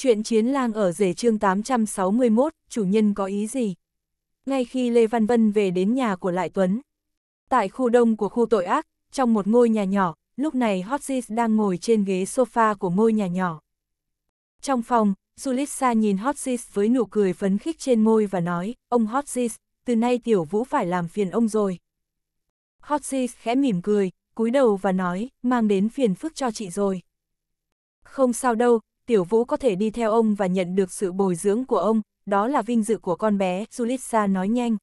Chuyện chiến lang ở rể chương 861, chủ nhân có ý gì? Ngay khi Lê Văn Vân về đến nhà của Lại Tuấn, tại khu đông của khu tội ác, trong một ngôi nhà nhỏ, lúc này hotzis đang ngồi trên ghế sofa của ngôi nhà nhỏ. Trong phòng, Julissa nhìn hotzis với nụ cười phấn khích trên môi và nói, ông hotzis từ nay tiểu vũ phải làm phiền ông rồi. hotzis khẽ mỉm cười, cúi đầu và nói, mang đến phiền phức cho chị rồi. Không sao đâu, Tiểu Vũ có thể đi theo ông và nhận được sự bồi dưỡng của ông, đó là vinh dự của con bé, Julissa nói nhanh.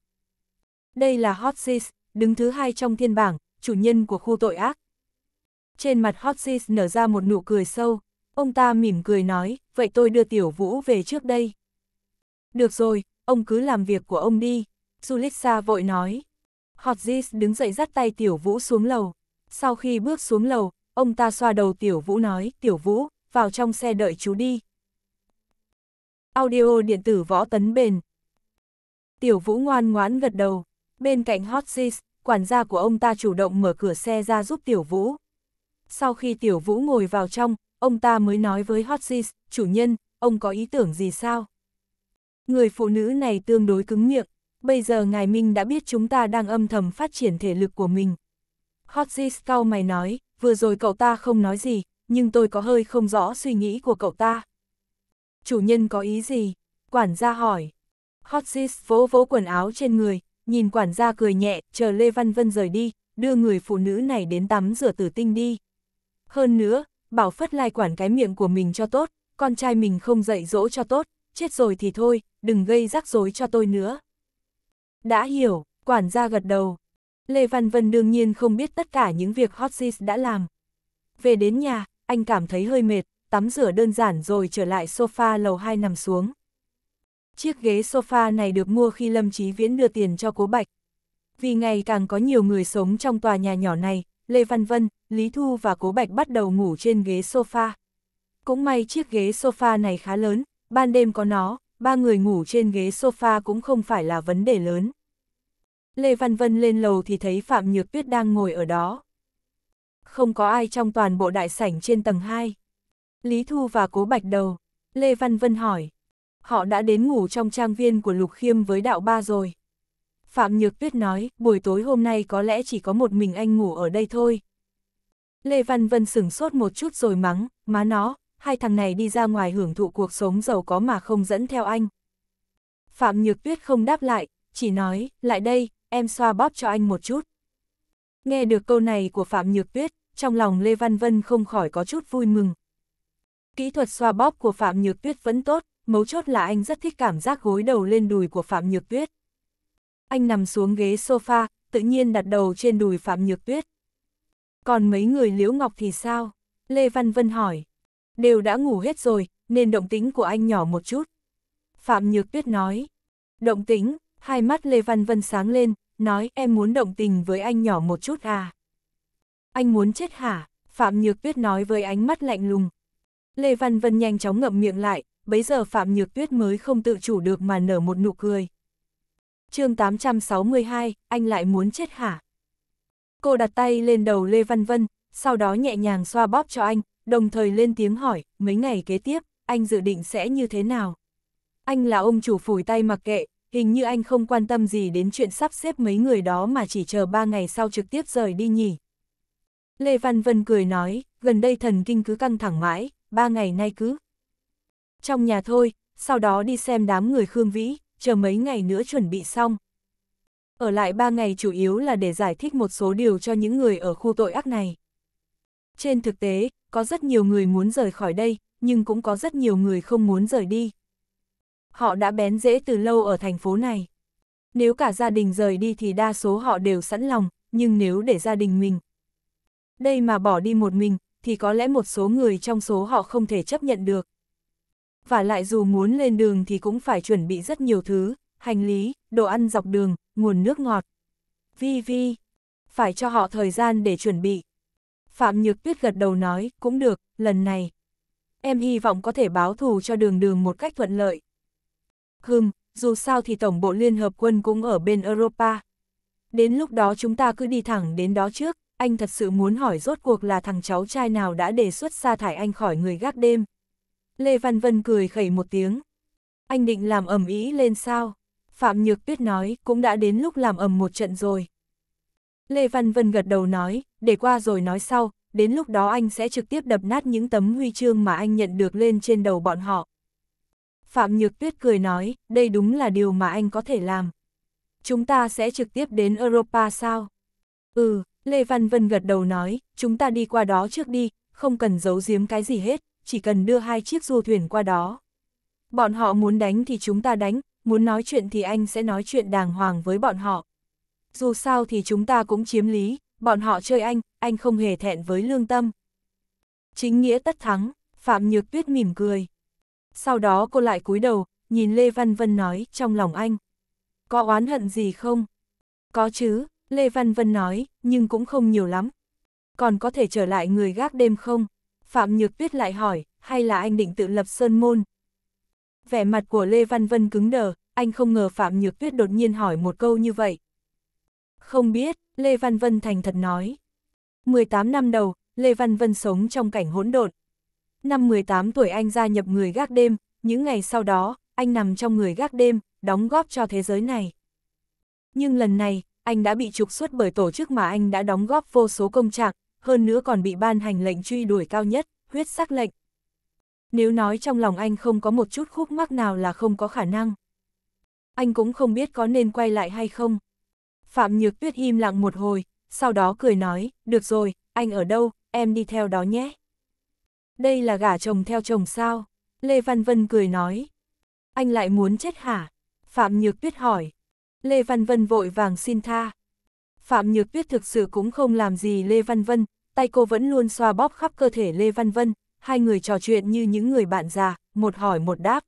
Đây là Hotsis, đứng thứ hai trong thiên bảng, chủ nhân của khu tội ác. Trên mặt Hotsis nở ra một nụ cười sâu, ông ta mỉm cười nói, vậy tôi đưa Tiểu Vũ về trước đây. Được rồi, ông cứ làm việc của ông đi, Julissa vội nói. Hotsis đứng dậy dắt tay Tiểu Vũ xuống lầu. Sau khi bước xuống lầu, ông ta xoa đầu Tiểu Vũ nói, Tiểu Vũ, vào trong xe đợi chú đi. Audio điện tử võ tấn bền. Tiểu vũ ngoan ngoãn gật đầu, bên cạnh hot sis, quản gia của ông ta chủ động mở cửa xe ra giúp tiểu vũ. Sau khi tiểu vũ ngồi vào trong, ông ta mới nói với hot sis, chủ nhân, ông có ý tưởng gì sao? Người phụ nữ này tương đối cứng miệng, bây giờ ngài Minh đã biết chúng ta đang âm thầm phát triển thể lực của mình. hotzis sis cau mày nói, vừa rồi cậu ta không nói gì, nhưng tôi có hơi không rõ suy nghĩ của cậu ta. Chủ nhân có ý gì? Quản gia hỏi. Hot vỗ vỗ quần áo trên người, nhìn quản gia cười nhẹ, chờ Lê Văn Vân rời đi, đưa người phụ nữ này đến tắm rửa tử tinh đi. Hơn nữa, bảo phất lai quản cái miệng của mình cho tốt, con trai mình không dạy dỗ cho tốt, chết rồi thì thôi, đừng gây rắc rối cho tôi nữa. Đã hiểu, quản gia gật đầu. Lê Văn Vân đương nhiên không biết tất cả những việc Hot đã làm. Về đến nhà, anh cảm thấy hơi mệt, tắm rửa đơn giản rồi trở lại sofa lầu 2 nằm xuống. Chiếc ghế sofa này được mua khi Lâm Chí Viễn đưa tiền cho Cố Bạch. Vì ngày càng có nhiều người sống trong tòa nhà nhỏ này, Lê Văn Vân, Lý Thu và Cố Bạch bắt đầu ngủ trên ghế sofa. Cũng may chiếc ghế sofa này khá lớn, ban đêm có nó, ba người ngủ trên ghế sofa cũng không phải là vấn đề lớn. Lê Văn Vân lên lầu thì thấy Phạm Nhược Tuyết đang ngồi ở đó không có ai trong toàn bộ đại sảnh trên tầng 2. Lý Thu và Cố Bạch đầu, Lê Văn Vân hỏi. Họ đã đến ngủ trong trang viên của Lục Khiêm với đạo ba rồi. Phạm Nhược Tuyết nói, buổi tối hôm nay có lẽ chỉ có một mình anh ngủ ở đây thôi. Lê Văn Vân sửng sốt một chút rồi mắng, má nó, hai thằng này đi ra ngoài hưởng thụ cuộc sống giàu có mà không dẫn theo anh. Phạm Nhược Tuyết không đáp lại, chỉ nói, lại đây, em xoa bóp cho anh một chút. Nghe được câu này của Phạm Nhược Tuyết, trong lòng Lê Văn Vân không khỏi có chút vui mừng. Kỹ thuật xoa bóp của Phạm Nhược Tuyết vẫn tốt, mấu chốt là anh rất thích cảm giác gối đầu lên đùi của Phạm Nhược Tuyết. Anh nằm xuống ghế sofa, tự nhiên đặt đầu trên đùi Phạm Nhược Tuyết. Còn mấy người Liễu Ngọc thì sao? Lê Văn Vân hỏi. Đều đã ngủ hết rồi, nên động tính của anh nhỏ một chút. Phạm Nhược Tuyết nói. Động tính, hai mắt Lê Văn Vân sáng lên, nói em muốn động tình với anh nhỏ một chút à anh muốn chết hả? Phạm Nhược Tuyết nói với ánh mắt lạnh lùng. Lê Văn Vân nhanh chóng ngậm miệng lại, bấy giờ Phạm Nhược Tuyết mới không tự chủ được mà nở một nụ cười. chương 862, anh lại muốn chết hả? Cô đặt tay lên đầu Lê Văn Vân, sau đó nhẹ nhàng xoa bóp cho anh, đồng thời lên tiếng hỏi, mấy ngày kế tiếp, anh dự định sẽ như thế nào? Anh là ông chủ phủi tay mặc kệ, hình như anh không quan tâm gì đến chuyện sắp xếp mấy người đó mà chỉ chờ ba ngày sau trực tiếp rời đi nhỉ. Lê Văn Vân cười nói, gần đây thần kinh cứ căng thẳng mãi, ba ngày nay cứ. Trong nhà thôi, sau đó đi xem đám người Khương Vĩ, chờ mấy ngày nữa chuẩn bị xong. Ở lại ba ngày chủ yếu là để giải thích một số điều cho những người ở khu tội ác này. Trên thực tế, có rất nhiều người muốn rời khỏi đây, nhưng cũng có rất nhiều người không muốn rời đi. Họ đã bén rễ từ lâu ở thành phố này. Nếu cả gia đình rời đi thì đa số họ đều sẵn lòng, nhưng nếu để gia đình mình, đây mà bỏ đi một mình, thì có lẽ một số người trong số họ không thể chấp nhận được. Và lại dù muốn lên đường thì cũng phải chuẩn bị rất nhiều thứ, hành lý, đồ ăn dọc đường, nguồn nước ngọt. Vi Vi, phải cho họ thời gian để chuẩn bị. Phạm Nhược Tuyết gật đầu nói, cũng được, lần này. Em hy vọng có thể báo thù cho đường đường một cách thuận lợi. Hừm, dù sao thì Tổng bộ Liên Hợp Quân cũng ở bên Europa. Đến lúc đó chúng ta cứ đi thẳng đến đó trước anh thật sự muốn hỏi rốt cuộc là thằng cháu trai nào đã đề xuất sa thải anh khỏi người gác đêm. Lê Văn Vân cười khẩy một tiếng. Anh định làm ẩm ý lên sao? Phạm Nhược Tuyết nói cũng đã đến lúc làm ẩm một trận rồi. Lê Văn Vân gật đầu nói, để qua rồi nói sau, đến lúc đó anh sẽ trực tiếp đập nát những tấm huy chương mà anh nhận được lên trên đầu bọn họ. Phạm Nhược Tuyết cười nói, đây đúng là điều mà anh có thể làm. Chúng ta sẽ trực tiếp đến Europa sao? Ừ, Lê Văn Vân gật đầu nói, chúng ta đi qua đó trước đi, không cần giấu giếm cái gì hết, chỉ cần đưa hai chiếc du thuyền qua đó. Bọn họ muốn đánh thì chúng ta đánh, muốn nói chuyện thì anh sẽ nói chuyện đàng hoàng với bọn họ. Dù sao thì chúng ta cũng chiếm lý, bọn họ chơi anh, anh không hề thẹn với lương tâm. Chính nghĩa tất thắng, Phạm Nhược Tuyết mỉm cười. Sau đó cô lại cúi đầu, nhìn Lê Văn Vân nói trong lòng anh. Có oán hận gì không? Có chứ, Lê Văn Vân nói, nhưng cũng không nhiều lắm. Còn có thể trở lại người gác đêm không? Phạm Nhược Tuyết lại hỏi, hay là anh định tự lập sơn môn? Vẻ mặt của Lê Văn Vân cứng đờ, anh không ngờ Phạm Nhược Tuyết đột nhiên hỏi một câu như vậy. Không biết, Lê Văn Vân thành thật nói. 18 năm đầu, Lê Văn Vân sống trong cảnh hỗn độn. Năm 18 tuổi anh gia nhập người gác đêm, những ngày sau đó, anh nằm trong người gác đêm, đóng góp cho thế giới này. Nhưng lần này, anh đã bị trục xuất bởi tổ chức mà anh đã đóng góp vô số công trạng, hơn nữa còn bị ban hành lệnh truy đuổi cao nhất, huyết sắc lệnh. Nếu nói trong lòng anh không có một chút khúc mắc nào là không có khả năng. Anh cũng không biết có nên quay lại hay không. Phạm Nhược Tuyết im lặng một hồi, sau đó cười nói, được rồi, anh ở đâu, em đi theo đó nhé. Đây là gả chồng theo chồng sao? Lê Văn Vân cười nói. Anh lại muốn chết hả? Phạm Nhược Tuyết hỏi. Lê Văn Vân vội vàng xin tha. Phạm Nhược Tuyết thực sự cũng không làm gì Lê Văn Vân, tay cô vẫn luôn xoa bóp khắp cơ thể Lê Văn Vân, hai người trò chuyện như những người bạn già, một hỏi một đáp.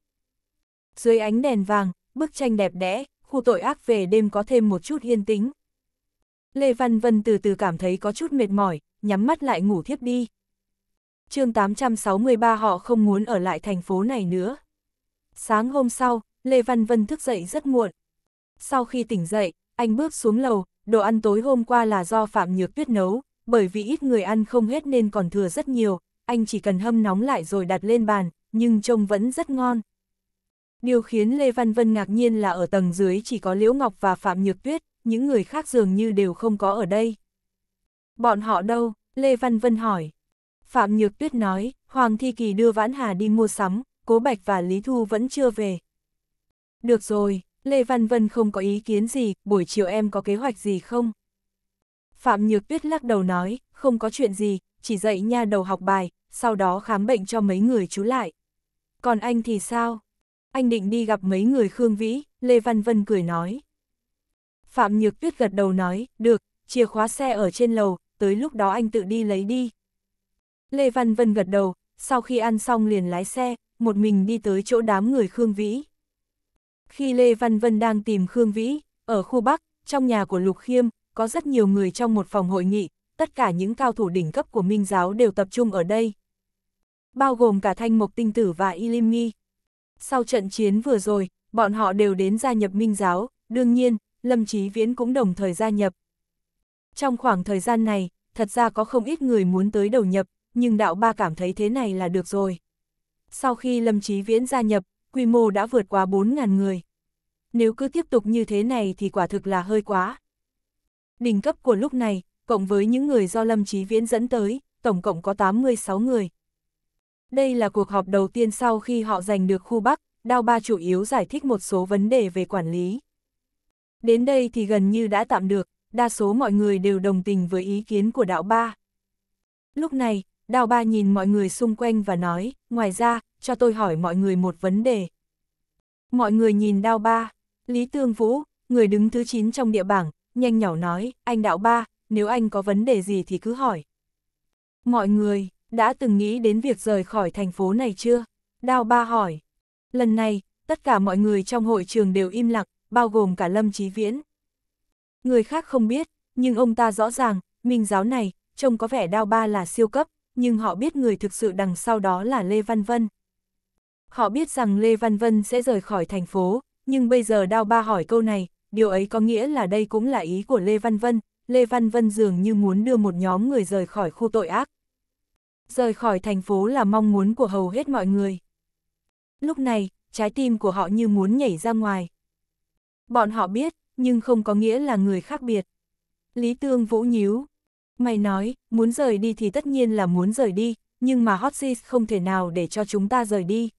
Dưới ánh đèn vàng, bức tranh đẹp đẽ, khu tội ác về đêm có thêm một chút yên tĩnh. Lê Văn Vân từ từ cảm thấy có chút mệt mỏi, nhắm mắt lại ngủ thiếp đi. chương 863 họ không muốn ở lại thành phố này nữa. Sáng hôm sau, Lê Văn Vân thức dậy rất muộn, sau khi tỉnh dậy, anh bước xuống lầu, đồ ăn tối hôm qua là do Phạm Nhược Tuyết nấu, bởi vì ít người ăn không hết nên còn thừa rất nhiều, anh chỉ cần hâm nóng lại rồi đặt lên bàn, nhưng trông vẫn rất ngon. Điều khiến Lê Văn Vân ngạc nhiên là ở tầng dưới chỉ có Liễu Ngọc và Phạm Nhược Tuyết, những người khác dường như đều không có ở đây. Bọn họ đâu? Lê Văn Vân hỏi. Phạm Nhược Tuyết nói, Hoàng Thi Kỳ đưa Vãn Hà đi mua sắm, Cố Bạch và Lý Thu vẫn chưa về. Được rồi, Lê Văn Vân không có ý kiến gì, buổi chiều em có kế hoạch gì không? Phạm Nhược Tuyết lắc đầu nói, không có chuyện gì, chỉ dạy nha đầu học bài, sau đó khám bệnh cho mấy người chú lại. Còn anh thì sao? Anh định đi gặp mấy người Khương Vĩ, Lê Văn Vân cười nói. Phạm Nhược Tuyết gật đầu nói, được, chìa khóa xe ở trên lầu, tới lúc đó anh tự đi lấy đi. Lê Văn Vân gật đầu, sau khi ăn xong liền lái xe, một mình đi tới chỗ đám người Khương Vĩ. Khi Lê Văn Vân đang tìm Khương Vĩ, ở khu Bắc, trong nhà của Lục Khiêm, có rất nhiều người trong một phòng hội nghị, tất cả những cao thủ đỉnh cấp của Minh giáo đều tập trung ở đây. Bao gồm cả Thanh Mộc Tinh Tử và Y Lim Nghi. Sau trận chiến vừa rồi, bọn họ đều đến gia nhập Minh giáo, đương nhiên, Lâm Chí Viễn cũng đồng thời gia nhập. Trong khoảng thời gian này, thật ra có không ít người muốn tới đầu nhập, nhưng đạo ba cảm thấy thế này là được rồi. Sau khi Lâm Chí Viễn gia nhập, quy mô đã vượt qua 4.000 người nếu cứ tiếp tục như thế này thì quả thực là hơi quá. Đỉnh cấp của lúc này, cộng với những người do Lâm Chí Viễn dẫn tới, tổng cộng có 86 người. Đây là cuộc họp đầu tiên sau khi họ giành được khu Bắc, Đao Ba chủ yếu giải thích một số vấn đề về quản lý. Đến đây thì gần như đã tạm được, đa số mọi người đều đồng tình với ý kiến của Đạo Ba. Lúc này, Đào Ba nhìn mọi người xung quanh và nói, ngoài ra, cho tôi hỏi mọi người một vấn đề. Mọi người nhìn Đào Ba. Lý Tương Vũ, người đứng thứ 9 trong địa bảng, nhanh nhỏ nói, anh đạo ba, nếu anh có vấn đề gì thì cứ hỏi. Mọi người, đã từng nghĩ đến việc rời khỏi thành phố này chưa? Đao ba hỏi. Lần này, tất cả mọi người trong hội trường đều im lặng, bao gồm cả Lâm Chí Viễn. Người khác không biết, nhưng ông ta rõ ràng, minh giáo này, trông có vẻ đao ba là siêu cấp, nhưng họ biết người thực sự đằng sau đó là Lê Văn Vân. Họ biết rằng Lê Văn Vân sẽ rời khỏi thành phố, nhưng bây giờ Đao Ba hỏi câu này, điều ấy có nghĩa là đây cũng là ý của Lê Văn Vân, Lê Văn Vân dường như muốn đưa một nhóm người rời khỏi khu tội ác. Rời khỏi thành phố là mong muốn của hầu hết mọi người. Lúc này, trái tim của họ như muốn nhảy ra ngoài. Bọn họ biết, nhưng không có nghĩa là người khác biệt. Lý Tương Vũ nhíu. Mày nói, muốn rời đi thì tất nhiên là muốn rời đi, nhưng mà Hot Seas không thể nào để cho chúng ta rời đi.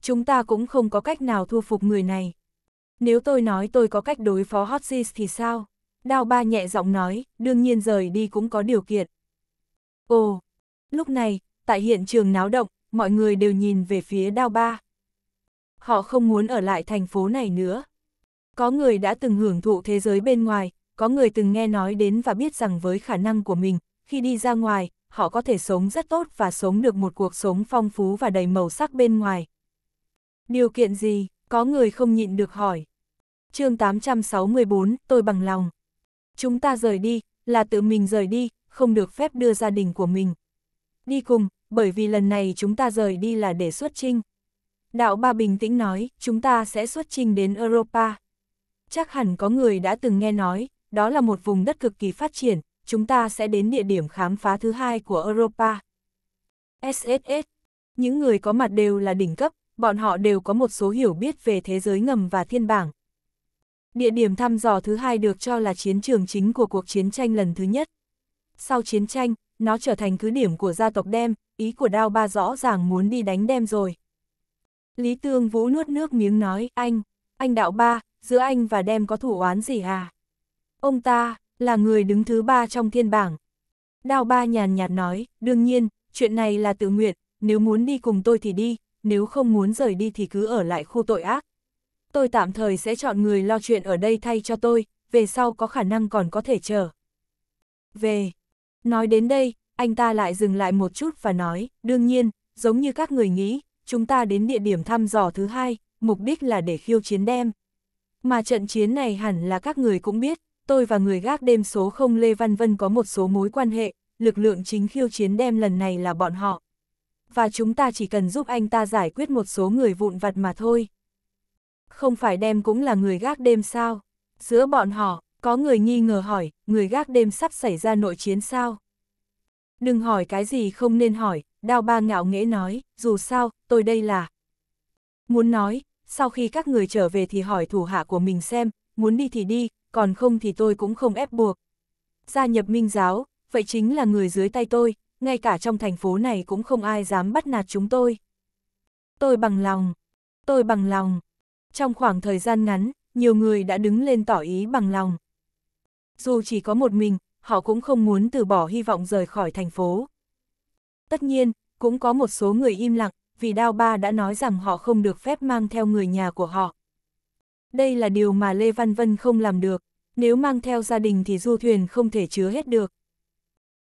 Chúng ta cũng không có cách nào thu phục người này. Nếu tôi nói tôi có cách đối phó hot sis thì sao? Đao ba nhẹ giọng nói, đương nhiên rời đi cũng có điều kiện. Ồ, lúc này, tại hiện trường náo động, mọi người đều nhìn về phía đao ba. Họ không muốn ở lại thành phố này nữa. Có người đã từng hưởng thụ thế giới bên ngoài, có người từng nghe nói đến và biết rằng với khả năng của mình, khi đi ra ngoài, họ có thể sống rất tốt và sống được một cuộc sống phong phú và đầy màu sắc bên ngoài. Điều kiện gì? Có người không nhịn được hỏi. chương 864, tôi bằng lòng. Chúng ta rời đi, là tự mình rời đi, không được phép đưa gia đình của mình. Đi cùng, bởi vì lần này chúng ta rời đi là để xuất trinh. Đạo Ba bình tĩnh nói, chúng ta sẽ xuất trinh đến Europa. Chắc hẳn có người đã từng nghe nói, đó là một vùng đất cực kỳ phát triển, chúng ta sẽ đến địa điểm khám phá thứ hai của Europa. SSS. Những người có mặt đều là đỉnh cấp, bọn họ đều có một số hiểu biết về thế giới ngầm và thiên bảng. Địa điểm thăm dò thứ hai được cho là chiến trường chính của cuộc chiến tranh lần thứ nhất. Sau chiến tranh, nó trở thành cứ điểm của gia tộc Đem, ý của Đao Ba rõ ràng muốn đi đánh Đem rồi. Lý Tương Vũ nuốt nước miếng nói, anh, anh Đạo Ba, giữa anh và Đem có thủ oán gì à? Ông ta, là người đứng thứ ba trong thiên bảng. Đao Ba nhàn nhạt nói, đương nhiên, chuyện này là tự nguyện, nếu muốn đi cùng tôi thì đi, nếu không muốn rời đi thì cứ ở lại khu tội ác. Tôi tạm thời sẽ chọn người lo chuyện ở đây thay cho tôi, về sau có khả năng còn có thể chờ. Về. Nói đến đây, anh ta lại dừng lại một chút và nói, đương nhiên, giống như các người nghĩ, chúng ta đến địa điểm thăm dò thứ hai, mục đích là để khiêu chiến đem. Mà trận chiến này hẳn là các người cũng biết, tôi và người gác đêm số không Lê Văn Vân có một số mối quan hệ, lực lượng chính khiêu chiến đem lần này là bọn họ và chúng ta chỉ cần giúp anh ta giải quyết một số người vụn vặt mà thôi. Không phải đem cũng là người gác đêm sao? Giữa bọn họ, có người nghi ngờ hỏi, người gác đêm sắp xảy ra nội chiến sao? Đừng hỏi cái gì không nên hỏi, đao ba ngạo nghễ nói, dù sao, tôi đây là... Muốn nói, sau khi các người trở về thì hỏi thủ hạ của mình xem, muốn đi thì đi, còn không thì tôi cũng không ép buộc. Gia nhập minh giáo, vậy chính là người dưới tay tôi, ngay cả trong thành phố này cũng không ai dám bắt nạt chúng tôi. Tôi bằng lòng, tôi bằng lòng. Trong khoảng thời gian ngắn, nhiều người đã đứng lên tỏ ý bằng lòng. Dù chỉ có một mình, họ cũng không muốn từ bỏ hy vọng rời khỏi thành phố. Tất nhiên, cũng có một số người im lặng, vì Đao Ba đã nói rằng họ không được phép mang theo người nhà của họ. Đây là điều mà Lê Văn Vân không làm được, nếu mang theo gia đình thì du thuyền không thể chứa hết được,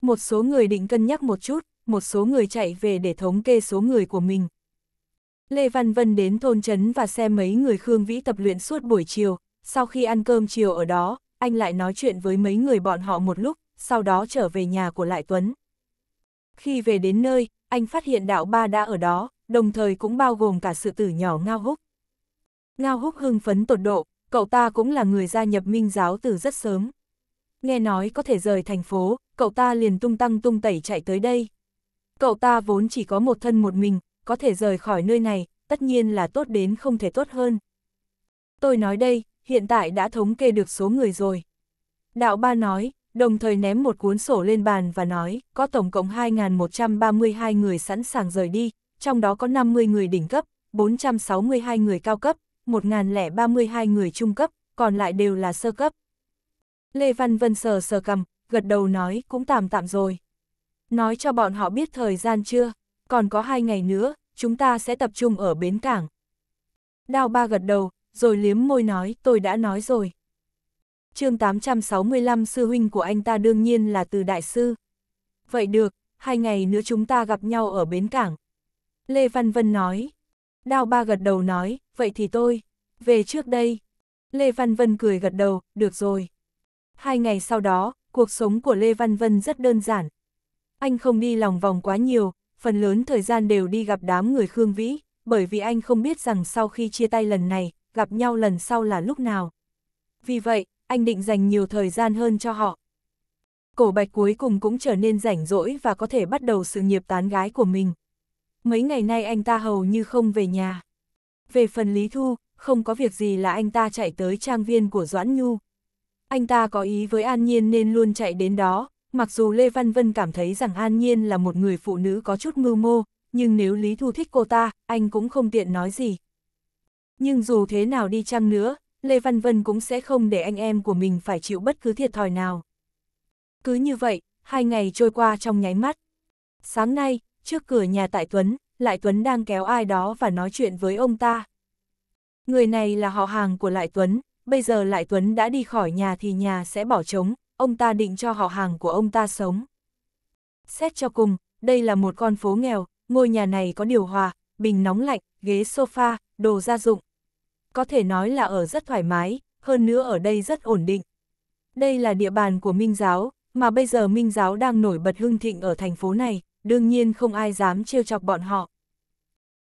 một số người định cân nhắc một chút, một số người chạy về để thống kê số người của mình. Lê Văn Vân đến thôn trấn và xem mấy người Khương Vĩ tập luyện suốt buổi chiều, sau khi ăn cơm chiều ở đó, anh lại nói chuyện với mấy người bọn họ một lúc, sau đó trở về nhà của Lại Tuấn. Khi về đến nơi, anh phát hiện đạo ba đã ở đó, đồng thời cũng bao gồm cả sự tử nhỏ Ngao Húc. Ngao Húc hưng phấn tột độ, cậu ta cũng là người gia nhập minh giáo từ rất sớm. Nghe nói có thể rời thành phố, cậu ta liền tung tăng tung tẩy chạy tới đây. Cậu ta vốn chỉ có một thân một mình, có thể rời khỏi nơi này, tất nhiên là tốt đến không thể tốt hơn. Tôi nói đây, hiện tại đã thống kê được số người rồi. Đạo ba nói, đồng thời ném một cuốn sổ lên bàn và nói, có tổng cộng 2.132 người sẵn sàng rời đi, trong đó có 50 người đỉnh cấp, 462 người cao cấp, 1.032 người trung cấp, còn lại đều là sơ cấp. Lê Văn Vân sờ sờ cầm, gật đầu nói cũng tạm tạm rồi. Nói cho bọn họ biết thời gian chưa, còn có hai ngày nữa, chúng ta sẽ tập trung ở bến cảng. Đao ba gật đầu, rồi liếm môi nói tôi đã nói rồi. chương 865 sư huynh của anh ta đương nhiên là từ đại sư. Vậy được, hai ngày nữa chúng ta gặp nhau ở bến cảng. Lê Văn Vân nói. Đao ba gật đầu nói, vậy thì tôi, về trước đây. Lê Văn Vân cười gật đầu, được rồi. Hai ngày sau đó, cuộc sống của Lê Văn Vân rất đơn giản. Anh không đi lòng vòng quá nhiều, phần lớn thời gian đều đi gặp đám người Khương Vĩ, bởi vì anh không biết rằng sau khi chia tay lần này, gặp nhau lần sau là lúc nào. Vì vậy, anh định dành nhiều thời gian hơn cho họ. Cổ bạch cuối cùng cũng trở nên rảnh rỗi và có thể bắt đầu sự nghiệp tán gái của mình. Mấy ngày nay anh ta hầu như không về nhà. Về phần Lý Thu, không có việc gì là anh ta chạy tới trang viên của Doãn Nhu, anh ta có ý với An Nhiên nên luôn chạy đến đó, mặc dù Lê Văn Vân cảm thấy rằng An Nhiên là một người phụ nữ có chút mưu mô, nhưng nếu Lý Thu thích cô ta, anh cũng không tiện nói gì. Nhưng dù thế nào đi chăng nữa, Lê Văn Vân cũng sẽ không để anh em của mình phải chịu bất cứ thiệt thòi nào. Cứ như vậy, hai ngày trôi qua trong nháy mắt. Sáng nay, trước cửa nhà Tại Tuấn, Lại Tuấn đang kéo ai đó và nói chuyện với ông ta. Người này là họ hàng của Lại Tuấn, bây giờ lại Tuấn đã đi khỏi nhà thì nhà sẽ bỏ trống, ông ta định cho họ hàng của ông ta sống. Xét cho cùng, đây là một con phố nghèo, ngôi nhà này có điều hòa, bình nóng lạnh, ghế sofa, đồ gia dụng. Có thể nói là ở rất thoải mái, hơn nữa ở đây rất ổn định. Đây là địa bàn của Minh Giáo, mà bây giờ Minh Giáo đang nổi bật hưng thịnh ở thành phố này, đương nhiên không ai dám trêu chọc bọn họ.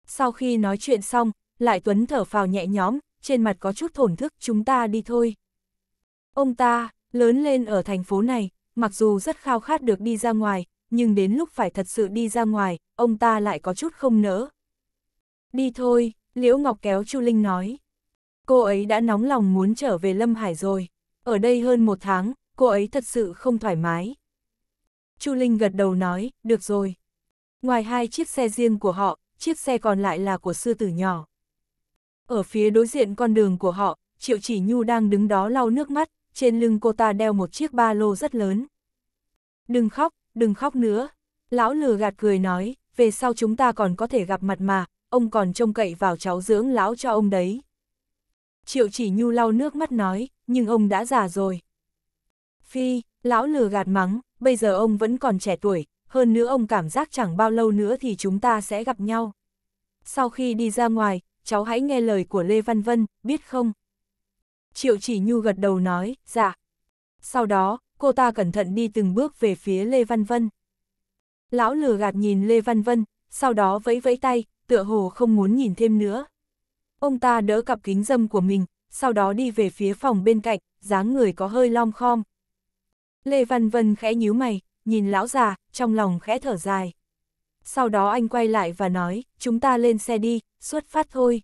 Sau khi nói chuyện xong, Lại Tuấn thở phào nhẹ nhõm, trên mặt có chút thổn thức, chúng ta đi thôi. Ông ta, lớn lên ở thành phố này, mặc dù rất khao khát được đi ra ngoài, nhưng đến lúc phải thật sự đi ra ngoài, ông ta lại có chút không nỡ. Đi thôi, Liễu Ngọc kéo Chu Linh nói. Cô ấy đã nóng lòng muốn trở về Lâm Hải rồi. Ở đây hơn một tháng, cô ấy thật sự không thoải mái. Chu Linh gật đầu nói, được rồi. Ngoài hai chiếc xe riêng của họ, chiếc xe còn lại là của sư tử nhỏ. Ở phía đối diện con đường của họ, Triệu Chỉ Nhu đang đứng đó lau nước mắt, trên lưng cô ta đeo một chiếc ba lô rất lớn. Đừng khóc, đừng khóc nữa. Lão lừa gạt cười nói, về sau chúng ta còn có thể gặp mặt mà, ông còn trông cậy vào cháu dưỡng lão cho ông đấy. Triệu Chỉ Nhu lau nước mắt nói, nhưng ông đã già rồi. Phi, lão lừa gạt mắng, bây giờ ông vẫn còn trẻ tuổi, hơn nữa ông cảm giác chẳng bao lâu nữa thì chúng ta sẽ gặp nhau. Sau khi đi ra ngoài, cháu hãy nghe lời của Lê Văn Vân, biết không? Triệu chỉ nhu gật đầu nói, dạ. Sau đó, cô ta cẩn thận đi từng bước về phía Lê Văn Vân. Lão lừa gạt nhìn Lê Văn Vân, sau đó vẫy vẫy tay, tựa hồ không muốn nhìn thêm nữa. Ông ta đỡ cặp kính dâm của mình, sau đó đi về phía phòng bên cạnh, dáng người có hơi lom khom. Lê Văn Vân khẽ nhíu mày, nhìn lão già, trong lòng khẽ thở dài. Sau đó anh quay lại và nói, chúng ta lên xe đi, xuất phát thôi.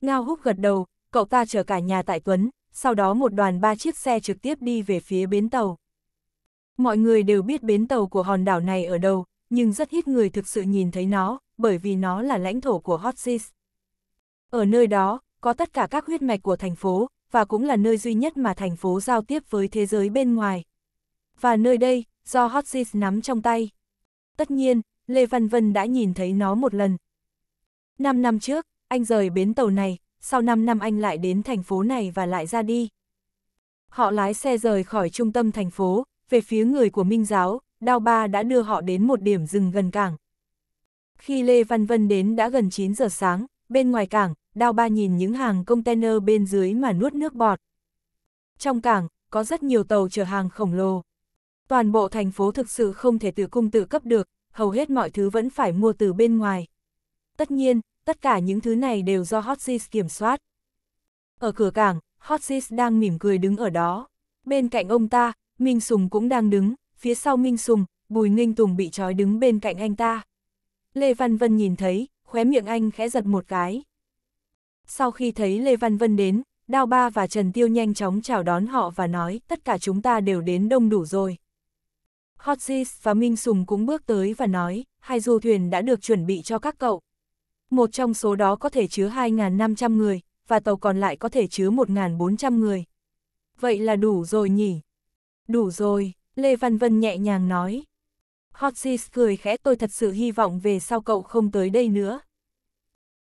Ngao húc gật đầu, cậu ta chở cả nhà tại Tuấn, sau đó một đoàn ba chiếc xe trực tiếp đi về phía bến tàu. Mọi người đều biết bến tàu của hòn đảo này ở đâu, nhưng rất ít người thực sự nhìn thấy nó, bởi vì nó là lãnh thổ của Hot Ở nơi đó, có tất cả các huyết mạch của thành phố, và cũng là nơi duy nhất mà thành phố giao tiếp với thế giới bên ngoài. Và nơi đây, do Hot nắm trong tay. Tất nhiên, Lê Văn Vân đã nhìn thấy nó một lần, 5 năm trước, anh rời bến tàu này, sau 5 năm anh lại đến thành phố này và lại ra đi. Họ lái xe rời khỏi trung tâm thành phố, về phía người của Minh Giáo, Đao Ba đã đưa họ đến một điểm rừng gần cảng. Khi Lê Văn Vân đến đã gần 9 giờ sáng, bên ngoài cảng, Đao Ba nhìn những hàng container bên dưới mà nuốt nước bọt. Trong cảng, có rất nhiều tàu chở hàng khổng lồ. Toàn bộ thành phố thực sự không thể tự cung tự cấp được, hầu hết mọi thứ vẫn phải mua từ bên ngoài. Tất nhiên, tất cả những thứ này đều do Hotsis kiểm soát. Ở cửa cảng, Hotsis đang mỉm cười đứng ở đó. Bên cạnh ông ta, Minh Sùng cũng đang đứng, phía sau Minh Sùng, Bùi Nghinh Tùng bị trói đứng bên cạnh anh ta. Lê Văn Vân nhìn thấy, khóe miệng anh khẽ giật một cái. Sau khi thấy Lê Văn Vân đến, Đao Ba và Trần Tiêu nhanh chóng chào đón họ và nói tất cả chúng ta đều đến đông đủ rồi. Hotsis và Minh Sùng cũng bước tới và nói, hai du thuyền đã được chuẩn bị cho các cậu một trong số đó có thể chứa 2.500 người, và tàu còn lại có thể chứa 1.400 người. Vậy là đủ rồi nhỉ? Đủ rồi, Lê Văn Vân nhẹ nhàng nói. Hotsis cười khẽ tôi thật sự hy vọng về sau cậu không tới đây nữa.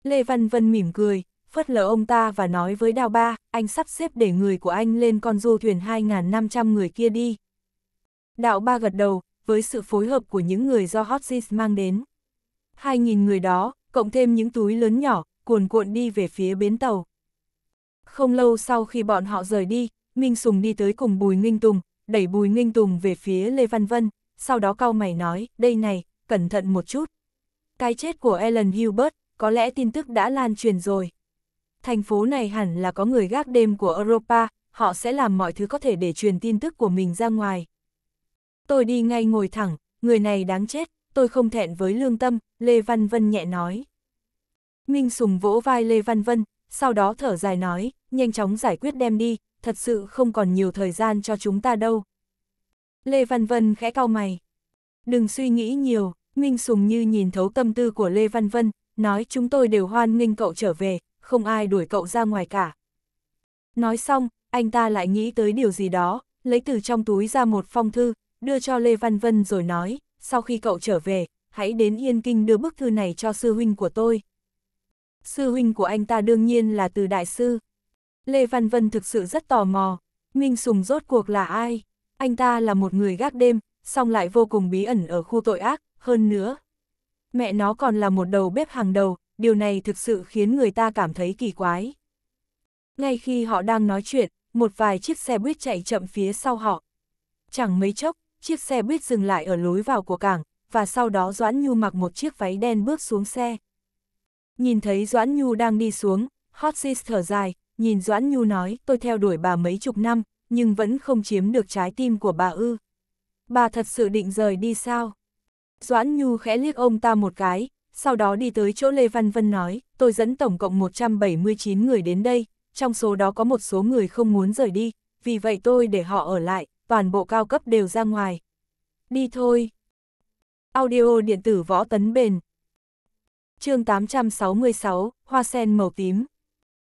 Lê Văn Vân mỉm cười, phớt lờ ông ta và nói với Đào Ba, anh sắp xếp để người của anh lên con du thuyền 2.500 người kia đi. Đạo Ba gật đầu, với sự phối hợp của những người do Hotsis mang đến. 2.000 người đó, cộng thêm những túi lớn nhỏ, cuồn cuộn đi về phía bến tàu. Không lâu sau khi bọn họ rời đi, Minh Sùng đi tới cùng Bùi nginh Tùng, đẩy Bùi nginh Tùng về phía Lê Văn Vân, sau đó cao mày nói, đây này, cẩn thận một chút. Cái chết của Ellen Hubert, có lẽ tin tức đã lan truyền rồi. Thành phố này hẳn là có người gác đêm của Europa, họ sẽ làm mọi thứ có thể để truyền tin tức của mình ra ngoài. Tôi đi ngay ngồi thẳng, người này đáng chết, tôi không thẹn với lương tâm, Lê Văn Vân nhẹ nói. Minh Sùng vỗ vai Lê Văn Vân, sau đó thở dài nói, nhanh chóng giải quyết đem đi, thật sự không còn nhiều thời gian cho chúng ta đâu. Lê Văn Vân khẽ cau mày. Đừng suy nghĩ nhiều, Minh Sùng như nhìn thấu tâm tư của Lê Văn Vân, nói chúng tôi đều hoan nghênh cậu trở về, không ai đuổi cậu ra ngoài cả. Nói xong, anh ta lại nghĩ tới điều gì đó, lấy từ trong túi ra một phong thư, đưa cho Lê Văn Vân rồi nói, sau khi cậu trở về, hãy đến Yên Kinh đưa bức thư này cho sư huynh của tôi. Sư huynh của anh ta đương nhiên là từ đại sư. Lê Văn Vân thực sự rất tò mò, Minh Sùng rốt cuộc là ai? Anh ta là một người gác đêm, song lại vô cùng bí ẩn ở khu tội ác, hơn nữa. Mẹ nó còn là một đầu bếp hàng đầu, điều này thực sự khiến người ta cảm thấy kỳ quái. Ngay khi họ đang nói chuyện, một vài chiếc xe buýt chạy chậm phía sau họ. Chẳng mấy chốc, chiếc xe buýt dừng lại ở lối vào của cảng, và sau đó Doãn Nhu mặc một chiếc váy đen bước xuống xe. Nhìn thấy Doãn Nhu đang đi xuống, Hot Sis thở dài, nhìn Doãn Nhu nói, tôi theo đuổi bà mấy chục năm, nhưng vẫn không chiếm được trái tim của bà ư. Bà thật sự định rời đi sao? Doãn Nhu khẽ liếc ông ta một cái, sau đó đi tới chỗ Lê Văn Vân nói, tôi dẫn tổng cộng 179 người đến đây, trong số đó có một số người không muốn rời đi, vì vậy tôi để họ ở lại, toàn bộ cao cấp đều ra ngoài. Đi thôi, Audio điện tử võ tấn bền. chương 866, hoa sen màu tím.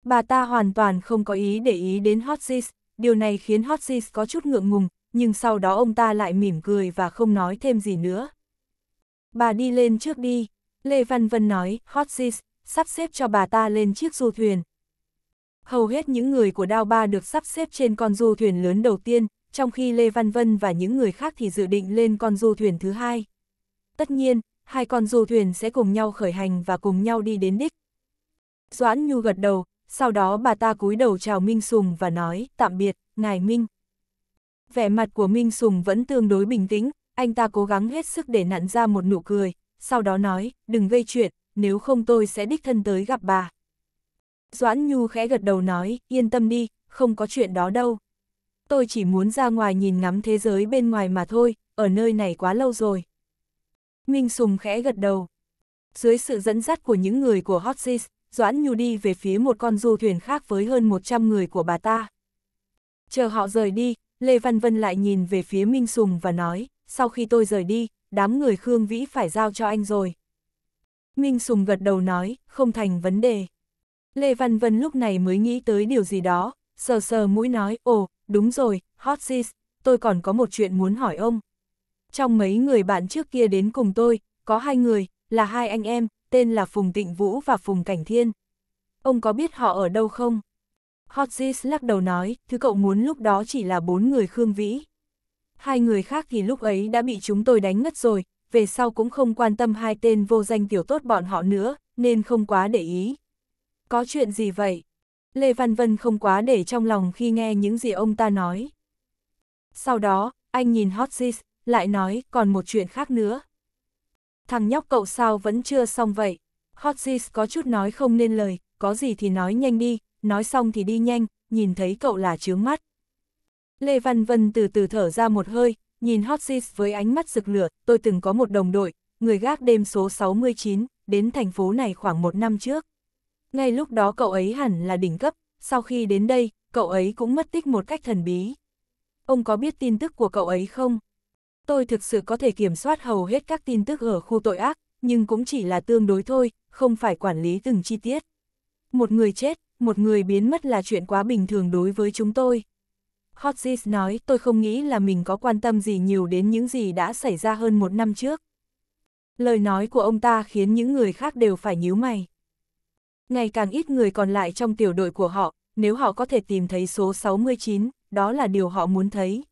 Bà ta hoàn toàn không có ý để ý đến Hotsis, điều này khiến Hotsis có chút ngượng ngùng, nhưng sau đó ông ta lại mỉm cười và không nói thêm gì nữa. Bà đi lên trước đi, Lê Văn Vân nói, Hotsis, sắp xếp cho bà ta lên chiếc du thuyền. Hầu hết những người của Đao Ba được sắp xếp trên con du thuyền lớn đầu tiên, trong khi Lê Văn Vân và những người khác thì dự định lên con du thuyền thứ hai tất nhiên, hai con du thuyền sẽ cùng nhau khởi hành và cùng nhau đi đến đích. Doãn Nhu gật đầu, sau đó bà ta cúi đầu chào Minh Sùng và nói, tạm biệt, ngài Minh. Vẻ mặt của Minh Sùng vẫn tương đối bình tĩnh, anh ta cố gắng hết sức để nặn ra một nụ cười, sau đó nói, đừng gây chuyện, nếu không tôi sẽ đích thân tới gặp bà. Doãn Nhu khẽ gật đầu nói, yên tâm đi, không có chuyện đó đâu. Tôi chỉ muốn ra ngoài nhìn ngắm thế giới bên ngoài mà thôi, ở nơi này quá lâu rồi. Minh Sùng khẽ gật đầu. Dưới sự dẫn dắt của những người của Hot Seas, Doãn Nhu đi về phía một con du thuyền khác với hơn 100 người của bà ta. Chờ họ rời đi, Lê Văn Vân lại nhìn về phía Minh Sùng và nói, sau khi tôi rời đi, đám người Khương Vĩ phải giao cho anh rồi. Minh Sùng gật đầu nói, không thành vấn đề. Lê Văn Vân lúc này mới nghĩ tới điều gì đó, sờ sờ mũi nói, ồ, đúng rồi, Hot Seas, tôi còn có một chuyện muốn hỏi ông trong mấy người bạn trước kia đến cùng tôi, có hai người, là hai anh em, tên là Phùng Tịnh Vũ và Phùng Cảnh Thiên. Ông có biết họ ở đâu không? Hotzis lắc đầu nói, thứ cậu muốn lúc đó chỉ là bốn người Khương Vĩ. Hai người khác thì lúc ấy đã bị chúng tôi đánh ngất rồi, về sau cũng không quan tâm hai tên vô danh tiểu tốt bọn họ nữa, nên không quá để ý. Có chuyện gì vậy? Lê Văn Vân không quá để trong lòng khi nghe những gì ông ta nói. Sau đó, anh nhìn Hotzis lại nói còn một chuyện khác nữa. Thằng nhóc cậu sao vẫn chưa xong vậy? hotzis có chút nói không nên lời, có gì thì nói nhanh đi, nói xong thì đi nhanh, nhìn thấy cậu là chướng mắt. Lê Văn Vân từ từ thở ra một hơi, nhìn hotzis với ánh mắt rực lửa, tôi từng có một đồng đội, người gác đêm số 69, đến thành phố này khoảng một năm trước. Ngay lúc đó cậu ấy hẳn là đỉnh cấp, sau khi đến đây, cậu ấy cũng mất tích một cách thần bí. Ông có biết tin tức của cậu ấy không? Tôi thực sự có thể kiểm soát hầu hết các tin tức ở khu tội ác, nhưng cũng chỉ là tương đối thôi, không phải quản lý từng chi tiết. Một người chết, một người biến mất là chuyện quá bình thường đối với chúng tôi. Hodges nói tôi không nghĩ là mình có quan tâm gì nhiều đến những gì đã xảy ra hơn một năm trước. Lời nói của ông ta khiến những người khác đều phải nhíu mày. Ngày càng ít người còn lại trong tiểu đội của họ, nếu họ có thể tìm thấy số 69, đó là điều họ muốn thấy.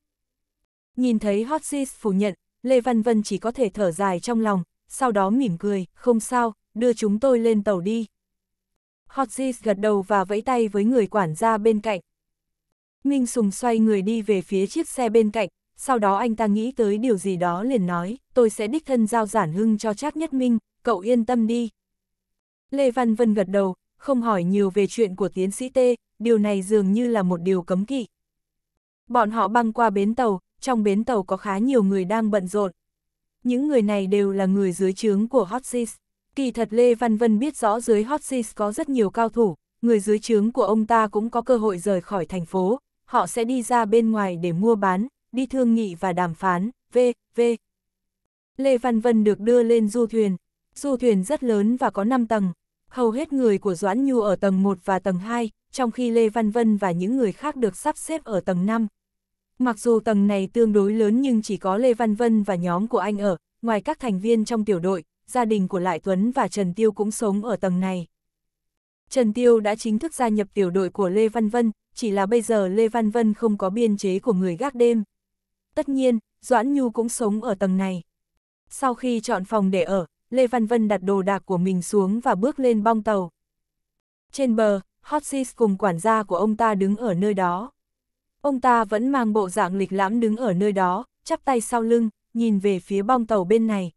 Nhìn thấy Hotsis phủ nhận, Lê Văn Vân chỉ có thể thở dài trong lòng, sau đó mỉm cười, không sao, đưa chúng tôi lên tàu đi. Hotsis gật đầu và vẫy tay với người quản gia bên cạnh. Minh Sùng xoay người đi về phía chiếc xe bên cạnh, sau đó anh ta nghĩ tới điều gì đó liền nói, tôi sẽ đích thân giao giản hưng cho Trác Nhất Minh, cậu yên tâm đi. Lê Văn Vân gật đầu, không hỏi nhiều về chuyện của tiến sĩ T, điều này dường như là một điều cấm kỵ. Bọn họ băng qua bến tàu, trong bến tàu có khá nhiều người đang bận rộn. Những người này đều là người dưới trướng của Hot Kỳ thật Lê Văn Vân biết rõ dưới Hot có rất nhiều cao thủ, người dưới trướng của ông ta cũng có cơ hội rời khỏi thành phố, họ sẽ đi ra bên ngoài để mua bán, đi thương nghị và đàm phán, v, v. Lê Văn Vân được đưa lên du thuyền. Du thuyền rất lớn và có 5 tầng. Hầu hết người của Doãn Nhu ở tầng 1 và tầng 2, trong khi Lê Văn Vân và những người khác được sắp xếp ở tầng 5. Mặc dù tầng này tương đối lớn nhưng chỉ có Lê Văn Vân và nhóm của anh ở, ngoài các thành viên trong tiểu đội, gia đình của Lại Tuấn và Trần Tiêu cũng sống ở tầng này. Trần Tiêu đã chính thức gia nhập tiểu đội của Lê Văn Vân, chỉ là bây giờ Lê Văn Vân không có biên chế của người gác đêm. Tất nhiên, Doãn Nhu cũng sống ở tầng này. Sau khi chọn phòng để ở, Lê Văn Vân đặt đồ đạc của mình xuống và bước lên bong tàu. Trên bờ, Hotsis cùng quản gia của ông ta đứng ở nơi đó. Ông ta vẫn mang bộ dạng lịch lãm đứng ở nơi đó, chắp tay sau lưng, nhìn về phía bong tàu bên này.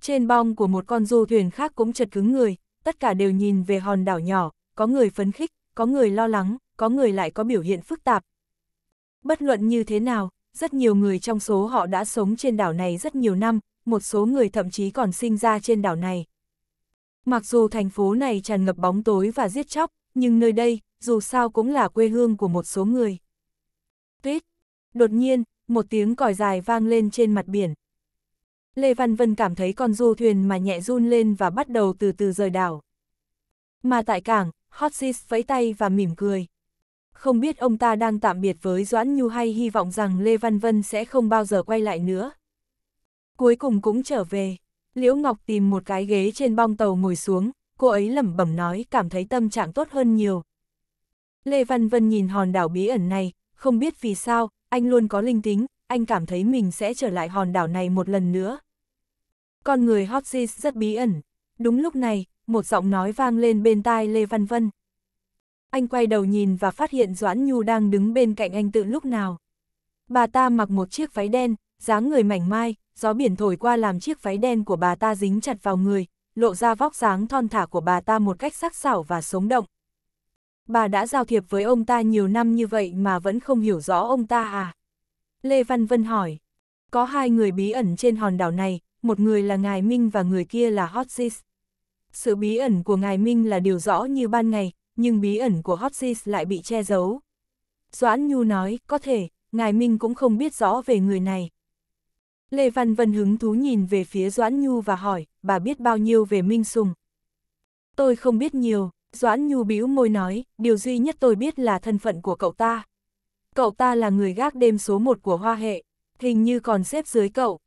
Trên bong của một con du thuyền khác cũng chật cứng người, tất cả đều nhìn về hòn đảo nhỏ, có người phấn khích, có người lo lắng, có người lại có biểu hiện phức tạp. Bất luận như thế nào, rất nhiều người trong số họ đã sống trên đảo này rất nhiều năm, một số người thậm chí còn sinh ra trên đảo này. Mặc dù thành phố này tràn ngập bóng tối và giết chóc, nhưng nơi đây, dù sao cũng là quê hương của một số người tuyết. Đột nhiên, một tiếng còi dài vang lên trên mặt biển. Lê Văn Vân cảm thấy con du thuyền mà nhẹ run lên và bắt đầu từ từ rời đảo. Mà tại cảng, Hot Sis vẫy tay và mỉm cười. Không biết ông ta đang tạm biệt với Doãn Nhu hay hy vọng rằng Lê Văn Vân sẽ không bao giờ quay lại nữa. Cuối cùng cũng trở về, Liễu Ngọc tìm một cái ghế trên bong tàu ngồi xuống, cô ấy lẩm bẩm nói cảm thấy tâm trạng tốt hơn nhiều. Lê Văn Vân nhìn hòn đảo bí ẩn này, không biết vì sao, anh luôn có linh tính, anh cảm thấy mình sẽ trở lại hòn đảo này một lần nữa. Con người Hodges rất bí ẩn. Đúng lúc này, một giọng nói vang lên bên tai Lê Văn Vân. Anh quay đầu nhìn và phát hiện Doãn Nhu đang đứng bên cạnh anh tự lúc nào. Bà ta mặc một chiếc váy đen, dáng người mảnh mai, gió biển thổi qua làm chiếc váy đen của bà ta dính chặt vào người, lộ ra vóc dáng thon thả của bà ta một cách sắc sảo và sống động bà đã giao thiệp với ông ta nhiều năm như vậy mà vẫn không hiểu rõ ông ta à? Lê Văn Vân hỏi, có hai người bí ẩn trên hòn đảo này, một người là Ngài Minh và người kia là Hotsis. Sự bí ẩn của Ngài Minh là điều rõ như ban ngày, nhưng bí ẩn của Hotsis lại bị che giấu. Doãn Nhu nói, có thể, Ngài Minh cũng không biết rõ về người này. Lê Văn Vân hứng thú nhìn về phía Doãn Nhu và hỏi, bà biết bao nhiêu về Minh Sùng? Tôi không biết nhiều, Doãn Nhu bĩu môi nói, điều duy nhất tôi biết là thân phận của cậu ta. Cậu ta là người gác đêm số một của hoa hệ, hình như còn xếp dưới cậu.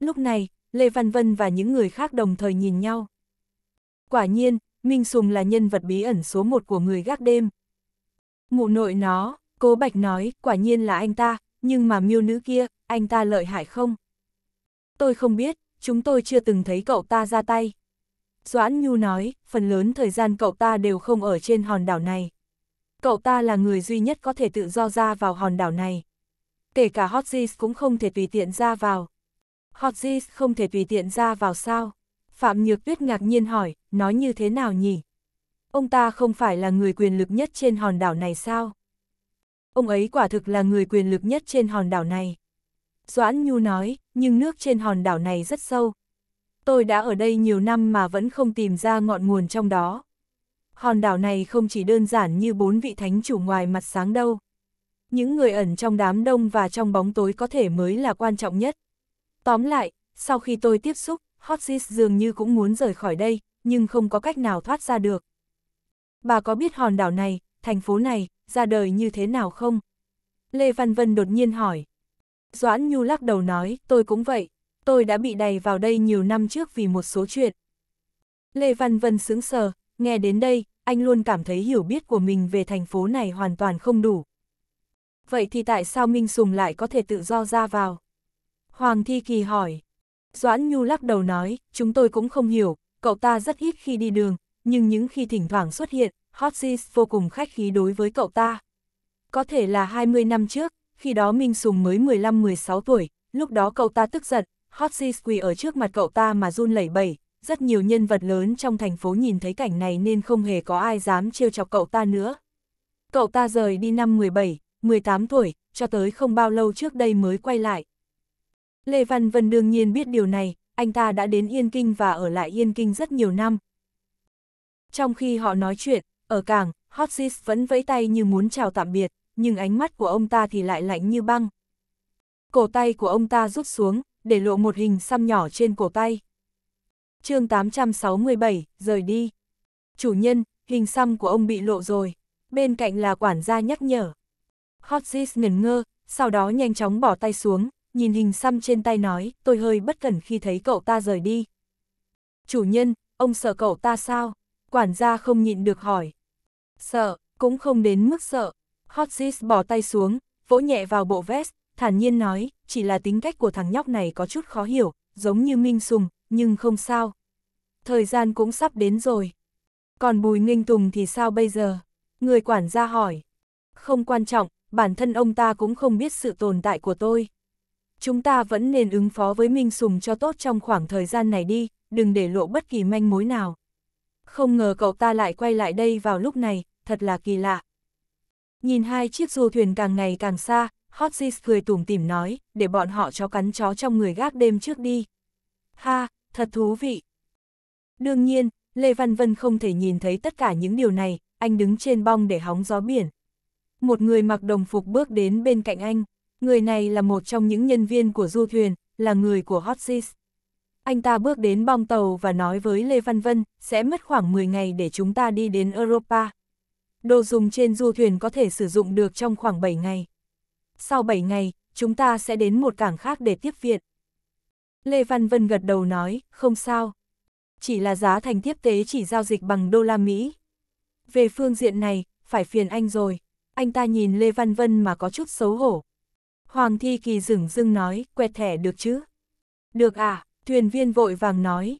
Lúc này, Lê Văn Vân và những người khác đồng thời nhìn nhau. Quả nhiên, Minh Sùng là nhân vật bí ẩn số một của người gác đêm. Mụ nội nó, cố Bạch nói, quả nhiên là anh ta, nhưng mà miêu nữ kia, anh ta lợi hại không? Tôi không biết, chúng tôi chưa từng thấy cậu ta ra tay. Doãn Nhu nói, phần lớn thời gian cậu ta đều không ở trên hòn đảo này. Cậu ta là người duy nhất có thể tự do ra vào hòn đảo này. Kể cả Hotzis cũng không thể tùy tiện ra vào. Hotzis không thể tùy tiện ra vào sao? Phạm Nhược Tuyết ngạc nhiên hỏi, nói như thế nào nhỉ? Ông ta không phải là người quyền lực nhất trên hòn đảo này sao? Ông ấy quả thực là người quyền lực nhất trên hòn đảo này. Doãn Nhu nói, nhưng nước trên hòn đảo này rất sâu, tôi đã ở đây nhiều năm mà vẫn không tìm ra ngọn nguồn trong đó. Hòn đảo này không chỉ đơn giản như bốn vị thánh chủ ngoài mặt sáng đâu. Những người ẩn trong đám đông và trong bóng tối có thể mới là quan trọng nhất. Tóm lại, sau khi tôi tiếp xúc, Hotsis dường như cũng muốn rời khỏi đây, nhưng không có cách nào thoát ra được. Bà có biết hòn đảo này, thành phố này, ra đời như thế nào không? Lê Văn Vân đột nhiên hỏi. Doãn Nhu lắc đầu nói, tôi cũng vậy, tôi đã bị đày vào đây nhiều năm trước vì một số chuyện. Lê Văn Vân sững sờ, nghe đến đây, anh luôn cảm thấy hiểu biết của mình về thành phố này hoàn toàn không đủ. Vậy thì tại sao Minh Sùng lại có thể tự do ra vào? Hoàng Thi Kỳ hỏi. Doãn Nhu lắc đầu nói, chúng tôi cũng không hiểu, cậu ta rất ít khi đi đường, nhưng những khi thỉnh thoảng xuất hiện, Hot Seas vô cùng khách khí đối với cậu ta. Có thể là 20 năm trước, khi đó Minh Sùng mới 15-16 tuổi, lúc đó cậu ta tức giận, Hotsis quỳ ở trước mặt cậu ta mà run lẩy bẩy, rất nhiều nhân vật lớn trong thành phố nhìn thấy cảnh này nên không hề có ai dám trêu chọc cậu ta nữa. Cậu ta rời đi năm 17, 18 tuổi, cho tới không bao lâu trước đây mới quay lại. Lê Văn Vân đương nhiên biết điều này, anh ta đã đến Yên Kinh và ở lại Yên Kinh rất nhiều năm. Trong khi họ nói chuyện, ở cảng, Hotsis vẫn vẫy tay như muốn chào tạm biệt, nhưng ánh mắt của ông ta thì lại lạnh như băng. Cổ tay của ông ta rút xuống, để lộ một hình xăm nhỏ trên cổ tay. chương 867, rời đi. Chủ nhân, hình xăm của ông bị lộ rồi. Bên cạnh là quản gia nhắc nhở. Hotzis ngẩn ngơ, sau đó nhanh chóng bỏ tay xuống, nhìn hình xăm trên tay nói, tôi hơi bất cẩn khi thấy cậu ta rời đi. Chủ nhân, ông sợ cậu ta sao? Quản gia không nhịn được hỏi. Sợ, cũng không đến mức sợ. Hotzis bỏ tay xuống, vỗ nhẹ vào bộ vest, thản nhiên nói, chỉ là tính cách của thằng nhóc này có chút khó hiểu, giống như Minh Sùng, nhưng không sao. Thời gian cũng sắp đến rồi. Còn Bùi Nghinh Tùng thì sao bây giờ? Người quản gia hỏi. Không quan trọng, bản thân ông ta cũng không biết sự tồn tại của tôi. Chúng ta vẫn nên ứng phó với Minh Sùng cho tốt trong khoảng thời gian này đi, đừng để lộ bất kỳ manh mối nào. Không ngờ cậu ta lại quay lại đây vào lúc này, thật là kỳ lạ. Nhìn hai chiếc du thuyền càng ngày càng xa, Hotzis cười tủm tỉm nói, để bọn họ chó cắn chó trong người gác đêm trước đi. Ha, thật thú vị. Đương nhiên, Lê Văn Vân không thể nhìn thấy tất cả những điều này, anh đứng trên bong để hóng gió biển. Một người mặc đồng phục bước đến bên cạnh anh, người này là một trong những nhân viên của du thuyền, là người của Hotzis. Anh ta bước đến bong tàu và nói với Lê Văn Vân, sẽ mất khoảng 10 ngày để chúng ta đi đến Europa. Đồ dùng trên du thuyền có thể sử dụng được trong khoảng 7 ngày sau 7 ngày, chúng ta sẽ đến một cảng khác để tiếp viện. Lê Văn Vân gật đầu nói, không sao. Chỉ là giá thành tiếp tế chỉ giao dịch bằng đô la Mỹ. Về phương diện này, phải phiền anh rồi. Anh ta nhìn Lê Văn Vân mà có chút xấu hổ. Hoàng Thi Kỳ rửng rưng nói, quẹt thẻ được chứ? Được à, thuyền viên vội vàng nói.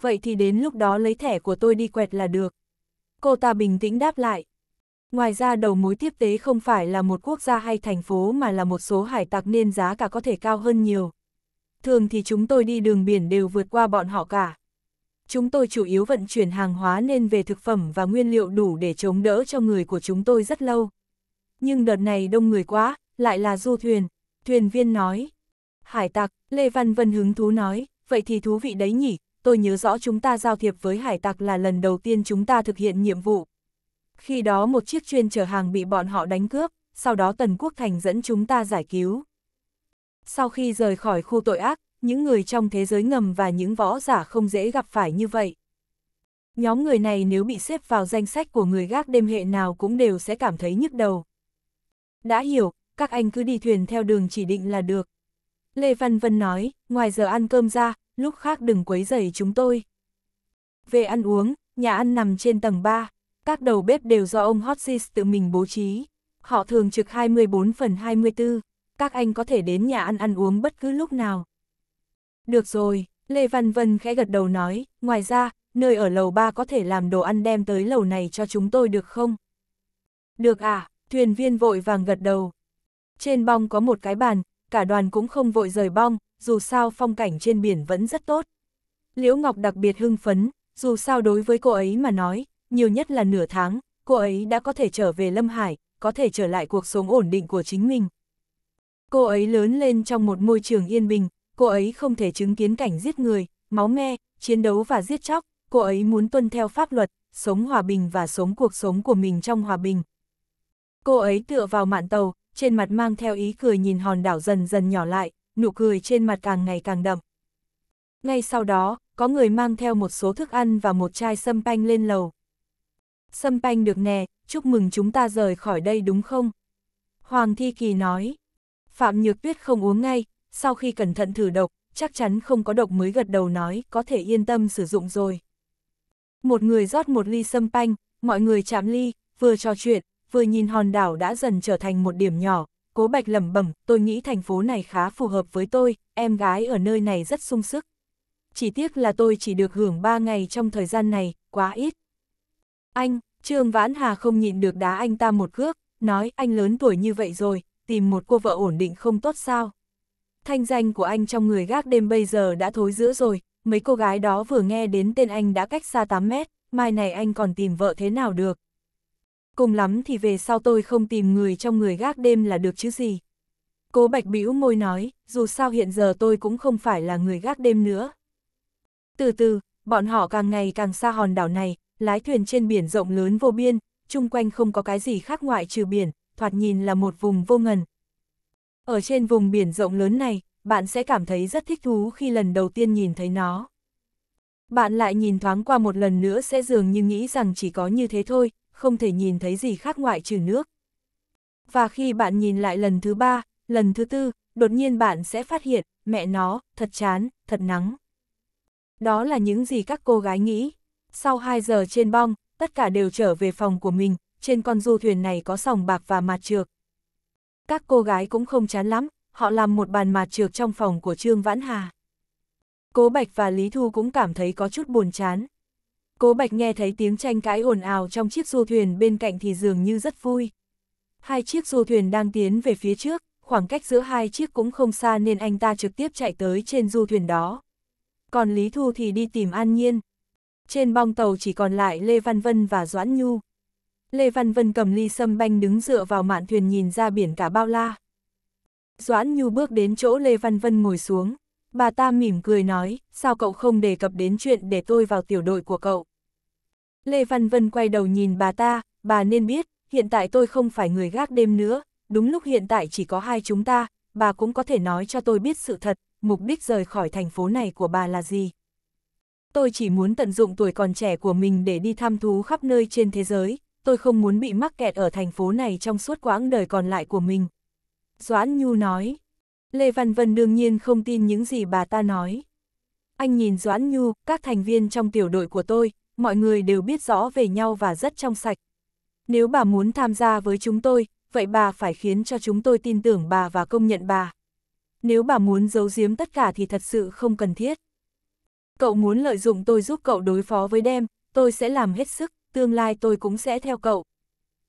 Vậy thì đến lúc đó lấy thẻ của tôi đi quẹt là được. Cô ta bình tĩnh đáp lại. Ngoài ra đầu mối tiếp tế không phải là một quốc gia hay thành phố mà là một số hải tặc nên giá cả có thể cao hơn nhiều. Thường thì chúng tôi đi đường biển đều vượt qua bọn họ cả. Chúng tôi chủ yếu vận chuyển hàng hóa nên về thực phẩm và nguyên liệu đủ để chống đỡ cho người của chúng tôi rất lâu. Nhưng đợt này đông người quá, lại là du thuyền. Thuyền viên nói. Hải tặc, Lê Văn Vân hứng thú nói, vậy thì thú vị đấy nhỉ, tôi nhớ rõ chúng ta giao thiệp với hải tặc là lần đầu tiên chúng ta thực hiện nhiệm vụ, khi đó một chiếc chuyên chở hàng bị bọn họ đánh cướp, sau đó Tần Quốc Thành dẫn chúng ta giải cứu. Sau khi rời khỏi khu tội ác, những người trong thế giới ngầm và những võ giả không dễ gặp phải như vậy. Nhóm người này nếu bị xếp vào danh sách của người gác đêm hệ nào cũng đều sẽ cảm thấy nhức đầu. Đã hiểu, các anh cứ đi thuyền theo đường chỉ định là được. Lê Văn Vân nói, ngoài giờ ăn cơm ra, lúc khác đừng quấy rầy chúng tôi. Về ăn uống, nhà ăn nằm trên tầng 3 các đầu bếp đều do ông Hotsis tự mình bố trí. Họ thường trực 24 phần 24, các anh có thể đến nhà ăn ăn uống bất cứ lúc nào. Được rồi, Lê Văn Vân khẽ gật đầu nói, ngoài ra, nơi ở lầu 3 có thể làm đồ ăn đem tới lầu này cho chúng tôi được không? Được à, thuyền viên vội vàng gật đầu. Trên bong có một cái bàn, cả đoàn cũng không vội rời bong, dù sao phong cảnh trên biển vẫn rất tốt. Liễu Ngọc đặc biệt hưng phấn, dù sao đối với cô ấy mà nói, nhiều nhất là nửa tháng, cô ấy đã có thể trở về Lâm Hải, có thể trở lại cuộc sống ổn định của chính mình. Cô ấy lớn lên trong một môi trường yên bình, cô ấy không thể chứng kiến cảnh giết người, máu me, chiến đấu và giết chóc, cô ấy muốn tuân theo pháp luật, sống hòa bình và sống cuộc sống của mình trong hòa bình. Cô ấy tựa vào mạn tàu, trên mặt mang theo ý cười nhìn hòn đảo dần dần nhỏ lại, nụ cười trên mặt càng ngày càng đậm. Ngay sau đó, có người mang theo một số thức ăn và một chai sâm panh lên lầu. Sâm Panh được nè, chúc mừng chúng ta rời khỏi đây đúng không? Hoàng Thi Kỳ nói. Phạm Nhược Tuyết không uống ngay, sau khi cẩn thận thử độc, chắc chắn không có độc mới gật đầu nói có thể yên tâm sử dụng rồi. Một người rót một ly sâm panh, mọi người chạm ly, vừa trò chuyện, vừa nhìn hòn đảo đã dần trở thành một điểm nhỏ. Cố Bạch lẩm bẩm, tôi nghĩ thành phố này khá phù hợp với tôi, em gái ở nơi này rất sung sức. Chỉ tiếc là tôi chỉ được hưởng 3 ngày trong thời gian này, quá ít. Anh, Trương Vãn Hà không nhịn được đá anh ta một cước, nói anh lớn tuổi như vậy rồi, tìm một cô vợ ổn định không tốt sao. Thanh danh của anh trong người gác đêm bây giờ đã thối giữa rồi, mấy cô gái đó vừa nghe đến tên anh đã cách xa 8 mét, mai này anh còn tìm vợ thế nào được. Cùng lắm thì về sau tôi không tìm người trong người gác đêm là được chứ gì. Cố Bạch bĩu môi nói, dù sao hiện giờ tôi cũng không phải là người gác đêm nữa. Từ từ, bọn họ càng ngày càng xa hòn đảo này, Lái thuyền trên biển rộng lớn vô biên, chung quanh không có cái gì khác ngoại trừ biển, thoạt nhìn là một vùng vô ngần. Ở trên vùng biển rộng lớn này, bạn sẽ cảm thấy rất thích thú khi lần đầu tiên nhìn thấy nó. Bạn lại nhìn thoáng qua một lần nữa sẽ dường như nghĩ rằng chỉ có như thế thôi, không thể nhìn thấy gì khác ngoại trừ nước. Và khi bạn nhìn lại lần thứ ba, lần thứ tư, đột nhiên bạn sẽ phát hiện, mẹ nó, thật chán, thật nắng. Đó là những gì các cô gái nghĩ. Sau 2 giờ trên bong, tất cả đều trở về phòng của mình, trên con du thuyền này có sòng bạc và mạt trược. Các cô gái cũng không chán lắm, họ làm một bàn mạt trược trong phòng của Trương Vãn Hà. Cố Bạch và Lý Thu cũng cảm thấy có chút buồn chán. Cố Bạch nghe thấy tiếng tranh cãi ồn ào trong chiếc du thuyền bên cạnh thì dường như rất vui. Hai chiếc du thuyền đang tiến về phía trước, khoảng cách giữa hai chiếc cũng không xa nên anh ta trực tiếp chạy tới trên du thuyền đó. Còn Lý Thu thì đi tìm An Nhiên. Trên bong tàu chỉ còn lại Lê Văn Vân và Doãn Nhu. Lê Văn Vân cầm ly sâm banh đứng dựa vào mạn thuyền nhìn ra biển cả bao la. Doãn Nhu bước đến chỗ Lê Văn Vân ngồi xuống. Bà ta mỉm cười nói, sao cậu không đề cập đến chuyện để tôi vào tiểu đội của cậu. Lê Văn Vân quay đầu nhìn bà ta, bà nên biết, hiện tại tôi không phải người gác đêm nữa, đúng lúc hiện tại chỉ có hai chúng ta, bà cũng có thể nói cho tôi biết sự thật, mục đích rời khỏi thành phố này của bà là gì tôi chỉ muốn tận dụng tuổi còn trẻ của mình để đi thăm thú khắp nơi trên thế giới, tôi không muốn bị mắc kẹt ở thành phố này trong suốt quãng đời còn lại của mình. Doãn Nhu nói. Lê Văn Vân đương nhiên không tin những gì bà ta nói. Anh nhìn Doãn Nhu, các thành viên trong tiểu đội của tôi, mọi người đều biết rõ về nhau và rất trong sạch. Nếu bà muốn tham gia với chúng tôi, vậy bà phải khiến cho chúng tôi tin tưởng bà và công nhận bà. Nếu bà muốn giấu giếm tất cả thì thật sự không cần thiết. Cậu muốn lợi dụng tôi giúp cậu đối phó với đem, tôi sẽ làm hết sức, tương lai tôi cũng sẽ theo cậu.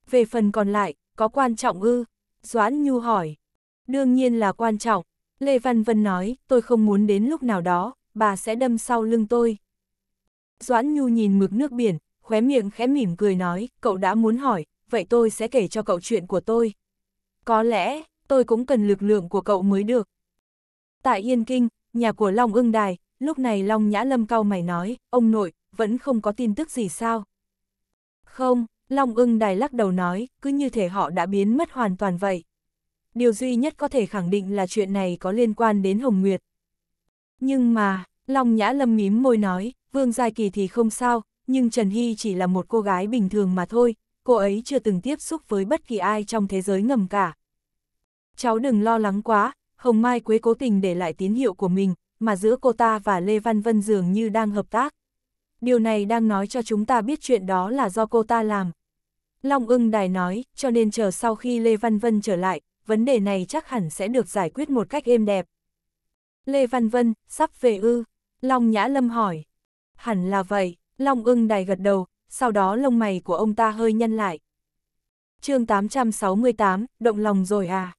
Về phần còn lại, có quan trọng ư? Doãn Nhu hỏi. Đương nhiên là quan trọng. Lê Văn Vân nói, tôi không muốn đến lúc nào đó, bà sẽ đâm sau lưng tôi. Doãn Nhu nhìn mực nước biển, khóe miệng khẽ mỉm cười nói, cậu đã muốn hỏi, vậy tôi sẽ kể cho cậu chuyện của tôi. Có lẽ, tôi cũng cần lực lượng của cậu mới được. Tại Yên Kinh, nhà của Long ưng Đài, lúc này Long Nhã Lâm cau mày nói, ông nội, vẫn không có tin tức gì sao? Không, Long ưng đài lắc đầu nói, cứ như thể họ đã biến mất hoàn toàn vậy. Điều duy nhất có thể khẳng định là chuyện này có liên quan đến Hồng Nguyệt. Nhưng mà, Long Nhã Lâm mím môi nói, Vương Giai Kỳ thì không sao, nhưng Trần Hy chỉ là một cô gái bình thường mà thôi, cô ấy chưa từng tiếp xúc với bất kỳ ai trong thế giới ngầm cả. Cháu đừng lo lắng quá, Hồng Mai Quế cố tình để lại tín hiệu của mình, mà giữa cô ta và Lê Văn Vân dường như đang hợp tác. Điều này đang nói cho chúng ta biết chuyện đó là do cô ta làm. Long ưng đài nói, cho nên chờ sau khi Lê Văn Vân trở lại, vấn đề này chắc hẳn sẽ được giải quyết một cách êm đẹp. Lê Văn Vân, sắp về ư? Long Nhã Lâm hỏi. Hẳn là vậy, Long ưng đài gật đầu, sau đó lông mày của ông ta hơi nhăn lại. chương 868, động lòng rồi à?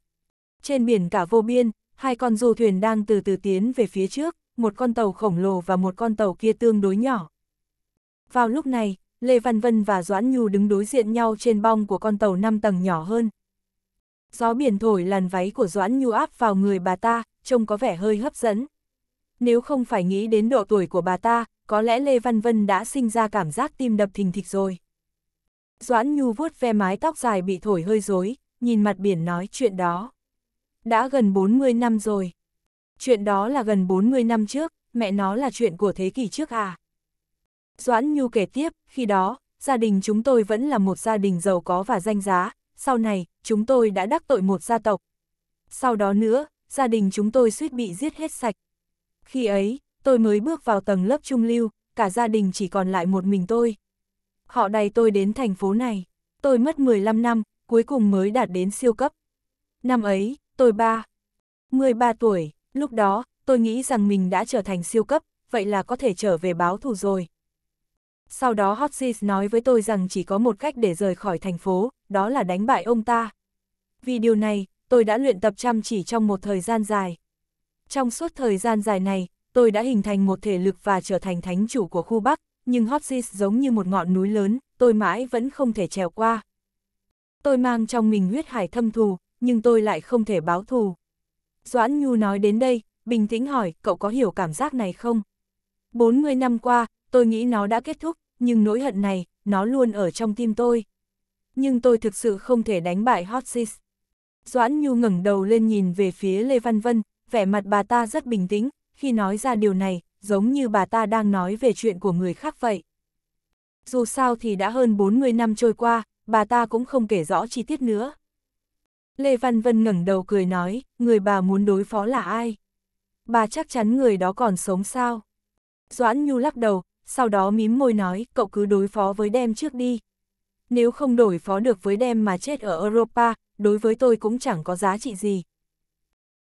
Trên biển cả vô biên, hai con du thuyền đang từ từ tiến về phía trước, một con tàu khổng lồ và một con tàu kia tương đối nhỏ. Vào lúc này, Lê Văn Vân và Doãn Nhu đứng đối diện nhau trên bong của con tàu 5 tầng nhỏ hơn. Gió biển thổi làn váy của Doãn Nhu áp vào người bà ta, trông có vẻ hơi hấp dẫn. Nếu không phải nghĩ đến độ tuổi của bà ta, có lẽ Lê Văn Vân đã sinh ra cảm giác tim đập thình thịch rồi. Doãn Nhu vuốt ve mái tóc dài bị thổi hơi rối, nhìn mặt biển nói chuyện đó đã gần 40 năm rồi. Chuyện đó là gần 40 năm trước, mẹ nó là chuyện của thế kỷ trước à. Doãn Nhu kể tiếp, khi đó, gia đình chúng tôi vẫn là một gia đình giàu có và danh giá, sau này, chúng tôi đã đắc tội một gia tộc. Sau đó nữa, gia đình chúng tôi suýt bị giết hết sạch. Khi ấy, tôi mới bước vào tầng lớp trung lưu, cả gia đình chỉ còn lại một mình tôi. Họ đầy tôi đến thành phố này. Tôi mất 15 năm, cuối cùng mới đạt đến siêu cấp. Năm ấy, tôi ba. 13 tuổi, lúc đó, tôi nghĩ rằng mình đã trở thành siêu cấp, vậy là có thể trở về báo thù rồi. Sau đó Hot nói với tôi rằng chỉ có một cách để rời khỏi thành phố, đó là đánh bại ông ta. Vì điều này, tôi đã luyện tập chăm chỉ trong một thời gian dài. Trong suốt thời gian dài này, tôi đã hình thành một thể lực và trở thành thánh chủ của khu Bắc, nhưng Hot giống như một ngọn núi lớn, tôi mãi vẫn không thể trèo qua. Tôi mang trong mình huyết hải thâm thù, nhưng tôi lại không thể báo thù. Doãn Nhu nói đến đây, bình tĩnh hỏi, cậu có hiểu cảm giác này không? 40 năm qua, tôi nghĩ nó đã kết thúc, nhưng nỗi hận này, nó luôn ở trong tim tôi. Nhưng tôi thực sự không thể đánh bại Hot Doãn Nhu ngẩng đầu lên nhìn về phía Lê Văn Vân, vẻ mặt bà ta rất bình tĩnh, khi nói ra điều này, giống như bà ta đang nói về chuyện của người khác vậy. Dù sao thì đã hơn 40 năm trôi qua, bà ta cũng không kể rõ chi tiết nữa. Lê Văn Vân ngẩng đầu cười nói, người bà muốn đối phó là ai? Bà chắc chắn người đó còn sống sao? Doãn Nhu lắc đầu, sau đó mím môi nói, cậu cứ đối phó với đem trước đi. Nếu không đổi phó được với đem mà chết ở Europa, đối với tôi cũng chẳng có giá trị gì.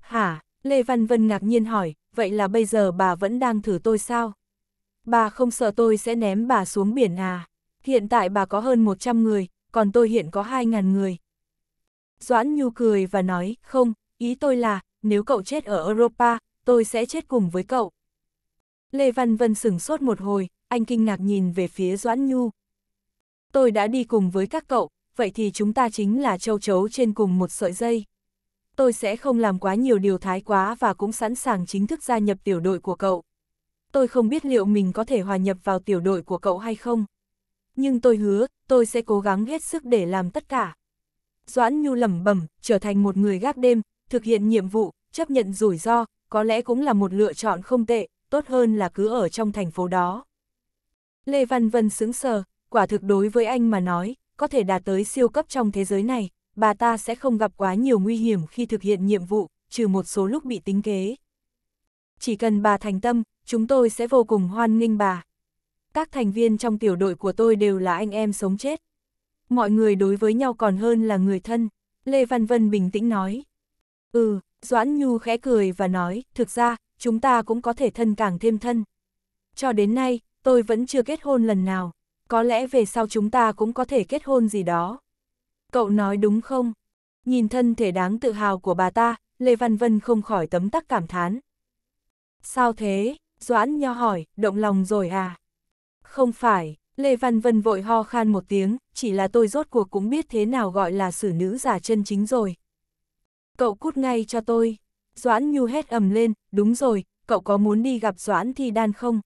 Hả? Lê Văn Vân ngạc nhiên hỏi, vậy là bây giờ bà vẫn đang thử tôi sao? Bà không sợ tôi sẽ ném bà xuống biển à? Hiện tại bà có hơn 100 người, còn tôi hiện có 2.000 người, Doãn Nhu cười và nói, không, ý tôi là, nếu cậu chết ở Europa, tôi sẽ chết cùng với cậu. Lê Văn Vân sửng sốt một hồi, anh kinh ngạc nhìn về phía Doãn Nhu. Tôi đã đi cùng với các cậu, vậy thì chúng ta chính là châu chấu trên cùng một sợi dây. Tôi sẽ không làm quá nhiều điều thái quá và cũng sẵn sàng chính thức gia nhập tiểu đội của cậu. Tôi không biết liệu mình có thể hòa nhập vào tiểu đội của cậu hay không. Nhưng tôi hứa, tôi sẽ cố gắng hết sức để làm tất cả. Doãn Nhu lẩm bẩm, trở thành một người gác đêm, thực hiện nhiệm vụ, chấp nhận rủi ro, có lẽ cũng là một lựa chọn không tệ, tốt hơn là cứ ở trong thành phố đó. Lê Văn Vân sững sờ, quả thực đối với anh mà nói, có thể đạt tới siêu cấp trong thế giới này, bà ta sẽ không gặp quá nhiều nguy hiểm khi thực hiện nhiệm vụ, trừ một số lúc bị tính kế. Chỉ cần bà thành tâm, chúng tôi sẽ vô cùng hoan nghênh bà. Các thành viên trong tiểu đội của tôi đều là anh em sống chết mọi người đối với nhau còn hơn là người thân, Lê Văn Vân bình tĩnh nói. Ừ, Doãn Nhu khẽ cười và nói, thực ra, chúng ta cũng có thể thân càng thêm thân. Cho đến nay, tôi vẫn chưa kết hôn lần nào, có lẽ về sau chúng ta cũng có thể kết hôn gì đó. Cậu nói đúng không? Nhìn thân thể đáng tự hào của bà ta, Lê Văn Vân không khỏi tấm tắc cảm thán. Sao thế? Doãn Nho hỏi, động lòng rồi à? Không phải, Lê Văn Vân vội ho khan một tiếng, chỉ là tôi rốt cuộc cũng biết thế nào gọi là xử nữ giả chân chính rồi. Cậu cút ngay cho tôi. Doãn Nhu hét ầm lên, đúng rồi, cậu có muốn đi gặp Doãn Thi Đan không?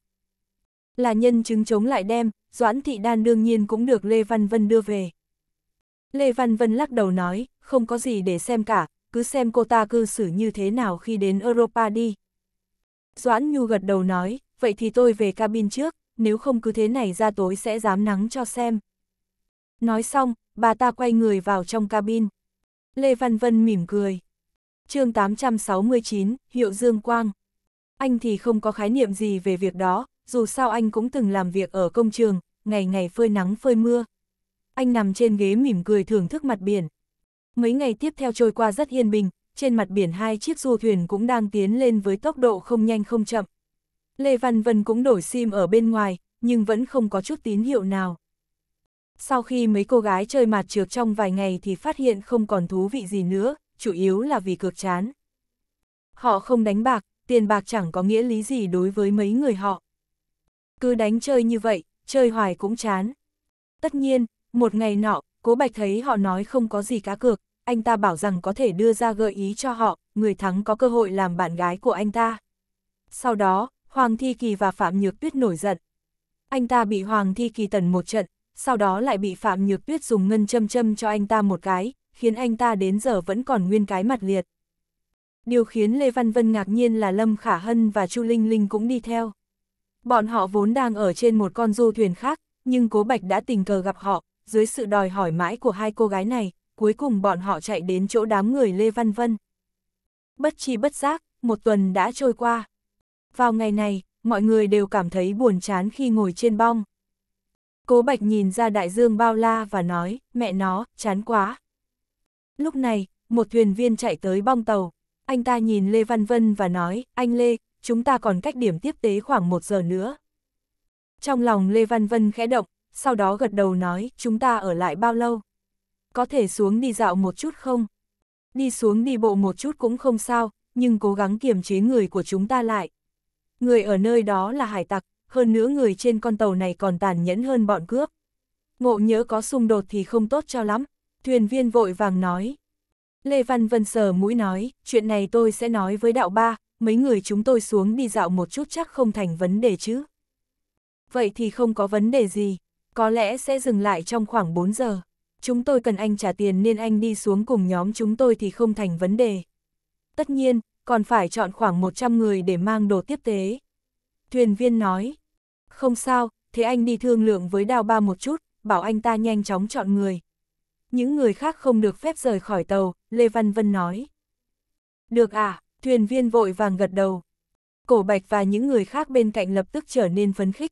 Là nhân chứng chống lại đem, Doãn Thị Đan đương nhiên cũng được Lê Văn Vân đưa về. Lê Văn Vân lắc đầu nói, không có gì để xem cả, cứ xem cô ta cư xử như thế nào khi đến Europa đi. Doãn Nhu gật đầu nói, vậy thì tôi về cabin trước, nếu không cứ thế này ra tối sẽ dám nắng cho xem. Nói xong, bà ta quay người vào trong cabin. Lê Văn Vân mỉm cười. chương 869, Hiệu Dương Quang. Anh thì không có khái niệm gì về việc đó, dù sao anh cũng từng làm việc ở công trường, ngày ngày phơi nắng phơi mưa. Anh nằm trên ghế mỉm cười thưởng thức mặt biển. Mấy ngày tiếp theo trôi qua rất yên bình, trên mặt biển hai chiếc du thuyền cũng đang tiến lên với tốc độ không nhanh không chậm. Lê Văn Vân cũng đổi sim ở bên ngoài, nhưng vẫn không có chút tín hiệu nào. Sau khi mấy cô gái chơi mạt trược trong vài ngày thì phát hiện không còn thú vị gì nữa, chủ yếu là vì cược chán. Họ không đánh bạc, tiền bạc chẳng có nghĩa lý gì đối với mấy người họ. Cứ đánh chơi như vậy, chơi hoài cũng chán. Tất nhiên, một ngày nọ, Cố Bạch thấy họ nói không có gì cá cược, anh ta bảo rằng có thể đưa ra gợi ý cho họ, người thắng có cơ hội làm bạn gái của anh ta. Sau đó, Hoàng Thi Kỳ và Phạm Nhược Tuyết nổi giận. Anh ta bị Hoàng Thi Kỳ tần một trận, sau đó lại bị Phạm Nhược Tuyết dùng ngân châm châm cho anh ta một cái, khiến anh ta đến giờ vẫn còn nguyên cái mặt liệt. Điều khiến Lê Văn Vân ngạc nhiên là Lâm Khả Hân và Chu Linh Linh cũng đi theo. Bọn họ vốn đang ở trên một con du thuyền khác, nhưng Cố Bạch đã tình cờ gặp họ, dưới sự đòi hỏi mãi của hai cô gái này, cuối cùng bọn họ chạy đến chỗ đám người Lê Văn Vân. Bất chi bất giác, một tuần đã trôi qua vào ngày này, mọi người đều cảm thấy buồn chán khi ngồi trên bong. Cố Bạch nhìn ra đại dương bao la và nói, mẹ nó, chán quá. Lúc này, một thuyền viên chạy tới bong tàu, anh ta nhìn Lê Văn Vân và nói, anh Lê, chúng ta còn cách điểm tiếp tế khoảng một giờ nữa. Trong lòng Lê Văn Vân khẽ động, sau đó gật đầu nói, chúng ta ở lại bao lâu? Có thể xuống đi dạo một chút không? Đi xuống đi bộ một chút cũng không sao, nhưng cố gắng kiềm chế người của chúng ta lại. Người ở nơi đó là hải tặc, hơn nữa người trên con tàu này còn tàn nhẫn hơn bọn cướp. Ngộ nhớ có xung đột thì không tốt cho lắm, thuyền viên vội vàng nói. Lê Văn Vân sờ mũi nói, chuyện này tôi sẽ nói với đạo ba, mấy người chúng tôi xuống đi dạo một chút chắc không thành vấn đề chứ. Vậy thì không có vấn đề gì, có lẽ sẽ dừng lại trong khoảng 4 giờ. Chúng tôi cần anh trả tiền nên anh đi xuống cùng nhóm chúng tôi thì không thành vấn đề. Tất nhiên, còn phải chọn khoảng 100 người để mang đồ tiếp tế. Thuyền viên nói, không sao, thế anh đi thương lượng với đào ba một chút, bảo anh ta nhanh chóng chọn người. Những người khác không được phép rời khỏi tàu, Lê Văn Vân nói. Được à, thuyền viên vội vàng gật đầu. Cổ Bạch và những người khác bên cạnh lập tức trở nên phấn khích.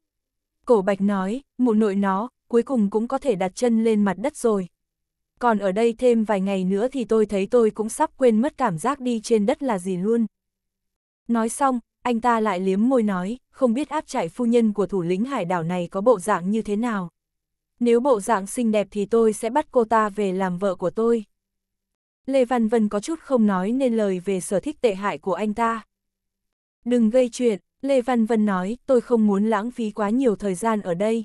Cổ Bạch nói, mụ nội nó, cuối cùng cũng có thể đặt chân lên mặt đất rồi còn ở đây thêm vài ngày nữa thì tôi thấy tôi cũng sắp quên mất cảm giác đi trên đất là gì luôn. Nói xong, anh ta lại liếm môi nói, không biết áp trại phu nhân của thủ lĩnh hải đảo này có bộ dạng như thế nào. Nếu bộ dạng xinh đẹp thì tôi sẽ bắt cô ta về làm vợ của tôi. Lê Văn Vân có chút không nói nên lời về sở thích tệ hại của anh ta. Đừng gây chuyện, Lê Văn Vân nói, tôi không muốn lãng phí quá nhiều thời gian ở đây.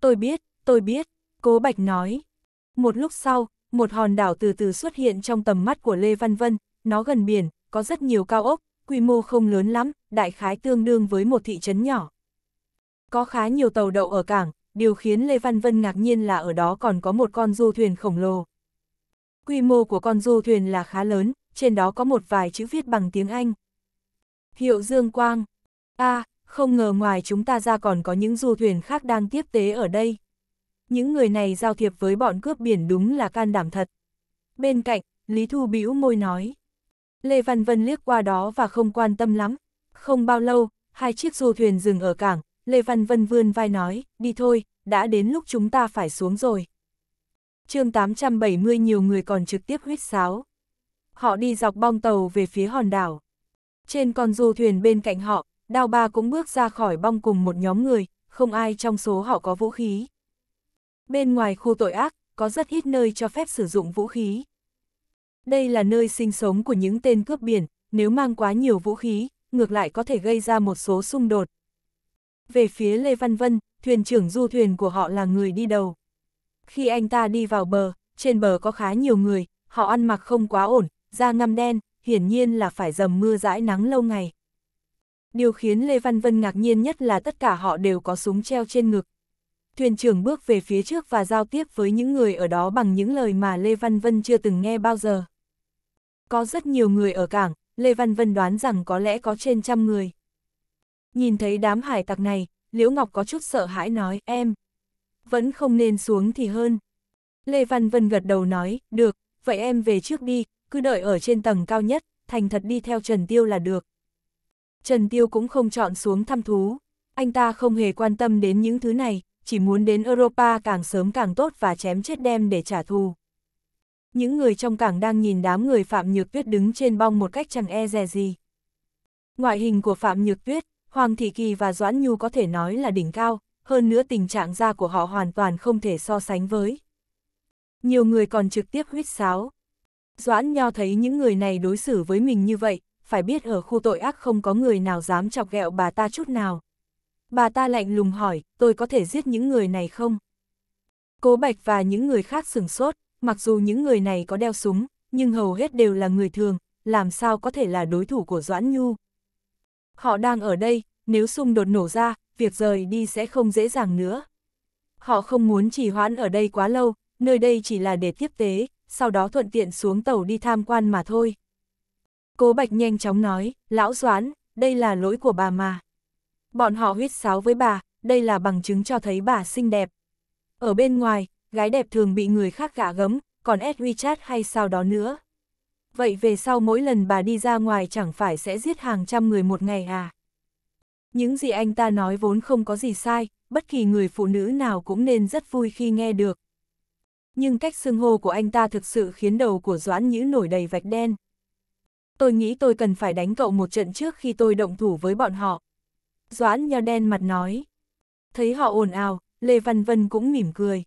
Tôi biết, tôi biết, cố Bạch nói, một lúc sau, một hòn đảo từ từ xuất hiện trong tầm mắt của Lê Văn Vân, nó gần biển, có rất nhiều cao ốc, quy mô không lớn lắm, đại khái tương đương với một thị trấn nhỏ. Có khá nhiều tàu đậu ở cảng, điều khiến Lê Văn Vân ngạc nhiên là ở đó còn có một con du thuyền khổng lồ. Quy mô của con du thuyền là khá lớn, trên đó có một vài chữ viết bằng tiếng Anh. Hiệu Dương Quang. a à, không ngờ ngoài chúng ta ra còn có những du thuyền khác đang tiếp tế ở đây những người này giao thiệp với bọn cướp biển đúng là can đảm thật. Bên cạnh, Lý Thu bĩu môi nói. Lê Văn Vân liếc qua đó và không quan tâm lắm. Không bao lâu, hai chiếc du thuyền dừng ở cảng, Lê Văn Vân vươn vai nói, đi thôi, đã đến lúc chúng ta phải xuống rồi. chương 870 nhiều người còn trực tiếp huyết sáo. Họ đi dọc bong tàu về phía hòn đảo. Trên con du thuyền bên cạnh họ, Đao Ba cũng bước ra khỏi bong cùng một nhóm người, không ai trong số họ có vũ khí. Bên ngoài khu tội ác, có rất ít nơi cho phép sử dụng vũ khí. Đây là nơi sinh sống của những tên cướp biển, nếu mang quá nhiều vũ khí, ngược lại có thể gây ra một số xung đột. Về phía Lê Văn Vân, thuyền trưởng du thuyền của họ là người đi đầu. Khi anh ta đi vào bờ, trên bờ có khá nhiều người, họ ăn mặc không quá ổn, da ngăm đen, hiển nhiên là phải dầm mưa dãi nắng lâu ngày. Điều khiến Lê Văn Vân ngạc nhiên nhất là tất cả họ đều có súng treo trên ngực, thuyền trưởng bước về phía trước và giao tiếp với những người ở đó bằng những lời mà Lê Văn Vân chưa từng nghe bao giờ. Có rất nhiều người ở cảng, Lê Văn Vân đoán rằng có lẽ có trên trăm người. Nhìn thấy đám hải tặc này, Liễu Ngọc có chút sợ hãi nói, em, vẫn không nên xuống thì hơn. Lê Văn Vân gật đầu nói, được, vậy em về trước đi, cứ đợi ở trên tầng cao nhất, thành thật đi theo Trần Tiêu là được. Trần Tiêu cũng không chọn xuống thăm thú, anh ta không hề quan tâm đến những thứ này, chỉ muốn đến Europa càng sớm càng tốt và chém chết đem để trả thù. Những người trong cảng đang nhìn đám người Phạm Nhược Tuyết đứng trên bong một cách chẳng e dè gì. Ngoại hình của Phạm Nhược Tuyết, Hoàng Thị Kỳ và Doãn Nhu có thể nói là đỉnh cao, hơn nữa tình trạng da của họ hoàn toàn không thể so sánh với. Nhiều người còn trực tiếp huyết sáo. Doãn Nho thấy những người này đối xử với mình như vậy, phải biết ở khu tội ác không có người nào dám chọc ghẹo bà ta chút nào. Bà ta lạnh lùng hỏi, tôi có thể giết những người này không? Cố Bạch và những người khác sửng sốt, mặc dù những người này có đeo súng, nhưng hầu hết đều là người thường, làm sao có thể là đối thủ của Doãn Nhu. Họ đang ở đây, nếu xung đột nổ ra, việc rời đi sẽ không dễ dàng nữa. Họ không muốn trì hoãn ở đây quá lâu, nơi đây chỉ là để tiếp tế, sau đó thuận tiện xuống tàu đi tham quan mà thôi. Cố Bạch nhanh chóng nói, lão Doãn, đây là lỗi của bà mà bọn họ huyết sáo với bà, đây là bằng chứng cho thấy bà xinh đẹp. Ở bên ngoài, gái đẹp thường bị người khác gạ gấm, còn Ed WeChat hay sao đó nữa. Vậy về sau mỗi lần bà đi ra ngoài chẳng phải sẽ giết hàng trăm người một ngày à? Những gì anh ta nói vốn không có gì sai, bất kỳ người phụ nữ nào cũng nên rất vui khi nghe được. Nhưng cách xưng hô của anh ta thực sự khiến đầu của Doãn Nhữ nổi đầy vạch đen. Tôi nghĩ tôi cần phải đánh cậu một trận trước khi tôi động thủ với bọn họ. Doãn nho đen mặt nói. Thấy họ ồn ào, Lê Văn Vân cũng mỉm cười.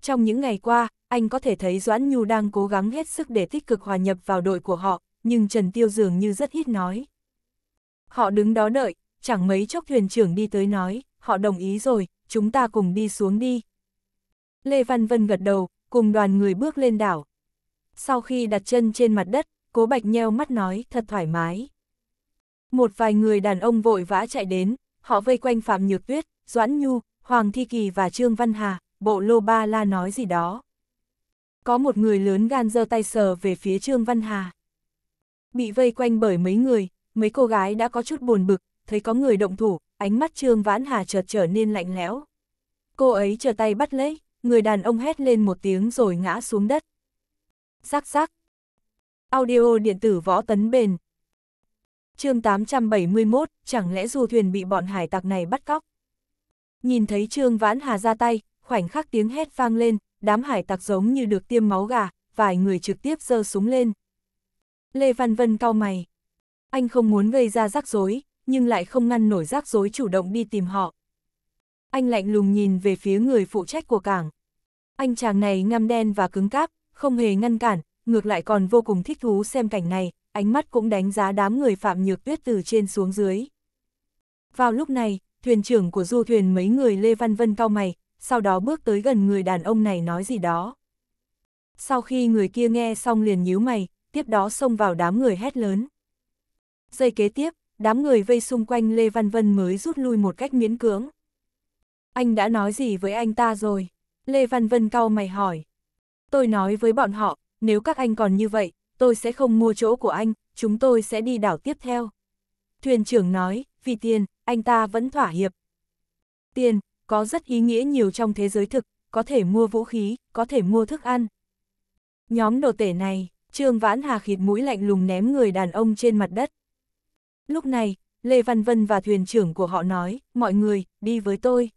Trong những ngày qua, anh có thể thấy Doãn Nhu đang cố gắng hết sức để tích cực hòa nhập vào đội của họ, nhưng Trần Tiêu dường như rất ít nói. Họ đứng đó đợi, chẳng mấy chốc thuyền trưởng đi tới nói, họ đồng ý rồi, chúng ta cùng đi xuống đi. Lê Văn Vân gật đầu, cùng đoàn người bước lên đảo. Sau khi đặt chân trên mặt đất, Cố Bạch nheo mắt nói thật thoải mái. Một vài người đàn ông vội vã chạy đến, họ vây quanh Phạm Nhược Tuyết, Doãn Nhu, Hoàng Thi Kỳ và Trương Văn Hà, bộ lô ba la nói gì đó. Có một người lớn gan giơ tay sờ về phía Trương Văn Hà. Bị vây quanh bởi mấy người, mấy cô gái đã có chút buồn bực, thấy có người động thủ, ánh mắt Trương Vãn Hà chợt trở nên lạnh lẽo. Cô ấy trở tay bắt lấy, người đàn ông hét lên một tiếng rồi ngã xuống đất. Sắc sắc. Audio điện tử võ tấn bền, chương 871, chẳng lẽ du thuyền bị bọn hải tặc này bắt cóc? Nhìn thấy Trương Vãn Hà ra tay, khoảnh khắc tiếng hét vang lên, đám hải tặc giống như được tiêm máu gà, vài người trực tiếp giơ súng lên. Lê Văn Vân cau mày. Anh không muốn gây ra rắc rối, nhưng lại không ngăn nổi rắc rối chủ động đi tìm họ. Anh lạnh lùng nhìn về phía người phụ trách của cảng. Anh chàng này ngăm đen và cứng cáp, không hề ngăn cản, ngược lại còn vô cùng thích thú xem cảnh này, ánh mắt cũng đánh giá đám người Phạm Nhược Tuyết từ trên xuống dưới. Vào lúc này, thuyền trưởng của du thuyền mấy người Lê Văn Vân cao mày, sau đó bước tới gần người đàn ông này nói gì đó. Sau khi người kia nghe xong liền nhíu mày, tiếp đó xông vào đám người hét lớn. Giây kế tiếp, đám người vây xung quanh Lê Văn Vân mới rút lui một cách miễn cưỡng. Anh đã nói gì với anh ta rồi? Lê Văn Vân cau mày hỏi. Tôi nói với bọn họ, nếu các anh còn như vậy, tôi sẽ không mua chỗ của anh, chúng tôi sẽ đi đảo tiếp theo. Thuyền trưởng nói, vì tiền, anh ta vẫn thỏa hiệp. Tiền, có rất ý nghĩa nhiều trong thế giới thực, có thể mua vũ khí, có thể mua thức ăn. Nhóm đồ tể này, Trương Vãn Hà khịt mũi lạnh lùng ném người đàn ông trên mặt đất. Lúc này, Lê Văn Vân và thuyền trưởng của họ nói, mọi người, đi với tôi.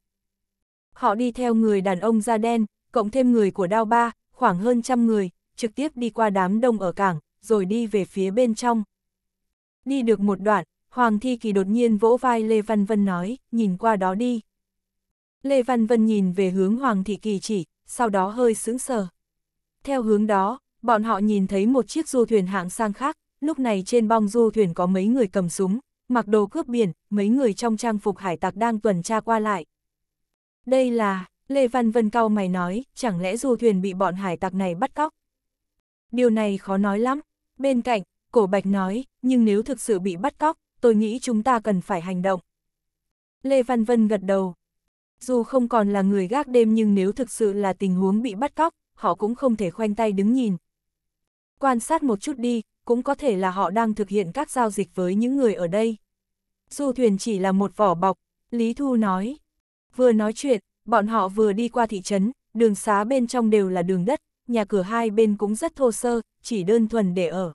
Họ đi theo người đàn ông da đen, cộng thêm người của đao ba, khoảng hơn trăm người, trực tiếp đi qua đám đông ở cảng, rồi đi về phía bên trong. Đi được một đoạn, Hoàng Thi Kỳ đột nhiên vỗ vai Lê Văn Vân nói, nhìn qua đó đi. Lê Văn Vân nhìn về hướng Hoàng Thị Kỳ chỉ, sau đó hơi sững sờ. Theo hướng đó, bọn họ nhìn thấy một chiếc du thuyền hạng sang khác, lúc này trên bong du thuyền có mấy người cầm súng, mặc đồ cướp biển, mấy người trong trang phục hải tặc đang tuần tra qua lại. Đây là, Lê Văn Vân cau mày nói, chẳng lẽ du thuyền bị bọn hải tặc này bắt cóc? điều này khó nói lắm. Bên cạnh, cổ bạch nói, nhưng nếu thực sự bị bắt cóc, tôi nghĩ chúng ta cần phải hành động. Lê Văn Vân gật đầu. Dù không còn là người gác đêm nhưng nếu thực sự là tình huống bị bắt cóc, họ cũng không thể khoanh tay đứng nhìn. Quan sát một chút đi, cũng có thể là họ đang thực hiện các giao dịch với những người ở đây. dù thuyền chỉ là một vỏ bọc, Lý Thu nói. Vừa nói chuyện, bọn họ vừa đi qua thị trấn, đường xá bên trong đều là đường đất, nhà cửa hai bên cũng rất thô sơ, chỉ đơn thuần để ở.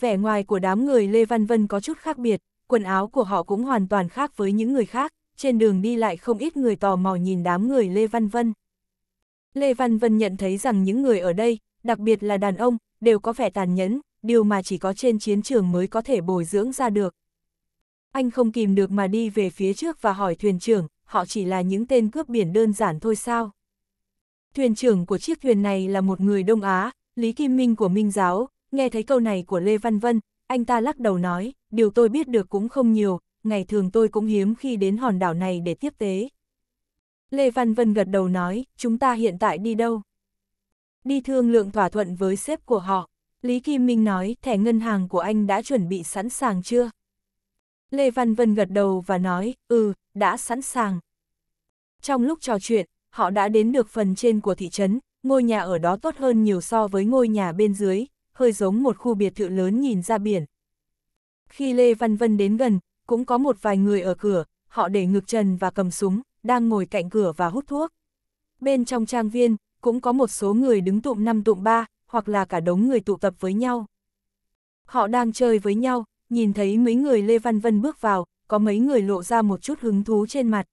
Vẻ ngoài của đám người Lê Văn Vân có chút khác biệt, quần áo của họ cũng hoàn toàn khác với những người khác, trên đường đi lại không ít người tò mò nhìn đám người Lê Văn Vân. Lê Văn Vân nhận thấy rằng những người ở đây, đặc biệt là đàn ông, đều có vẻ tàn nhẫn, điều mà chỉ có trên chiến trường mới có thể bồi dưỡng ra được. Anh không kìm được mà đi về phía trước và hỏi thuyền trưởng, họ chỉ là những tên cướp biển đơn giản thôi sao? Thuyền trưởng của chiếc thuyền này là một người Đông Á, Lý Kim Minh của Minh Giáo, nghe thấy câu này của Lê Văn Vân, anh ta lắc đầu nói, điều tôi biết được cũng không nhiều, ngày thường tôi cũng hiếm khi đến hòn đảo này để tiếp tế. Lê Văn Vân gật đầu nói, chúng ta hiện tại đi đâu? Đi thương lượng thỏa thuận với sếp của họ. Lý Kim Minh nói, thẻ ngân hàng của anh đã chuẩn bị sẵn sàng chưa? Lê Văn Vân gật đầu và nói, ừ, đã sẵn sàng. Trong lúc trò chuyện, họ đã đến được phần trên của thị trấn, ngôi nhà ở đó tốt hơn nhiều so với ngôi nhà bên dưới, hơi giống một khu biệt thự lớn nhìn ra biển. Khi Lê Văn Vân đến gần, cũng có một vài người ở cửa, họ để ngực trần và cầm súng, đang ngồi cạnh cửa và hút thuốc. Bên trong trang viên, cũng có một số người đứng tụm năm tụm ba, hoặc là cả đống người tụ tập với nhau. Họ đang chơi với nhau, nhìn thấy mấy người Lê Văn Vân bước vào, có mấy người lộ ra một chút hứng thú trên mặt.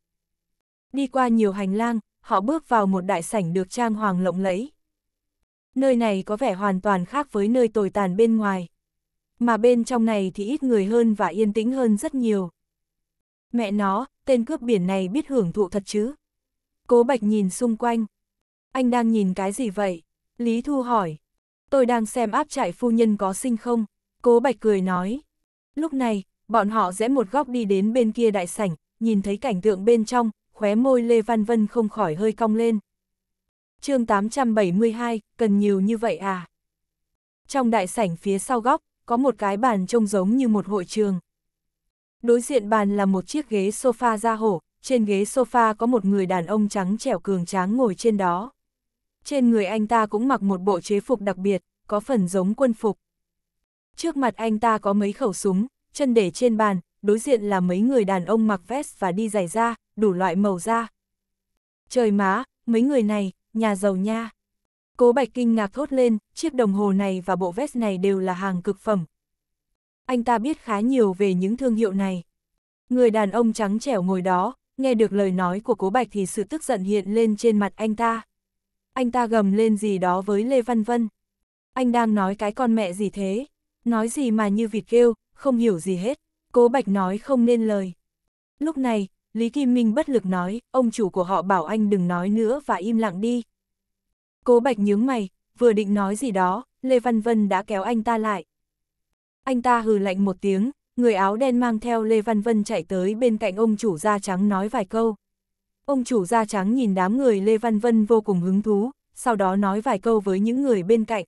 Đi qua nhiều hành lang, họ bước vào một đại sảnh được trang hoàng lộng lẫy. Nơi này có vẻ hoàn toàn khác với nơi tồi tàn bên ngoài. Mà bên trong này thì ít người hơn và yên tĩnh hơn rất nhiều. Mẹ nó, tên cướp biển này biết hưởng thụ thật chứ. Cố Bạch nhìn xung quanh. Anh đang nhìn cái gì vậy? Lý Thu hỏi. Tôi đang xem áp trại phu nhân có sinh không? Cố Bạch cười nói. Lúc này, bọn họ rẽ một góc đi đến bên kia đại sảnh, nhìn thấy cảnh tượng bên trong, khóe môi Lê Văn Vân không khỏi hơi cong lên. chương 872, cần nhiều như vậy à? Trong đại sảnh phía sau góc, có một cái bàn trông giống như một hội trường. Đối diện bàn là một chiếc ghế sofa da hổ, trên ghế sofa có một người đàn ông trắng trẻo cường tráng ngồi trên đó. Trên người anh ta cũng mặc một bộ chế phục đặc biệt, có phần giống quân phục. Trước mặt anh ta có mấy khẩu súng, chân để trên bàn, đối diện là mấy người đàn ông mặc vest và đi giày da, đủ loại màu da. Trời má, mấy người này, nhà giàu nha. Cố Bạch kinh ngạc thốt lên, chiếc đồng hồ này và bộ vest này đều là hàng cực phẩm. Anh ta biết khá nhiều về những thương hiệu này. Người đàn ông trắng trẻo ngồi đó, nghe được lời nói của Cố Bạch thì sự tức giận hiện lên trên mặt anh ta. Anh ta gầm lên gì đó với Lê Văn Vân. Anh đang nói cái con mẹ gì thế? Nói gì mà như vịt kêu, không hiểu gì hết. Cố Bạch nói không nên lời. Lúc này, Lý Kim Minh bất lực nói, ông chủ của họ bảo anh đừng nói nữa và im lặng đi. Cố Bạch nhướng mày, vừa định nói gì đó, Lê Văn Vân đã kéo anh ta lại. Anh ta hừ lạnh một tiếng, người áo đen mang theo Lê Văn Vân chạy tới bên cạnh ông chủ da trắng nói vài câu. Ông chủ da trắng nhìn đám người Lê Văn Vân vô cùng hứng thú, sau đó nói vài câu với những người bên cạnh.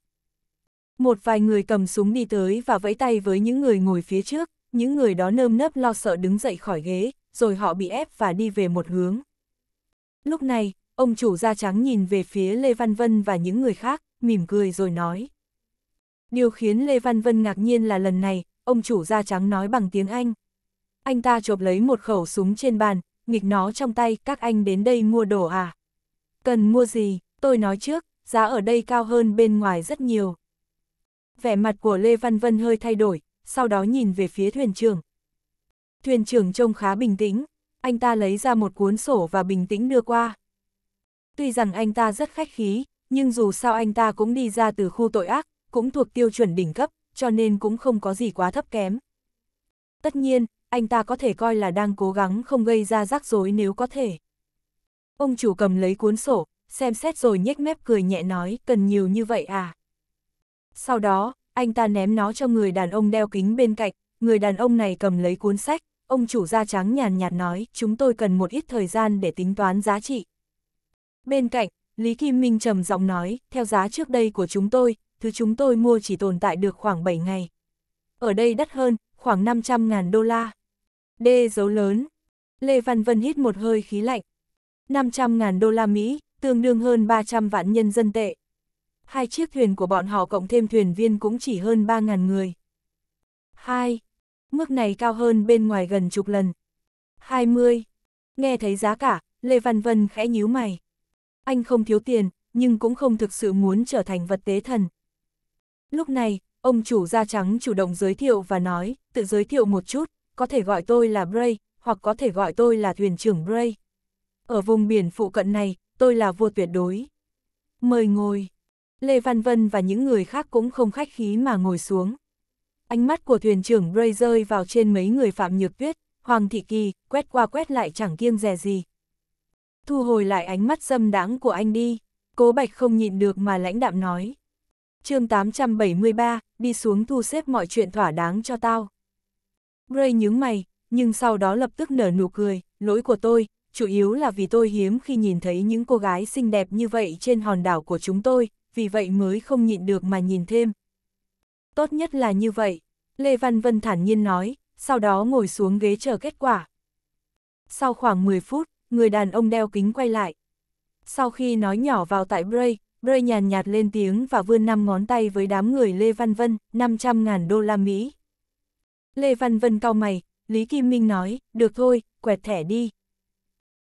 Một vài người cầm súng đi tới và vẫy tay với những người ngồi phía trước, những người đó nơm nớp lo sợ đứng dậy khỏi ghế, rồi họ bị ép và đi về một hướng. Lúc này, ông chủ da trắng nhìn về phía Lê Văn Vân và những người khác, mỉm cười rồi nói. Điều khiến Lê Văn Vân ngạc nhiên là lần này, ông chủ da trắng nói bằng tiếng Anh. Anh ta chộp lấy một khẩu súng trên bàn, nghịch nó trong tay, các anh đến đây mua đồ à? Cần mua gì, tôi nói trước, giá ở đây cao hơn bên ngoài rất nhiều. Vẻ mặt của Lê Văn Vân hơi thay đổi, sau đó nhìn về phía thuyền trưởng, Thuyền trưởng trông khá bình tĩnh, anh ta lấy ra một cuốn sổ và bình tĩnh đưa qua. Tuy rằng anh ta rất khách khí, nhưng dù sao anh ta cũng đi ra từ khu tội ác, cũng thuộc tiêu chuẩn đỉnh cấp, cho nên cũng không có gì quá thấp kém. Tất nhiên, anh ta có thể coi là đang cố gắng không gây ra rắc rối nếu có thể. Ông chủ cầm lấy cuốn sổ, xem xét rồi nhếch mép cười nhẹ nói, cần nhiều như vậy à? Sau đó, anh ta ném nó cho người đàn ông đeo kính bên cạnh, người đàn ông này cầm lấy cuốn sách, ông chủ da trắng nhàn nhạt nói, chúng tôi cần một ít thời gian để tính toán giá trị. Bên cạnh, Lý Kim Minh trầm giọng nói, theo giá trước đây của chúng tôi, thứ chúng tôi mua chỉ tồn tại được khoảng 7 ngày. Ở đây đắt hơn, khoảng 500.000 đô la. D dấu lớn. Lê Văn Vân hít một hơi khí lạnh. 500.000 đô la Mỹ, tương đương hơn 300 vạn nhân dân tệ. Hai chiếc thuyền của bọn họ cộng thêm thuyền viên cũng chỉ hơn 3.000 người. 2 mức này cao hơn bên ngoài gần chục lần. 20. Nghe thấy giá cả, Lê Văn Vân khẽ nhíu mày. Anh không thiếu tiền, nhưng cũng không thực sự muốn trở thành vật tế thần. Lúc này, ông chủ da trắng chủ động giới thiệu và nói, tự giới thiệu một chút, có thể gọi tôi là Bray, hoặc có thể gọi tôi là thuyền trưởng Bray. Ở vùng biển phụ cận này, tôi là vua tuyệt đối. Mời ngồi. Lê Văn Vân và những người khác cũng không khách khí mà ngồi xuống. Ánh mắt của thuyền trưởng Bray rơi vào trên mấy người Phạm Nhược Tuyết, Hoàng Thị Kỳ, quét qua quét lại chẳng kiêng dè gì. Thu hồi lại ánh mắt dâm đáng của anh đi, cố bạch không nhịn được mà lãnh đạm nói. chương 873, đi xuống thu xếp mọi chuyện thỏa đáng cho tao. Bray nhướng mày, nhưng sau đó lập tức nở nụ cười, lỗi của tôi, chủ yếu là vì tôi hiếm khi nhìn thấy những cô gái xinh đẹp như vậy trên hòn đảo của chúng tôi, vì vậy mới không nhịn được mà nhìn thêm, Tốt nhất là như vậy, Lê Văn Vân thản nhiên nói, sau đó ngồi xuống ghế chờ kết quả. Sau khoảng 10 phút, người đàn ông đeo kính quay lại. Sau khi nói nhỏ vào tại Bray, Bray nhàn nhạt lên tiếng và vươn năm ngón tay với đám người Lê Văn Vân, 500.000 đô la Mỹ. Lê Văn Vân cau mày, Lý Kim Minh nói, được thôi, quẹt thẻ đi.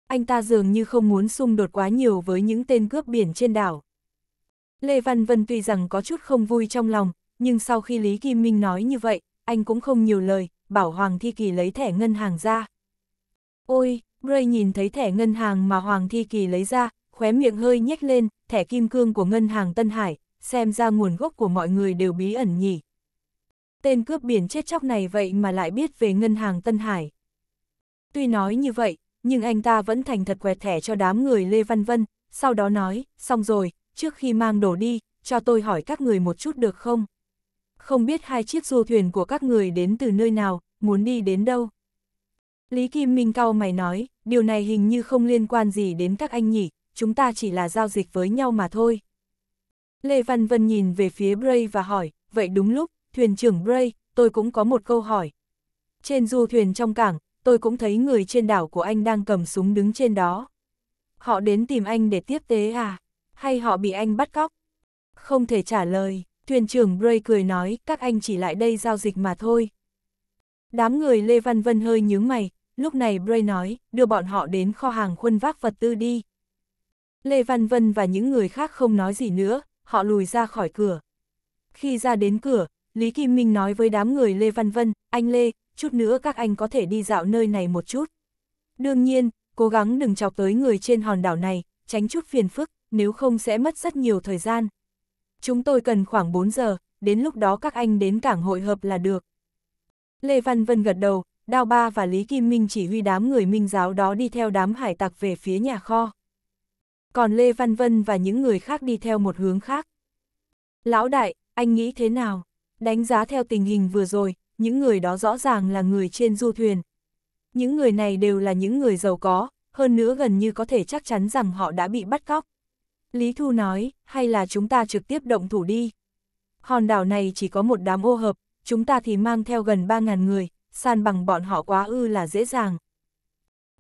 Anh ta dường như không muốn xung đột quá nhiều với những tên cướp biển trên đảo. Lê Văn Vân tuy rằng có chút không vui trong lòng, nhưng sau khi Lý Kim Minh nói như vậy, anh cũng không nhiều lời, bảo Hoàng Thi Kỳ lấy thẻ ngân hàng ra. Ôi, Bray nhìn thấy thẻ ngân hàng mà Hoàng Thi Kỳ lấy ra, khóe miệng hơi nhếch lên, thẻ kim cương của ngân hàng Tân Hải, xem ra nguồn gốc của mọi người đều bí ẩn nhỉ. Tên cướp biển chết chóc này vậy mà lại biết về ngân hàng Tân Hải. Tuy nói như vậy, nhưng anh ta vẫn thành thật quẹt thẻ cho đám người Lê Văn Vân, sau đó nói, xong rồi, trước khi mang đồ đi, cho tôi hỏi các người một chút được không? không biết hai chiếc du thuyền của các người đến từ nơi nào, muốn đi đến đâu. Lý Kim Minh cao mày nói, điều này hình như không liên quan gì đến các anh nhỉ, chúng ta chỉ là giao dịch với nhau mà thôi. Lê Văn Vân nhìn về phía Bray và hỏi, vậy đúng lúc, thuyền trưởng Bray, tôi cũng có một câu hỏi. Trên du thuyền trong cảng, tôi cũng thấy người trên đảo của anh đang cầm súng đứng trên đó. Họ đến tìm anh để tiếp tế à? Hay họ bị anh bắt cóc? Không thể trả lời thuyền trưởng Bray cười nói, các anh chỉ lại đây giao dịch mà thôi. Đám người Lê Văn Vân hơi nhướng mày, lúc này Bray nói, đưa bọn họ đến kho hàng khuân vác vật tư đi. Lê Văn Vân và những người khác không nói gì nữa, họ lùi ra khỏi cửa. Khi ra đến cửa, Lý Kim Minh nói với đám người Lê Văn Vân, anh Lê, chút nữa các anh có thể đi dạo nơi này một chút. Đương nhiên, cố gắng đừng chọc tới người trên hòn đảo này, tránh chút phiền phức, nếu không sẽ mất rất nhiều thời gian chúng tôi cần khoảng 4 giờ, đến lúc đó các anh đến cảng hội hợp là được. Lê Văn Vân gật đầu, Đao Ba và Lý Kim Minh chỉ huy đám người minh giáo đó đi theo đám hải tặc về phía nhà kho. Còn Lê Văn Vân và những người khác đi theo một hướng khác. Lão đại, anh nghĩ thế nào? Đánh giá theo tình hình vừa rồi, những người đó rõ ràng là người trên du thuyền. Những người này đều là những người giàu có, hơn nữa gần như có thể chắc chắn rằng họ đã bị bắt cóc. Lý Thu nói, hay là chúng ta trực tiếp động thủ đi. Hòn đảo này chỉ có một đám ô hợp, chúng ta thì mang theo gần 3.000 người, san bằng bọn họ quá ư là dễ dàng.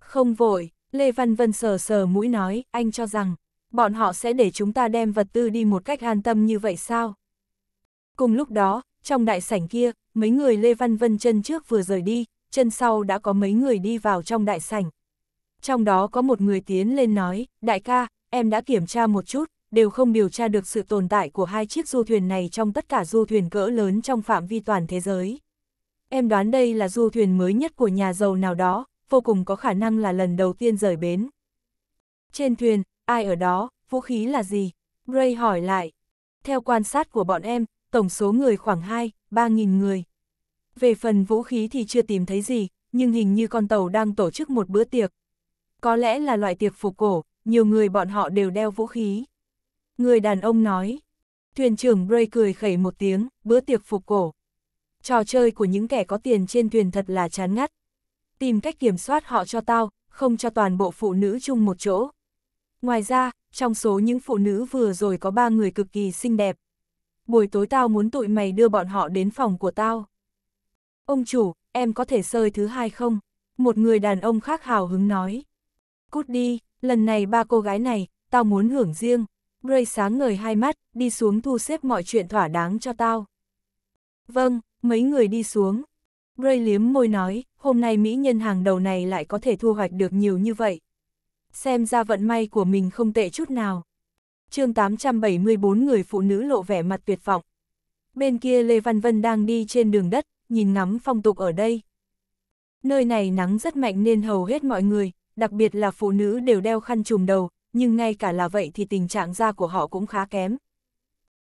Không vội, Lê Văn Vân sờ sờ mũi nói, anh cho rằng, bọn họ sẽ để chúng ta đem vật tư đi một cách an tâm như vậy sao? Cùng lúc đó, trong đại sảnh kia, mấy người Lê Văn Vân chân trước vừa rời đi, chân sau đã có mấy người đi vào trong đại sảnh. Trong đó có một người tiến lên nói, đại ca, em đã kiểm tra một chút, đều không điều tra được sự tồn tại của hai chiếc du thuyền này trong tất cả du thuyền cỡ lớn trong phạm vi toàn thế giới. Em đoán đây là du thuyền mới nhất của nhà giàu nào đó, vô cùng có khả năng là lần đầu tiên rời bến. Trên thuyền, ai ở đó, vũ khí là gì? Gray hỏi lại. Theo quan sát của bọn em, tổng số người khoảng 2, 3.000 người. Về phần vũ khí thì chưa tìm thấy gì, nhưng hình như con tàu đang tổ chức một bữa tiệc. Có lẽ là loại tiệc phục cổ, nhiều người bọn họ đều đeo vũ khí. Người đàn ông nói, thuyền trưởng Bray cười khẩy một tiếng, bữa tiệc phục cổ. Trò chơi của những kẻ có tiền trên thuyền thật là chán ngắt. Tìm cách kiểm soát họ cho tao, không cho toàn bộ phụ nữ chung một chỗ. Ngoài ra, trong số những phụ nữ vừa rồi có ba người cực kỳ xinh đẹp. Buổi tối tao muốn tụi mày đưa bọn họ đến phòng của tao. Ông chủ, em có thể sơi thứ hai không? Một người đàn ông khác hào hứng nói. Cút đi, Lần này ba cô gái này, tao muốn hưởng riêng. Bray sáng ngời hai mắt, đi xuống thu xếp mọi chuyện thỏa đáng cho tao. Vâng, mấy người đi xuống. Bray liếm môi nói, hôm nay mỹ nhân hàng đầu này lại có thể thu hoạch được nhiều như vậy. Xem ra vận may của mình không tệ chút nào. chương 874 người phụ nữ lộ vẻ mặt tuyệt vọng. Bên kia Lê Văn Vân đang đi trên đường đất, nhìn ngắm phong tục ở đây. Nơi này nắng rất mạnh nên hầu hết mọi người, đặc biệt là phụ nữ đều đeo khăn trùm đầu, nhưng ngay cả là vậy thì tình trạng da của họ cũng khá kém.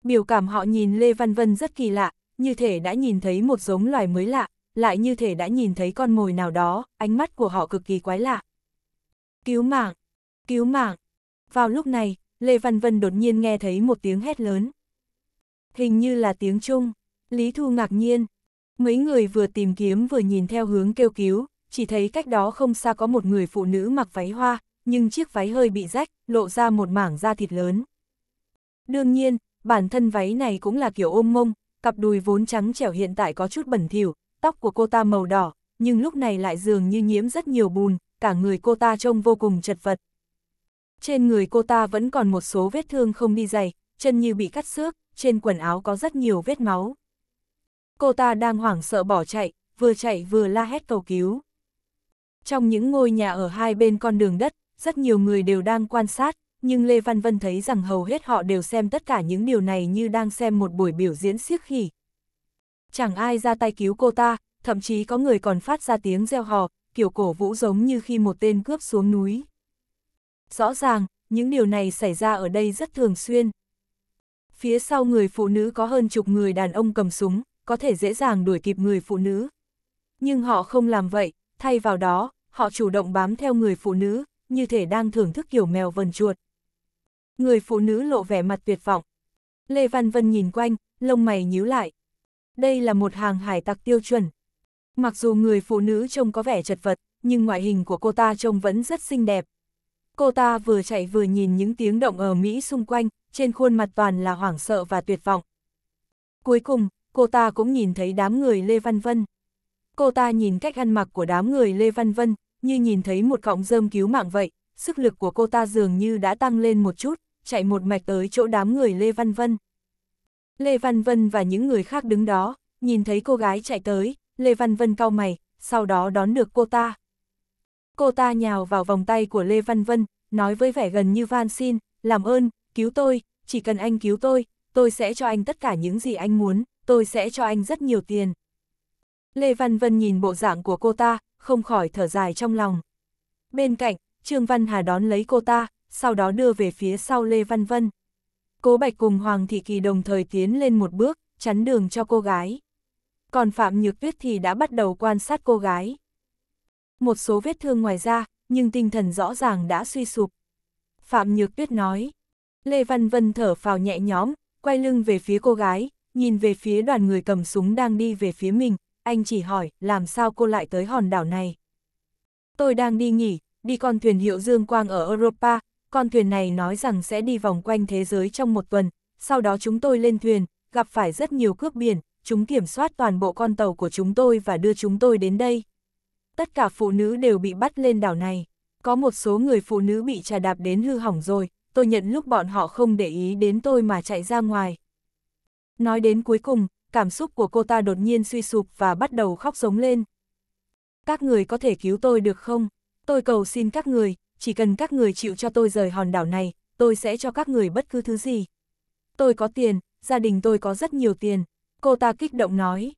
Biểu cảm họ nhìn Lê Văn Vân rất kỳ lạ, như thể đã nhìn thấy một giống loài mới lạ, lại như thể đã nhìn thấy con mồi nào đó, ánh mắt của họ cực kỳ quái lạ. Cứu mạng! Cứu mạng! Vào lúc này, Lê Văn Vân đột nhiên nghe thấy một tiếng hét lớn. Hình như là tiếng Trung, Lý Thu ngạc nhiên. Mấy người vừa tìm kiếm vừa nhìn theo hướng kêu cứu, chỉ thấy cách đó không xa có một người phụ nữ mặc váy hoa, nhưng chiếc váy hơi bị rách, lộ ra một mảng da thịt lớn. Đương nhiên, bản thân váy này cũng là kiểu ôm mông, cặp đùi vốn trắng trẻo hiện tại có chút bẩn thỉu, tóc của cô ta màu đỏ, nhưng lúc này lại dường như nhiễm rất nhiều bùn, cả người cô ta trông vô cùng chật vật. Trên người cô ta vẫn còn một số vết thương không đi dày, chân như bị cắt xước, trên quần áo có rất nhiều vết máu. Cô ta đang hoảng sợ bỏ chạy, vừa chạy vừa la hét cầu cứu. Trong những ngôi nhà ở hai bên con đường đất, rất nhiều người đều đang quan sát, nhưng Lê Văn Vân thấy rằng hầu hết họ đều xem tất cả những điều này như đang xem một buổi biểu diễn siếc khỉ. Chẳng ai ra tay cứu cô ta, thậm chí có người còn phát ra tiếng reo hò, kiểu cổ vũ giống như khi một tên cướp xuống núi. Rõ ràng, những điều này xảy ra ở đây rất thường xuyên. Phía sau người phụ nữ có hơn chục người đàn ông cầm súng, có thể dễ dàng đuổi kịp người phụ nữ. Nhưng họ không làm vậy, thay vào đó, họ chủ động bám theo người phụ nữ, như thể đang thưởng thức kiểu mèo vần chuột. Người phụ nữ lộ vẻ mặt tuyệt vọng. Lê Văn Vân nhìn quanh, lông mày nhíu lại. Đây là một hàng hải tặc tiêu chuẩn. Mặc dù người phụ nữ trông có vẻ chật vật, nhưng ngoại hình của cô ta trông vẫn rất xinh đẹp. Cô ta vừa chạy vừa nhìn những tiếng động ở Mỹ xung quanh, trên khuôn mặt toàn là hoảng sợ và tuyệt vọng. Cuối cùng, cô ta cũng nhìn thấy đám người Lê Văn Vân. Cô ta nhìn cách ăn mặc của đám người Lê Văn Vân, như nhìn thấy một cọng rơm cứu mạng vậy, sức lực của cô ta dường như đã tăng lên một chút, chạy một mạch tới chỗ đám người Lê Văn Vân. Lê Văn Vân và những người khác đứng đó, nhìn thấy cô gái chạy tới, Lê Văn Vân cau mày, sau đó đón được cô ta. Cô ta nhào vào vòng tay của Lê Văn Vân, nói với vẻ gần như van xin, làm ơn, cứu tôi, chỉ cần anh cứu tôi, tôi sẽ cho anh tất cả những gì anh muốn, tôi sẽ cho anh rất nhiều tiền. Lê Văn Vân nhìn bộ dạng của cô ta, không khỏi thở dài trong lòng. Bên cạnh, Trương Văn Hà đón lấy cô ta, sau đó đưa về phía sau Lê Văn Vân. Cố Bạch cùng Hoàng Thị Kỳ đồng thời tiến lên một bước, chắn đường cho cô gái. Còn Phạm Nhược Tuyết thì đã bắt đầu quan sát cô gái. Một số vết thương ngoài ra, nhưng tinh thần rõ ràng đã suy sụp. Phạm Nhược Tuyết nói. Lê Văn Vân thở phào nhẹ nhõm, quay lưng về phía cô gái, nhìn về phía đoàn người cầm súng đang đi về phía mình, anh chỉ hỏi, làm sao cô lại tới hòn đảo này? Tôi đang đi nghỉ, đi con thuyền hiệu Dương Quang ở Europa, con thuyền này nói rằng sẽ đi vòng quanh thế giới trong một tuần, sau đó chúng tôi lên thuyền, gặp phải rất nhiều cướp biển, chúng kiểm soát toàn bộ con tàu của chúng tôi và đưa chúng tôi đến đây. Tất cả phụ nữ đều bị bắt lên đảo này, có một số người phụ nữ bị trà đạp đến hư hỏng rồi, tôi nhận lúc bọn họ không để ý đến tôi mà chạy ra ngoài. Nói đến cuối cùng, cảm xúc của cô ta đột nhiên suy sụp và bắt đầu khóc giống lên. Các người có thể cứu tôi được không? Tôi cầu xin các người, chỉ cần các người chịu cho tôi rời hòn đảo này, tôi sẽ cho các người bất cứ thứ gì. Tôi có tiền, gia đình tôi có rất nhiều tiền, cô ta kích động nói.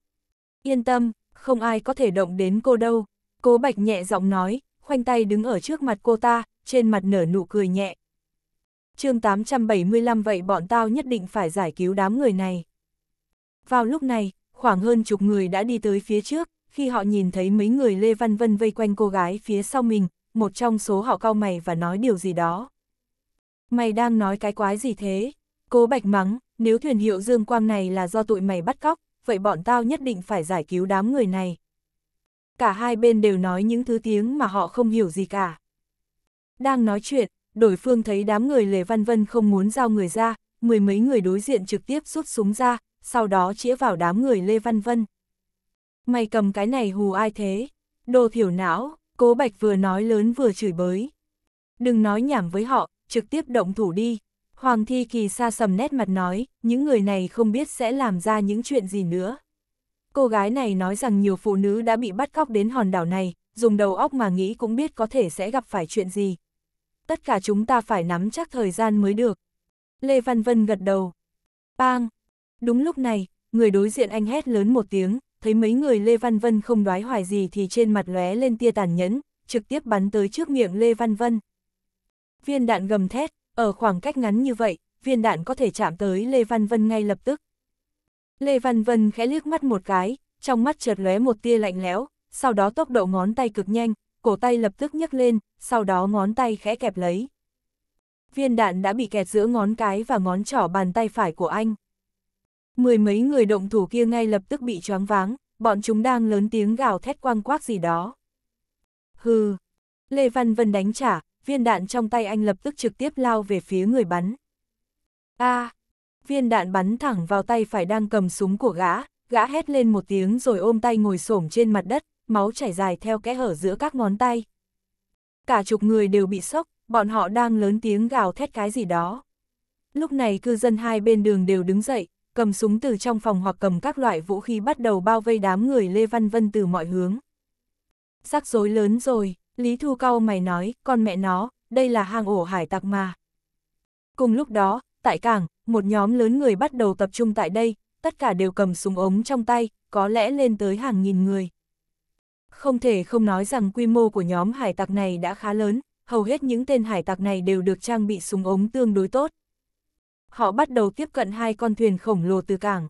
Yên tâm, không ai có thể động đến cô đâu. cô Bạch nhẹ giọng nói, khoanh tay đứng ở trước mặt cô ta, trên mặt nở nụ cười nhẹ. chương 875 vậy bọn tao nhất định phải giải cứu đám người này. Vào lúc này, khoảng hơn chục người đã đi tới phía trước, khi họ nhìn thấy mấy người Lê Văn Vân vây quanh cô gái phía sau mình, một trong số họ cau mày và nói điều gì đó. Mày đang nói cái quái gì thế? Cố Bạch mắng, nếu thuyền hiệu Dương Quang này là do tụi mày bắt cóc, vậy bọn tao nhất định phải giải cứu đám người này. Cả hai bên đều nói những thứ tiếng mà họ không hiểu gì cả. Đang nói chuyện, đối phương thấy đám người Lê Văn Vân không muốn giao người ra, mười mấy người đối diện trực tiếp rút súng ra, sau đó chĩa vào đám người Lê Văn Vân. Mày cầm cái này hù ai thế? Đồ thiểu não, cố bạch vừa nói lớn vừa chửi bới. Đừng nói nhảm với họ, trực tiếp động thủ đi. Hoàng Thi Kỳ xa sầm nét mặt nói, những người này không biết sẽ làm ra những chuyện gì nữa. Cô gái này nói rằng nhiều phụ nữ đã bị bắt cóc đến hòn đảo này, dùng đầu óc mà nghĩ cũng biết có thể sẽ gặp phải chuyện gì. Tất cả chúng ta phải nắm chắc thời gian mới được. Lê Văn Vân gật đầu. Bang, Đúng lúc này, người đối diện anh hét lớn một tiếng, thấy mấy người Lê Văn Vân không đoái hoài gì thì trên mặt lóe lên tia tàn nhẫn, trực tiếp bắn tới trước miệng Lê Văn Vân. Viên đạn gầm thét, ở khoảng cách ngắn như vậy, viên đạn có thể chạm tới Lê Văn Vân ngay lập tức. Lê Văn Vân khẽ liếc mắt một cái, trong mắt chợt lóe một tia lạnh lẽo, sau đó tốc độ ngón tay cực nhanh, cổ tay lập tức nhấc lên, sau đó ngón tay khẽ kẹp lấy. Viên đạn đã bị kẹt giữa ngón cái và ngón trỏ bàn tay phải của anh. Mười mấy người động thủ kia ngay lập tức bị choáng váng, bọn chúng đang lớn tiếng gào thét quang quác gì đó. Hừ, Lê Văn Vân đánh trả, viên đạn trong tay anh lập tức trực tiếp lao về phía người bắn. A, à, viên đạn bắn thẳng vào tay phải đang cầm súng của gã, gã hét lên một tiếng rồi ôm tay ngồi xổm trên mặt đất, máu chảy dài theo kẽ hở giữa các ngón tay. Cả chục người đều bị sốc, bọn họ đang lớn tiếng gào thét cái gì đó. Lúc này cư dân hai bên đường đều đứng dậy, cầm súng từ trong phòng hoặc cầm các loại vũ khí bắt đầu bao vây đám người Lê Văn Vân từ mọi hướng. Rắc rối lớn rồi, Lý Thu Cao mày nói, con mẹ nó, đây là hang ổ hải tặc mà. Cùng lúc đó, tại cảng, một nhóm lớn người bắt đầu tập trung tại đây, tất cả đều cầm súng ống trong tay, có lẽ lên tới hàng nghìn người. Không thể không nói rằng quy mô của nhóm hải tặc này đã khá lớn, hầu hết những tên hải tặc này đều được trang bị súng ống tương đối tốt họ bắt đầu tiếp cận hai con thuyền khổng lồ từ cảng.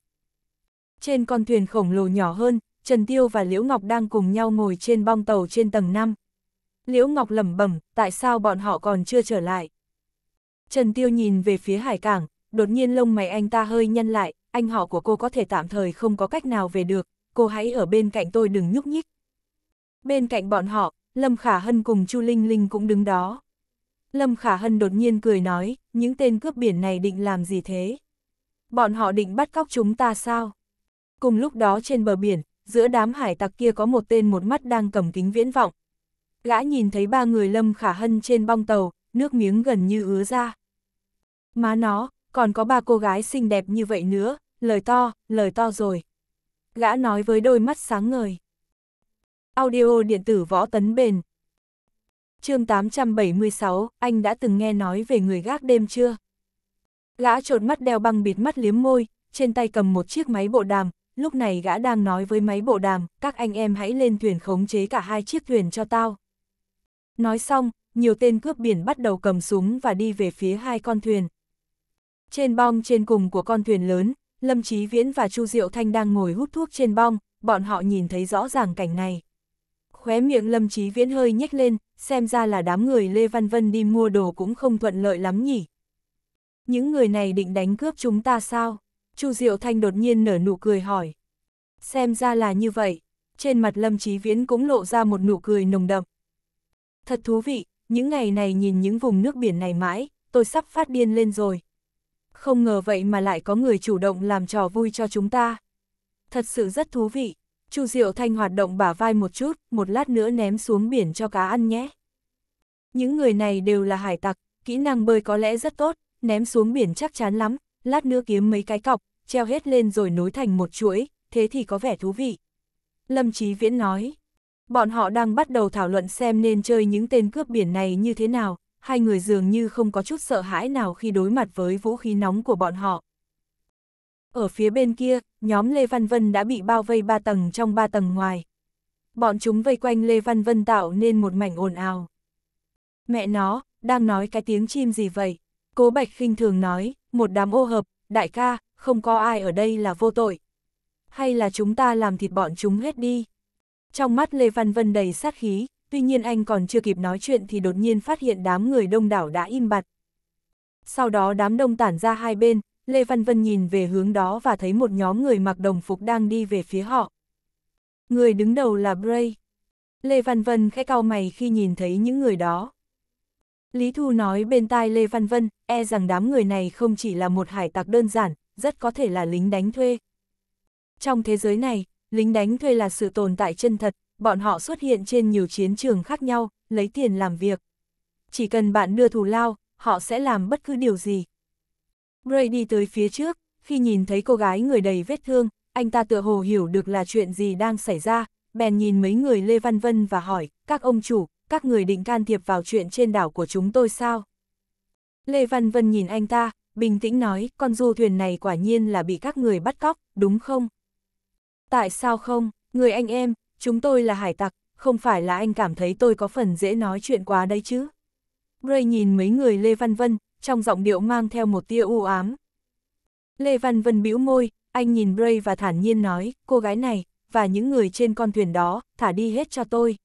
Trên con thuyền khổng lồ nhỏ hơn, Trần Tiêu và Liễu Ngọc đang cùng nhau ngồi trên bong tàu trên tầng 5. Liễu Ngọc lẩm bẩm, tại sao bọn họ còn chưa trở lại? Trần Tiêu nhìn về phía hải cảng, đột nhiên lông mày anh ta hơi nhăn lại, anh họ của cô có thể tạm thời không có cách nào về được, cô hãy ở bên cạnh tôi đừng nhúc nhích. Bên cạnh bọn họ, Lâm Khả Hân cùng Chu Linh Linh cũng đứng đó. Lâm Khả Hân đột nhiên cười nói, những tên cướp biển này định làm gì thế? Bọn họ định bắt cóc chúng ta sao? Cùng lúc đó trên bờ biển, giữa đám hải tặc kia có một tên một mắt đang cầm kính viễn vọng. Gã nhìn thấy ba người Lâm Khả Hân trên bong tàu, nước miếng gần như ứa ra. Má nó, còn có ba cô gái xinh đẹp như vậy nữa, lời to, lời to rồi. Gã nói với đôi mắt sáng ngời. Audio điện tử võ tấn bền, chương 876, anh đã từng nghe nói về người gác đêm chưa? Gã trộn mắt đeo băng bịt mắt liếm môi, trên tay cầm một chiếc máy bộ đàm, lúc này gã đang nói với máy bộ đàm, các anh em hãy lên thuyền khống chế cả hai chiếc thuyền cho tao. Nói xong, nhiều tên cướp biển bắt đầu cầm súng và đi về phía hai con thuyền. Trên bong trên cùng của con thuyền lớn, Lâm Chí Viễn và Chu Diệu Thanh đang ngồi hút thuốc trên bong, bọn họ nhìn thấy rõ ràng cảnh này. Khóe miệng Lâm Chí Viễn hơi nhếch lên, xem ra là đám người Lê Văn Vân đi mua đồ cũng không thuận lợi lắm nhỉ. Những người này định đánh cướp chúng ta sao? Chu Diệu Thanh đột nhiên nở nụ cười hỏi. Xem ra là như vậy, trên mặt Lâm Chí Viễn cũng lộ ra một nụ cười nồng đậm. Thật thú vị, những ngày này nhìn những vùng nước biển này mãi, tôi sắp phát điên lên rồi. Không ngờ vậy mà lại có người chủ động làm trò vui cho chúng ta. Thật sự rất thú vị. Chu Diệu Thanh hoạt động bả vai một chút, một lát nữa ném xuống biển cho cá ăn nhé. Những người này đều là hải tặc, kỹ năng bơi có lẽ rất tốt, ném xuống biển chắc chắn lắm, lát nữa kiếm mấy cái cọc, treo hết lên rồi nối thành một chuỗi, thế thì có vẻ thú vị. Lâm Chí Viễn nói, bọn họ đang bắt đầu thảo luận xem nên chơi những tên cướp biển này như thế nào, hai người dường như không có chút sợ hãi nào khi đối mặt với vũ khí nóng của bọn họ. Ở phía bên kia, nhóm Lê Văn Vân đã bị bao vây ba tầng trong ba tầng ngoài. Bọn chúng vây quanh Lê Văn Vân tạo nên một mảnh ồn ào. Mẹ nó, đang nói cái tiếng chim gì vậy? Cố Bạch khinh thường nói, một đám ô hợp, đại ca, không có ai ở đây là vô tội. Hay là chúng ta làm thịt bọn chúng hết đi? Trong mắt Lê Văn Vân đầy sát khí, tuy nhiên anh còn chưa kịp nói chuyện thì đột nhiên phát hiện đám người đông đảo đã im bặt. Sau đó đám đông tản ra hai bên, Lê Văn Vân nhìn về hướng đó và thấy một nhóm người mặc đồng phục đang đi về phía họ. Người đứng đầu là Bray. Lê Văn Vân khẽ cau mày khi nhìn thấy những người đó. Lý Thu nói bên tai Lê Văn Vân, e rằng đám người này không chỉ là một hải tặc đơn giản, rất có thể là lính đánh thuê. Trong thế giới này, lính đánh thuê là sự tồn tại chân thật, bọn họ xuất hiện trên nhiều chiến trường khác nhau, lấy tiền làm việc. Chỉ cần bạn đưa thù lao, họ sẽ làm bất cứ điều gì. Ray đi tới phía trước, khi nhìn thấy cô gái người đầy vết thương, anh ta tựa hồ hiểu được là chuyện gì đang xảy ra, bèn nhìn mấy người Lê Văn Vân và hỏi, các ông chủ, các người định can thiệp vào chuyện trên đảo của chúng tôi sao? Lê Văn Vân nhìn anh ta, bình tĩnh nói, con du thuyền này quả nhiên là bị các người bắt cóc, đúng không? Tại sao không, người anh em, chúng tôi là hải tặc, không phải là anh cảm thấy tôi có phần dễ nói chuyện quá đấy chứ? Ray nhìn mấy người Lê Văn Vân, trong giọng điệu mang theo một tia u ám. Lê Văn Vân bĩu môi, anh nhìn Bray và thản nhiên nói, cô gái này, và những người trên con thuyền đó, thả đi hết cho tôi.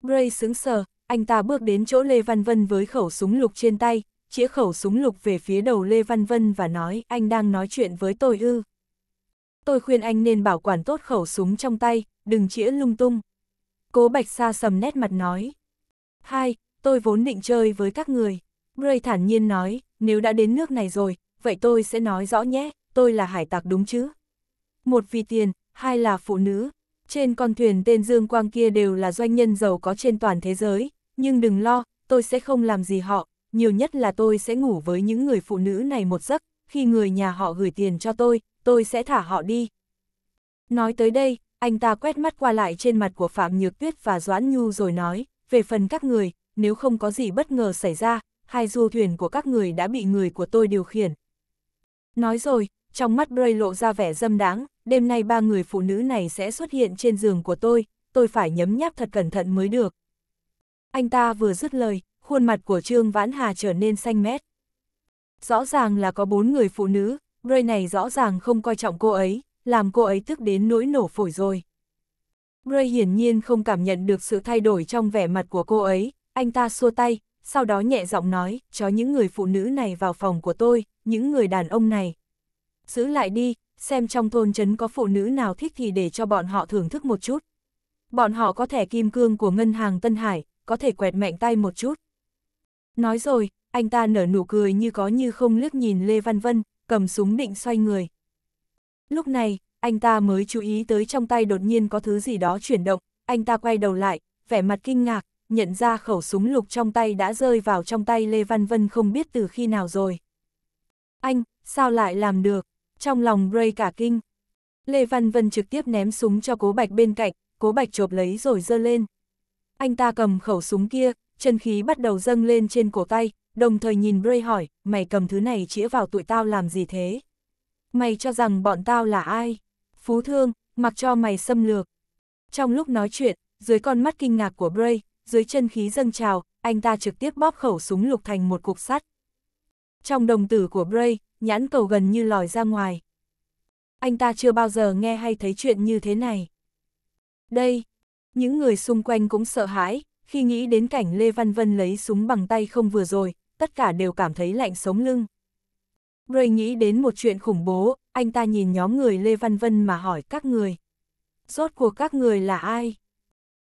Bray sững sờ, anh ta bước đến chỗ Lê Văn Vân với khẩu súng lục trên tay, chĩa khẩu súng lục về phía đầu Lê Văn Vân và nói, anh đang nói chuyện với tôi ư. Tôi khuyên anh nên bảo quản tốt khẩu súng trong tay, đừng chĩa lung tung. Cố Bạch Sa sầm nét mặt nói. Hai, tôi vốn định chơi với các người. Murray thản nhiên nói, nếu đã đến nước này rồi, vậy tôi sẽ nói rõ nhé, tôi là hải tặc đúng chứ? Một vì tiền, hai là phụ nữ. Trên con thuyền tên Dương Quang kia đều là doanh nhân giàu có trên toàn thế giới, nhưng đừng lo, tôi sẽ không làm gì họ, nhiều nhất là tôi sẽ ngủ với những người phụ nữ này một giấc, khi người nhà họ gửi tiền cho tôi, tôi sẽ thả họ đi. Nói tới đây, anh ta quét mắt qua lại trên mặt của Phạm Nhược Tuyết và Doãn Nhu rồi nói, về phần các người, nếu không có gì bất ngờ xảy ra, hai du thuyền của các người đã bị người của tôi điều khiển. Nói rồi, trong mắt Bray lộ ra vẻ dâm đáng, đêm nay ba người phụ nữ này sẽ xuất hiện trên giường của tôi, tôi phải nhấm nháp thật cẩn thận mới được. Anh ta vừa dứt lời, khuôn mặt của Trương Vãn Hà trở nên xanh mét. Rõ ràng là có bốn người phụ nữ, Bray này rõ ràng không coi trọng cô ấy, làm cô ấy tức đến nỗi nổ phổi rồi. Bray hiển nhiên không cảm nhận được sự thay đổi trong vẻ mặt của cô ấy, anh ta xua tay, sau đó nhẹ giọng nói, cho những người phụ nữ này vào phòng của tôi, những người đàn ông này. Giữ lại đi, xem trong thôn trấn có phụ nữ nào thích thì để cho bọn họ thưởng thức một chút. Bọn họ có thẻ kim cương của ngân hàng Tân Hải, có thể quẹt mạnh tay một chút. Nói rồi, anh ta nở nụ cười như có như không liếc nhìn Lê Văn Vân, cầm súng định xoay người. Lúc này, anh ta mới chú ý tới trong tay đột nhiên có thứ gì đó chuyển động, anh ta quay đầu lại, vẻ mặt kinh ngạc, nhận ra khẩu súng lục trong tay đã rơi vào trong tay Lê Văn Vân không biết từ khi nào rồi. Anh, sao lại làm được? Trong lòng Ray cả kinh. Lê Văn Vân trực tiếp ném súng cho cố bạch bên cạnh, cố bạch chộp lấy rồi giơ lên. Anh ta cầm khẩu súng kia, chân khí bắt đầu dâng lên trên cổ tay, đồng thời nhìn Bray hỏi, mày cầm thứ này chĩa vào tụi tao làm gì thế? Mày cho rằng bọn tao là ai? Phú thương, mặc cho mày xâm lược. Trong lúc nói chuyện, dưới con mắt kinh ngạc của Bray, dưới chân khí dâng trào, anh ta trực tiếp bóp khẩu súng lục thành một cục sắt. Trong đồng tử của Bray, nhãn cầu gần như lòi ra ngoài. Anh ta chưa bao giờ nghe hay thấy chuyện như thế này. Đây, những người xung quanh cũng sợ hãi, khi nghĩ đến cảnh Lê Văn Vân lấy súng bằng tay không vừa rồi, tất cả đều cảm thấy lạnh sống lưng. Bray nghĩ đến một chuyện khủng bố, anh ta nhìn nhóm người Lê Văn Vân mà hỏi các người. Rốt của các người là ai?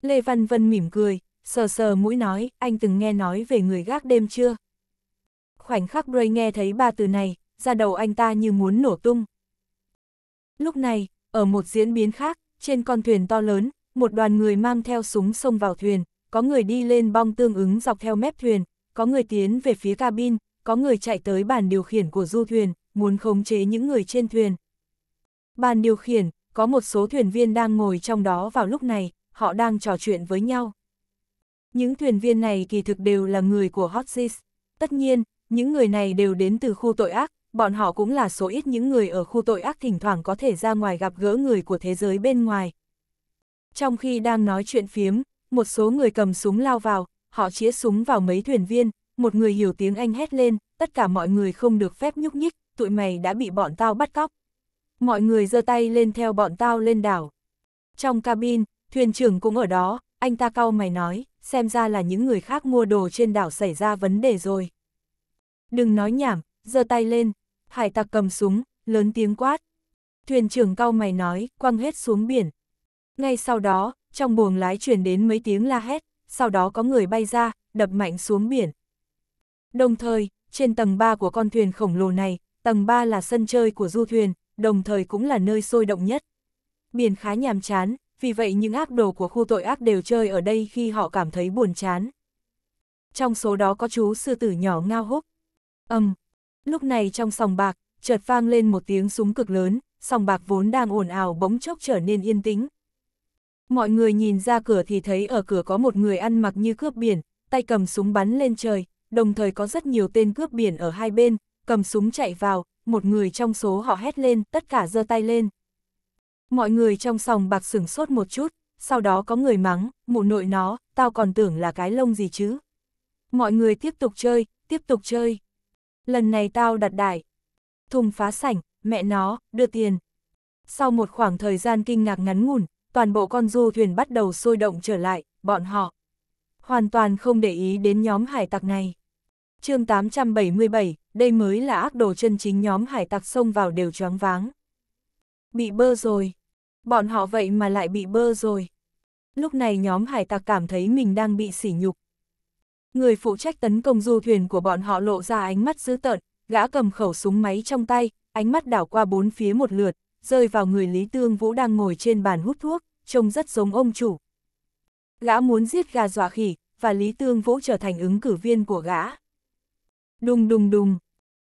Lê Văn Vân mỉm cười, sờ sờ mũi nói, anh từng nghe nói về người gác đêm chưa? Khoảnh khắc Bray nghe thấy ba từ này, ra đầu anh ta như muốn nổ tung. Lúc này, ở một diễn biến khác, trên con thuyền to lớn, một đoàn người mang theo súng xông vào thuyền, có người đi lên bong tương ứng dọc theo mép thuyền, có người tiến về phía cabin, có người chạy tới bàn điều khiển của du thuyền, muốn khống chế những người trên thuyền. Bàn điều khiển, có một số thuyền viên đang ngồi trong đó vào lúc này, họ đang trò chuyện với nhau. Những thuyền viên này kỳ thực đều là người của Hot Seas. Tất nhiên, những người này đều đến từ khu tội ác, bọn họ cũng là số ít những người ở khu tội ác thỉnh thoảng có thể ra ngoài gặp gỡ người của thế giới bên ngoài. Trong khi đang nói chuyện phiếm, một số người cầm súng lao vào, họ chĩa súng vào mấy thuyền viên, một người hiểu tiếng Anh hét lên, tất cả mọi người không được phép nhúc nhích, tụi mày đã bị bọn tao bắt cóc. Mọi người giơ tay lên theo bọn tao lên đảo. Trong cabin, thuyền trưởng cũng ở đó, anh ta cau mày nói xem ra là những người khác mua đồ trên đảo xảy ra vấn đề rồi. Đừng nói nhảm, giơ tay lên, hải tặc cầm súng, lớn tiếng quát. Thuyền trưởng cao mày nói, quăng hết xuống biển. Ngay sau đó, trong buồng lái truyền đến mấy tiếng la hét, sau đó có người bay ra, đập mạnh xuống biển. Đồng thời, trên tầng 3 của con thuyền khổng lồ này, tầng 3 là sân chơi của du thuyền, đồng thời cũng là nơi sôi động nhất. Biển khá nhàm chán, vì vậy những ác đồ của khu tội ác đều chơi ở đây khi họ cảm thấy buồn chán. Trong số đó có chú sư tử nhỏ ngao húc. Âm. Um, lúc này trong sòng bạc, chợt vang lên một tiếng súng cực lớn, sòng bạc vốn đang ồn ào bỗng chốc trở nên yên tĩnh. Mọi người nhìn ra cửa thì thấy ở cửa có một người ăn mặc như cướp biển, tay cầm súng bắn lên trời, đồng thời có rất nhiều tên cướp biển ở hai bên, cầm súng chạy vào, một người trong số họ hét lên, tất cả giơ tay lên. Mọi người trong sòng bạc sửng sốt một chút, sau đó có người mắng, mụ nội nó, tao còn tưởng là cái lông gì chứ. Mọi người tiếp tục chơi, tiếp tục chơi. Lần này tao đặt đại. Thùng phá sảnh, mẹ nó, đưa tiền. Sau một khoảng thời gian kinh ngạc ngắn ngủn, toàn bộ con du thuyền bắt đầu sôi động trở lại, bọn họ. Hoàn toàn không để ý đến nhóm hải tặc này. chương 877, đây mới là ác đồ chân chính nhóm hải tặc xông vào đều choáng váng. Bị bơ rồi bọn họ vậy mà lại bị bơ rồi. Lúc này nhóm hải tặc cảm thấy mình đang bị sỉ nhục. Người phụ trách tấn công du thuyền của bọn họ lộ ra ánh mắt dữ tợn, gã cầm khẩu súng máy trong tay, ánh mắt đảo qua bốn phía một lượt, rơi vào người Lý Tương Vũ đang ngồi trên bàn hút thuốc, trông rất giống ông chủ. Gã muốn giết gà dọa khỉ, và Lý Tương Vũ trở thành ứng cử viên của gã. Đùng đùng đùng,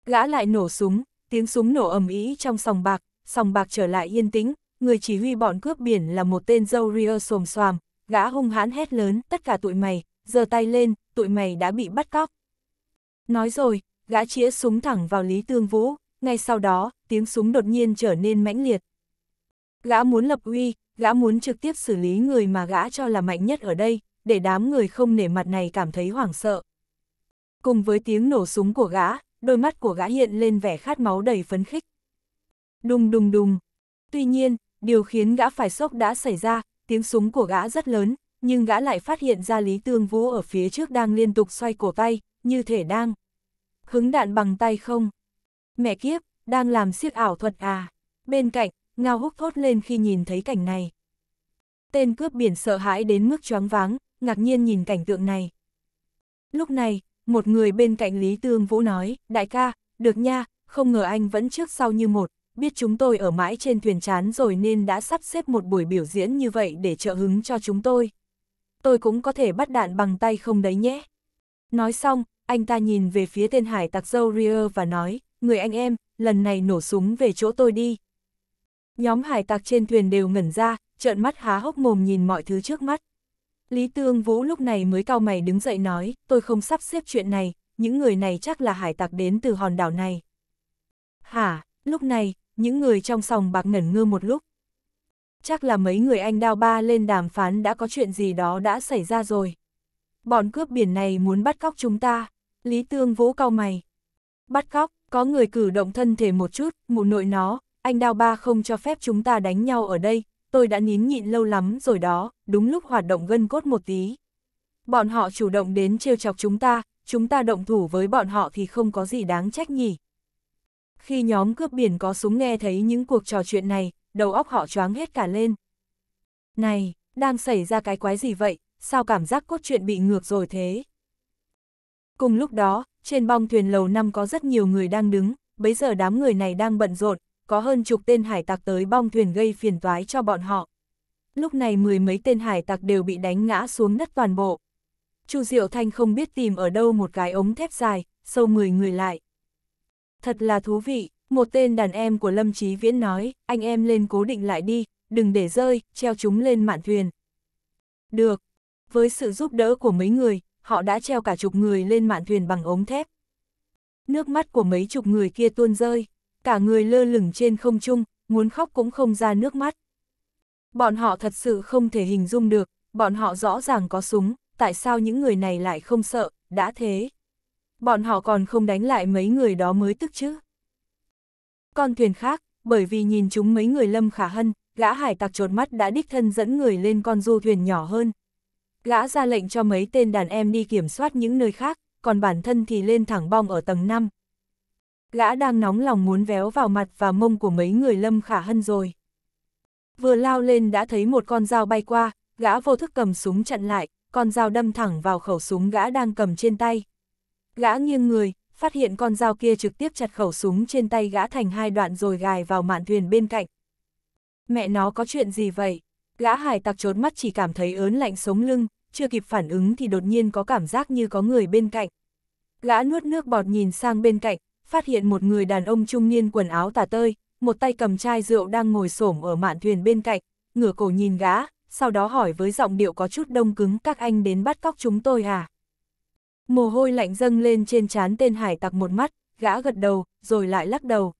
gã lại nổ súng, tiếng súng nổ ầm ĩ trong sòng bạc, sòng bạc trở lại yên tĩnh, người chỉ huy bọn cướp biển là một tên dâu ria xồm xoàm, gã hung hãn hét lớn, tất cả tụi mày, giơ tay lên, tụi mày đã bị bắt cóc. Nói rồi, gã chĩa súng thẳng vào Lý Tương Vũ, ngay sau đó, tiếng súng đột nhiên trở nên mãnh liệt. Gã muốn lập uy, gã muốn trực tiếp xử lý người mà gã cho là mạnh nhất ở đây, để đám người không nể mặt này cảm thấy hoảng sợ. Cùng với tiếng nổ súng của gã, đôi mắt của gã hiện lên vẻ khát máu đầy phấn khích. Đùng đùng đùng. Tuy nhiên, Điều khiến gã phải sốc đã xảy ra, tiếng súng của gã rất lớn, nhưng gã lại phát hiện ra Lý Tương Vũ ở phía trước đang liên tục xoay cổ tay, như thể đang hứng đạn bằng tay không. Mẹ kiếp, đang làm siếc ảo thuật à. Bên cạnh, Ngao húc thốt lên khi nhìn thấy cảnh này. Tên cướp biển sợ hãi đến mức choáng váng, ngạc nhiên nhìn cảnh tượng này. Lúc này, một người bên cạnh Lý Tương Vũ nói, đại ca, được nha, không ngờ anh vẫn trước sau như một, biết chúng tôi ở mãi trên thuyền chán rồi nên đã sắp xếp một buổi biểu diễn như vậy để trợ hứng cho chúng tôi. Tôi cũng có thể bắt đạn bằng tay không đấy nhé. Nói xong, anh ta nhìn về phía tên hải tặc dâu Rier và nói, người anh em, lần này nổ súng về chỗ tôi đi. Nhóm hải tặc trên thuyền đều ngẩn ra, trợn mắt há hốc mồm nhìn mọi thứ trước mắt. Lý Tương Vũ lúc này mới cao mày đứng dậy nói, tôi không sắp xếp chuyện này, những người này chắc là hải tặc đến từ hòn đảo này. Hả, lúc này, những người trong sòng bạc ngẩn ngơ một lúc. Chắc là mấy người anh đao ba lên đàm phán đã có chuyện gì đó đã xảy ra rồi. Bọn cướp biển này muốn bắt cóc chúng ta, Lý Tương vỗ cau mày. Bắt cóc, có người cử động thân thể một chút, mụ nội nó, anh đao ba không cho phép chúng ta đánh nhau ở đây, tôi đã nín nhịn lâu lắm rồi đó, đúng lúc hoạt động gân cốt một tí. Bọn họ chủ động đến trêu chọc chúng ta, chúng ta động thủ với bọn họ thì không có gì đáng trách nhỉ. Khi nhóm cướp biển có súng nghe thấy những cuộc trò chuyện này, đầu óc họ choáng hết cả lên. Này, đang xảy ra cái quái gì vậy, sao cảm giác cốt truyện bị ngược rồi thế? Cùng lúc đó, trên bong thuyền lầu năm có rất nhiều người đang đứng, bấy giờ đám người này đang bận rộn, có hơn chục tên hải tặc tới bong thuyền gây phiền toái cho bọn họ. Lúc này mười mấy tên hải tặc đều bị đánh ngã xuống đất toàn bộ. Chu Diệu Thanh không biết tìm ở đâu một cái ống thép dài, sâu mười người lại thật là thú vị, một tên đàn em của Lâm Chí Viễn nói, anh em lên cố định lại đi, đừng để rơi, treo chúng lên mạn thuyền. Được, với sự giúp đỡ của mấy người, họ đã treo cả chục người lên mạn thuyền bằng ống thép. Nước mắt của mấy chục người kia tuôn rơi, cả người lơ lửng trên không trung, muốn khóc cũng không ra nước mắt. Bọn họ thật sự không thể hình dung được, bọn họ rõ ràng có súng, tại sao những người này lại không sợ, đã thế bọn họ còn không đánh lại mấy người đó mới tức chứ. Con thuyền khác, bởi vì nhìn chúng mấy người Lâm Khả Hân, gã hải tặc trột mắt đã đích thân dẫn người lên con du thuyền nhỏ hơn. Gã ra lệnh cho mấy tên đàn em đi kiểm soát những nơi khác, còn bản thân thì lên thẳng bong ở tầng 5. Gã đang nóng lòng muốn véo vào mặt và mông của mấy người Lâm Khả Hân rồi. Vừa lao lên đã thấy một con dao bay qua, gã vô thức cầm súng chặn lại, con dao đâm thẳng vào khẩu súng gã đang cầm trên tay. Gã nghiêng người, phát hiện con dao kia trực tiếp chặt khẩu súng trên tay gã thành hai đoạn rồi gài vào mạn thuyền bên cạnh. Mẹ nó có chuyện gì vậy? Gã hải tặc trốn mắt chỉ cảm thấy ớn lạnh sống lưng, chưa kịp phản ứng thì đột nhiên có cảm giác như có người bên cạnh. Gã nuốt nước bọt nhìn sang bên cạnh, phát hiện một người đàn ông trung niên quần áo tả tơi, một tay cầm chai rượu đang ngồi xổm ở mạn thuyền bên cạnh, ngửa cổ nhìn gã, sau đó hỏi với giọng điệu có chút đông cứng các anh đến bắt cóc chúng tôi à? Mồ hôi lạnh dâng lên trên trán tên hải tặc một mắt, gã gật đầu, rồi lại lắc đầu.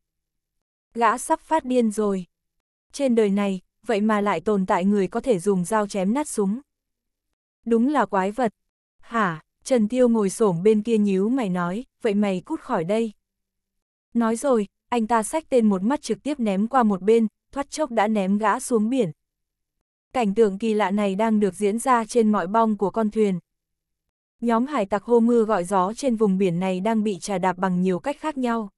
Gã sắp phát điên rồi. Trên đời này, vậy mà lại tồn tại người có thể dùng dao chém nát súng. Đúng là quái vật. Hả, Trần Tiêu ngồi xổm bên kia nhíu mày nói, vậy mày cút khỏi đây. Nói rồi, anh ta xách tên một mắt trực tiếp ném qua một bên, thoát chốc đã ném gã xuống biển. Cảnh tượng kỳ lạ này đang được diễn ra trên mọi bong của con thuyền, Nhóm hải tặc hô mưa gọi gió trên vùng biển này đang bị trà đạp bằng nhiều cách khác nhau.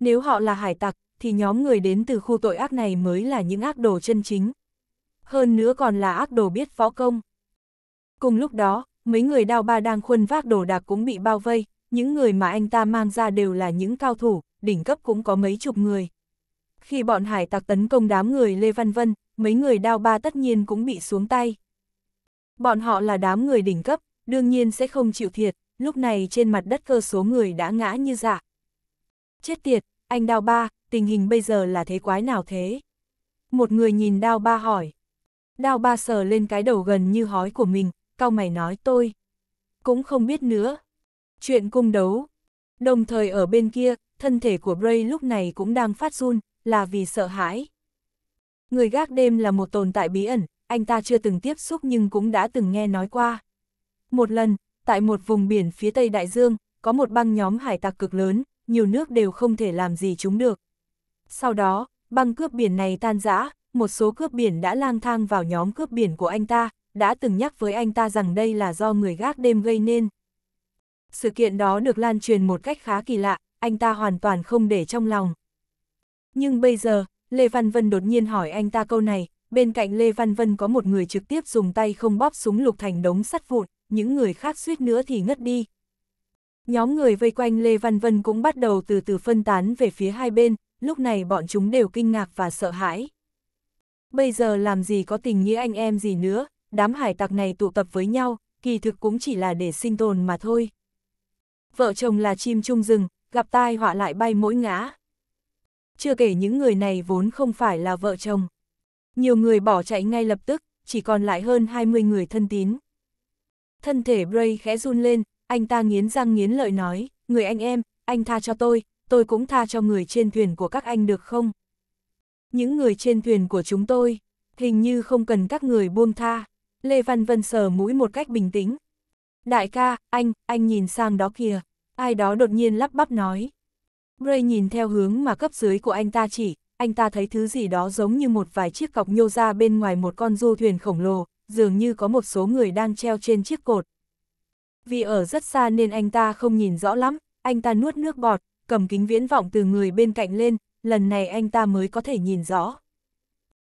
Nếu họ là hải tặc, thì nhóm người đến từ khu tội ác này mới là những ác đồ chân chính. Hơn nữa còn là ác đồ biết võ công. Cùng lúc đó, mấy người đao ba đang khuân vác đồ đạc cũng bị bao vây, những người mà anh ta mang ra đều là những cao thủ, đỉnh cấp cũng có mấy chục người. Khi bọn hải tặc tấn công đám người Lê Văn Vân, mấy người đao ba tất nhiên cũng bị xuống tay. Bọn họ là đám người đỉnh cấp, đương nhiên sẽ không chịu thiệt, lúc này trên mặt đất cơ số người đã ngã như dạ. Chết tiệt, anh Đào ba, tình hình bây giờ là thế quái nào thế? Một người nhìn Đào ba hỏi. Đào ba sờ lên cái đầu gần như hói của mình, cao mày nói tôi. Cũng không biết nữa. Chuyện cung đấu. Đồng thời ở bên kia, thân thể của Bray lúc này cũng đang phát run, là vì sợ hãi. Người gác đêm là một tồn tại bí ẩn, anh ta chưa từng tiếp xúc nhưng cũng đã từng nghe nói qua. Một lần, tại một vùng biển phía tây đại dương, có một băng nhóm hải tặc cực lớn, nhiều nước đều không thể làm gì chúng được. Sau đó, băng cướp biển này tan rã, một số cướp biển đã lang thang vào nhóm cướp biển của anh ta, đã từng nhắc với anh ta rằng đây là do người gác đêm gây nên. Sự kiện đó được lan truyền một cách khá kỳ lạ, anh ta hoàn toàn không để trong lòng. Nhưng bây giờ, Lê Văn Vân đột nhiên hỏi anh ta câu này, bên cạnh Lê Văn Vân có một người trực tiếp dùng tay không bóp súng lục thành đống sắt vụn, những người khác suýt nữa thì ngất đi. Nhóm người vây quanh Lê Văn Vân cũng bắt đầu từ từ phân tán về phía hai bên, lúc này bọn chúng đều kinh ngạc và sợ hãi. Bây giờ làm gì có tình nghĩa anh em gì nữa, đám hải tặc này tụ tập với nhau, kỳ thực cũng chỉ là để sinh tồn mà thôi. Vợ chồng là chim chung rừng, gặp tai họa lại bay mỗi ngã. Chưa kể những người này vốn không phải là vợ chồng. Nhiều người bỏ chạy ngay lập tức, chỉ còn lại hơn 20 người thân tín thân thể Bray khẽ run lên, anh ta nghiến răng nghiến lợi nói, người anh em, anh tha cho tôi, tôi cũng tha cho người trên thuyền của các anh được không? Những người trên thuyền của chúng tôi, hình như không cần các người buông tha. Lê Văn Vân sờ mũi một cách bình tĩnh. Đại ca, anh, anh nhìn sang đó kìa. Ai đó đột nhiên lắp bắp nói. Bray nhìn theo hướng mà cấp dưới của anh ta chỉ, anh ta thấy thứ gì đó giống như một vài chiếc cọc nhô ra bên ngoài một con du thuyền khổng lồ, dường như có một số người đang treo trên chiếc cột. Vì ở rất xa nên anh ta không nhìn rõ lắm, anh ta nuốt nước bọt, cầm kính viễn vọng từ người bên cạnh lên, lần này anh ta mới có thể nhìn rõ.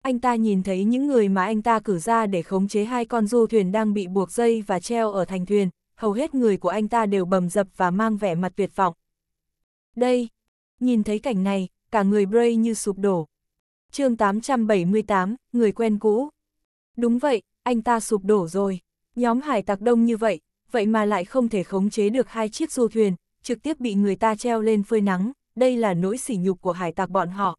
Anh ta nhìn thấy những người mà anh ta cử ra để khống chế hai con du thuyền đang bị buộc dây và treo ở thành thuyền, hầu hết người của anh ta đều bầm dập và mang vẻ mặt tuyệt vọng. Đây, nhìn thấy cảnh này, cả người Bray như sụp đổ. chương 878, người quen cũ. Đúng vậy, anh ta sụp đổ rồi. Nhóm hải tặc đông như vậy, vậy mà lại không thể khống chế được hai chiếc du thuyền, trực tiếp bị người ta treo lên phơi nắng, đây là nỗi sỉ nhục của hải tặc bọn họ.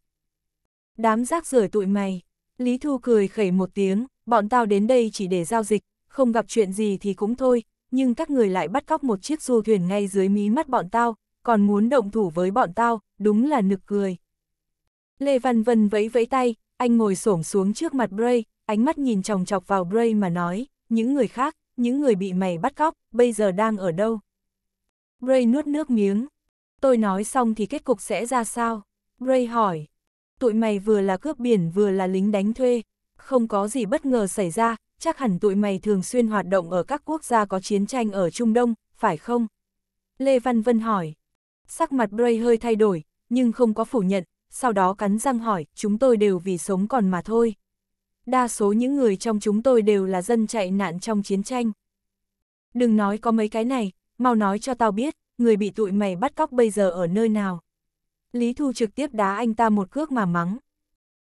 Đám rác rưởi tụi mày, Lý Thu cười khẩy một tiếng, bọn tao đến đây chỉ để giao dịch, không gặp chuyện gì thì cũng thôi, nhưng các người lại bắt cóc một chiếc du thuyền ngay dưới mí mắt bọn tao, còn muốn động thủ với bọn tao, đúng là nực cười. Lê Văn Vân vẫy vẫy tay, anh ngồi xổm xuống trước mặt Bray, ánh mắt nhìn chòng chọc vào Bray mà nói, những người khác, những người bị mày bắt cóc, bây giờ đang ở đâu? Bray nuốt nước miếng. Tôi nói xong thì kết cục sẽ ra sao? Bray hỏi. Tụi mày vừa là cướp biển vừa là lính đánh thuê. Không có gì bất ngờ xảy ra, chắc hẳn tụi mày thường xuyên hoạt động ở các quốc gia có chiến tranh ở Trung Đông, phải không? Lê Văn Vân hỏi. Sắc mặt Bray hơi thay đổi, nhưng không có phủ nhận, sau đó cắn răng hỏi, chúng tôi đều vì sống còn mà thôi đa số những người trong chúng tôi đều là dân chạy nạn trong chiến tranh. Đừng nói có mấy cái này, mau nói cho tao biết, người bị tụi mày bắt cóc bây giờ ở nơi nào. Lý Thu trực tiếp đá anh ta một cước mà mắng.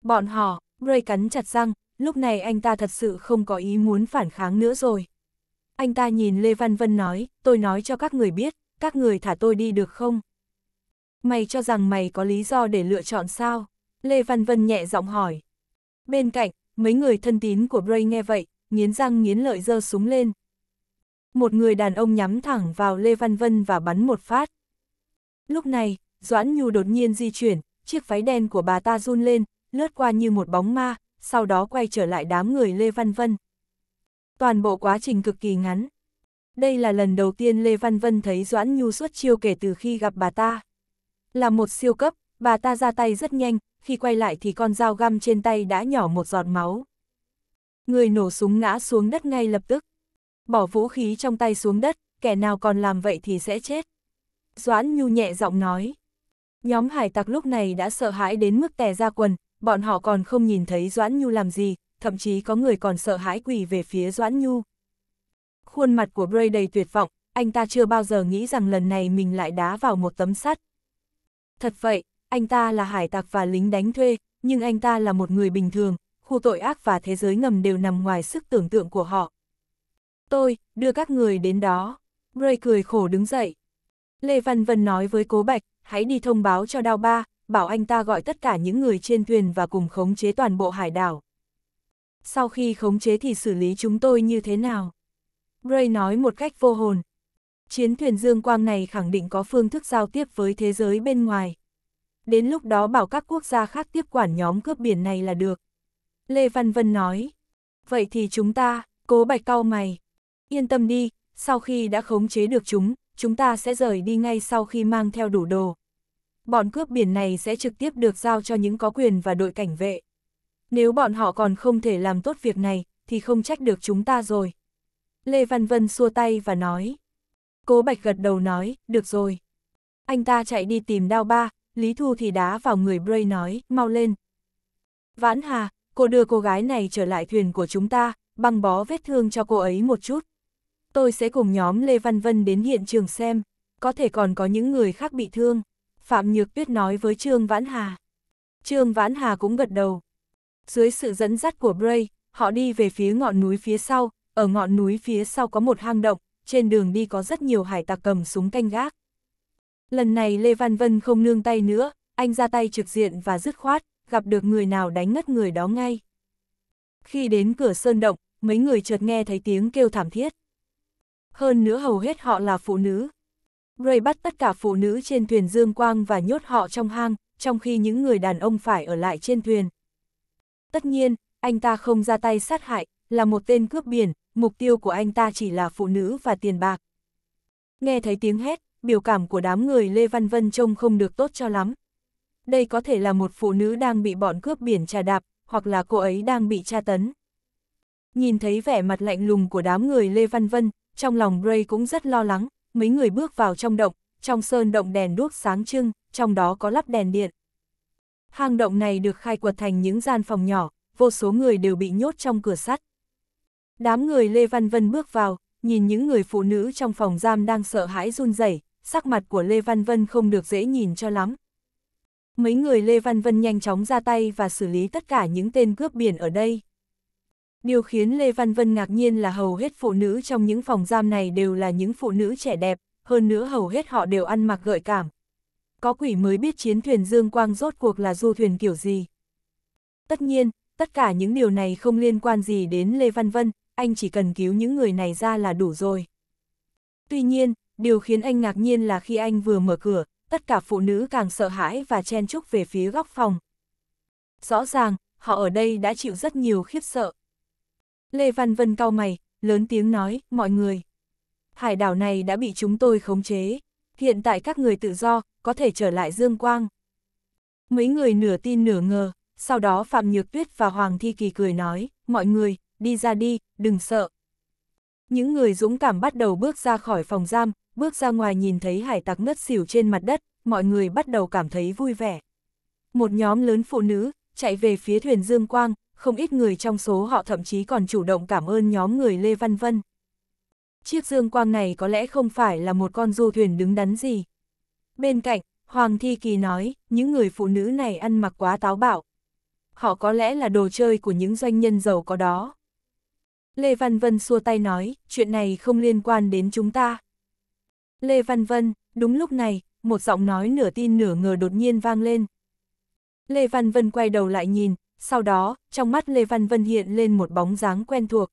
Bọn họ, Ray cắn chặt răng, lúc này anh ta thật sự không có ý muốn phản kháng nữa rồi. Anh ta nhìn Lê Văn Vân nói, tôi nói cho các người biết, các người thả tôi đi được không? Mày cho rằng mày có lý do để lựa chọn sao? Lê Văn Vân nhẹ giọng hỏi. Bên cạnh, mấy người thân tín của Bray nghe vậy, nghiến răng nghiến lợi dơ súng lên. Một người đàn ông nhắm thẳng vào Lê Văn Vân và bắn một phát. Lúc này, Doãn Nhu đột nhiên di chuyển, chiếc váy đen của bà ta run lên, lướt qua như một bóng ma, sau đó quay trở lại đám người Lê Văn Vân. Toàn bộ quá trình cực kỳ ngắn. Đây là lần đầu tiên Lê Văn Vân thấy Doãn Nhu xuất chiêu kể từ khi gặp bà ta. Là một siêu cấp, bà ta ra tay rất nhanh, khi quay lại thì con dao găm trên tay đã nhỏ một giọt máu. Người nổ súng ngã xuống đất ngay lập tức. Bỏ vũ khí trong tay xuống đất, kẻ nào còn làm vậy thì sẽ chết. Doãn nhu nhẹ giọng nói. Nhóm hải tặc lúc này đã sợ hãi đến mức tè ra quần, bọn họ còn không nhìn thấy Doãn Nhu làm gì, thậm chí có người còn sợ hãi quỳ về phía Doãn Nhu. Khuôn mặt của Bray đầy tuyệt vọng, anh ta chưa bao giờ nghĩ rằng lần này mình lại đá vào một tấm sắt. Thật vậy, anh ta là hải tặc và lính đánh thuê, nhưng anh ta là một người bình thường, khu tội ác và thế giới ngầm đều nằm ngoài sức tưởng tượng của họ. Tôi, đưa các người đến đó. Ray cười khổ đứng dậy. Lê Văn Vân nói với Cố Bạch, hãy đi thông báo cho Đao Ba, bảo anh ta gọi tất cả những người trên thuyền và cùng khống chế toàn bộ hải đảo. Sau khi khống chế thì xử lý chúng tôi như thế nào? Ray nói một cách vô hồn. Chiến thuyền Dương Quang này khẳng định có phương thức giao tiếp với thế giới bên ngoài đến lúc đó bảo các quốc gia khác tiếp quản nhóm cướp biển này là được. Lê Văn Vân nói, vậy thì chúng ta, cố bạch cao mày, yên tâm đi, sau khi đã khống chế được chúng, chúng ta sẽ rời đi ngay sau khi mang theo đủ đồ. Bọn cướp biển này sẽ trực tiếp được giao cho những có quyền và đội cảnh vệ. Nếu bọn họ còn không thể làm tốt việc này, thì không trách được chúng ta rồi. Lê Văn Vân xua tay và nói. Cố Bạch gật đầu nói, được rồi. Anh ta chạy đi tìm đao ba, Lý Thu thì đá vào người Bray nói, mau lên. Vãn Hà, cô đưa cô gái này trở lại thuyền của chúng ta, băng bó vết thương cho cô ấy một chút. Tôi sẽ cùng nhóm Lê Văn Vân đến hiện trường xem, có thể còn có những người khác bị thương. Phạm Nhược Tuyết nói với Trương Vãn Hà. Trương Vãn Hà cũng gật đầu. Dưới sự dẫn dắt của Bray, họ đi về phía ngọn núi phía sau, ở ngọn núi phía sau có một hang động, trên đường đi có rất nhiều hải tặc cầm súng canh gác. Lần này Lê Văn Vân không nương tay nữa, anh ra tay trực diện và dứt khoát, gặp được người nào đánh ngất người đó ngay. Khi đến cửa sơn động, mấy người chợt nghe thấy tiếng kêu thảm thiết. Hơn nữa hầu hết họ là phụ nữ. Ray bắt tất cả phụ nữ trên thuyền Dương Quang và nhốt họ trong hang, trong khi những người đàn ông phải ở lại trên thuyền. Tất nhiên, anh ta không ra tay sát hại, là một tên cướp biển, mục tiêu của anh ta chỉ là phụ nữ và tiền bạc. Nghe thấy tiếng hét, biểu cảm của đám người Lê Văn Vân trông không được tốt cho lắm. Đây có thể là một phụ nữ đang bị bọn cướp biển trà đạp, hoặc là cô ấy đang bị tra tấn. Nhìn thấy vẻ mặt lạnh lùng của đám người Lê Văn Vân, trong lòng Bray cũng rất lo lắng, mấy người bước vào trong động, trong sơn động đèn đuốc sáng trưng, trong đó có lắp đèn điện. Hang động này được khai quật thành những gian phòng nhỏ, vô số người đều bị nhốt trong cửa sắt. Đám người Lê Văn Vân bước vào, nhìn những người phụ nữ trong phòng giam đang sợ hãi run rẩy, sắc mặt của Lê Văn Vân không được dễ nhìn cho lắm. Mấy người Lê Văn Vân nhanh chóng ra tay và xử lý tất cả những tên cướp biển ở đây. Điều khiến Lê Văn Vân ngạc nhiên là hầu hết phụ nữ trong những phòng giam này đều là những phụ nữ trẻ đẹp, hơn nữa hầu hết họ đều ăn mặc gợi cảm. Có quỷ mới biết chiến thuyền Dương Quang rốt cuộc là du thuyền kiểu gì. Tất nhiên, tất cả những điều này không liên quan gì đến Lê Văn Vân, anh chỉ cần cứu những người này ra là đủ rồi. Tuy nhiên, điều khiến anh ngạc nhiên là khi anh vừa mở cửa, tất cả phụ nữ càng sợ hãi và chen chúc về phía góc phòng. Rõ ràng, họ ở đây đã chịu rất nhiều khiếp sợ. Lê Văn Vân cau mày, lớn tiếng nói, mọi người. Hải đảo này đã bị chúng tôi khống chế. Hiện tại các người tự do, có thể trở lại Dương Quang. Mấy người nửa tin nửa ngờ, sau đó Phạm Nhược Tuyết và Hoàng Thi Kỳ cười nói, mọi người, đi ra đi, đừng sợ. Những người dũng cảm bắt đầu bước ra khỏi phòng giam, bước ra ngoài nhìn thấy hải tặc ngất xỉu trên mặt đất, mọi người bắt đầu cảm thấy vui vẻ. Một nhóm lớn phụ nữ, chạy về phía thuyền Dương Quang, không ít người trong số họ thậm chí còn chủ động cảm ơn nhóm người Lê Văn Vân. Chiếc Dương Quang này có lẽ không phải là một con du thuyền đứng đắn gì. Bên cạnh, Hoàng Thi Kỳ nói, những người phụ nữ này ăn mặc quá táo bạo. Họ có lẽ là đồ chơi của những doanh nhân giàu có đó. Lê Văn Vân xua tay nói, chuyện này không liên quan đến chúng ta. Lê Văn Vân, đúng lúc này, một giọng nói nửa tin nửa ngờ đột nhiên vang lên. Lê Văn Vân quay đầu lại nhìn, sau đó, trong mắt Lê Văn Vân hiện lên một bóng dáng quen thuộc.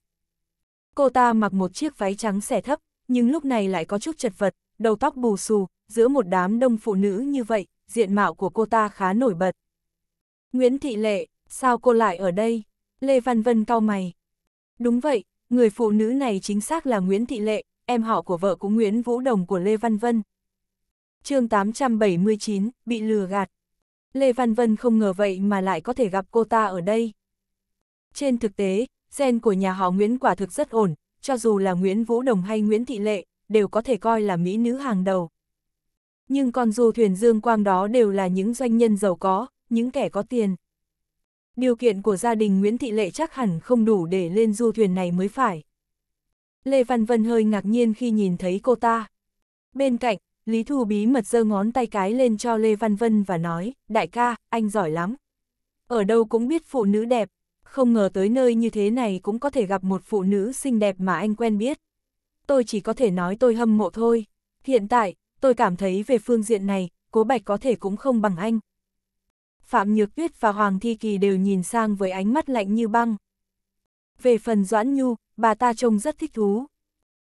Cô ta mặc một chiếc váy trắng xẻ thấp, nhưng lúc này lại có chút chật vật, đầu tóc bù xù, giữa một đám đông phụ nữ như vậy, diện mạo của cô ta khá nổi bật. Nguyễn Thị Lệ, sao cô lại ở đây? Lê Văn Vân cau mày. Đúng vậy, người phụ nữ này chính xác là Nguyễn Thị Lệ, em họ của vợ cũng Nguyễn Vũ Đồng của Lê Văn Vân. chương 879, bị lừa gạt. Lê Văn Vân không ngờ vậy mà lại có thể gặp cô ta ở đây. Trên thực tế, gen của nhà họ Nguyễn quả thực rất ổn, cho dù là Nguyễn Vũ Đồng hay Nguyễn Thị Lệ, đều có thể coi là mỹ nữ hàng đầu. Nhưng con du thuyền Dương Quang đó đều là những doanh nhân giàu có, những kẻ có tiền. Điều kiện của gia đình Nguyễn Thị Lệ chắc hẳn không đủ để lên du thuyền này mới phải. Lê Văn Vân hơi ngạc nhiên khi nhìn thấy cô ta. Bên cạnh, Lý Thu bí mật giơ ngón tay cái lên cho Lê Văn Vân và nói, đại ca, anh giỏi lắm. Ở đâu cũng biết phụ nữ đẹp, không ngờ tới nơi như thế này cũng có thể gặp một phụ nữ xinh đẹp mà anh quen biết. Tôi chỉ có thể nói tôi hâm mộ thôi. Hiện tại, tôi cảm thấy về phương diện này, cố bạch có thể cũng không bằng anh. Phạm Nhược Tuyết và Hoàng Thi Kỳ đều nhìn sang với ánh mắt lạnh như băng. Về phần Doãn Nhu, bà ta trông rất thích thú.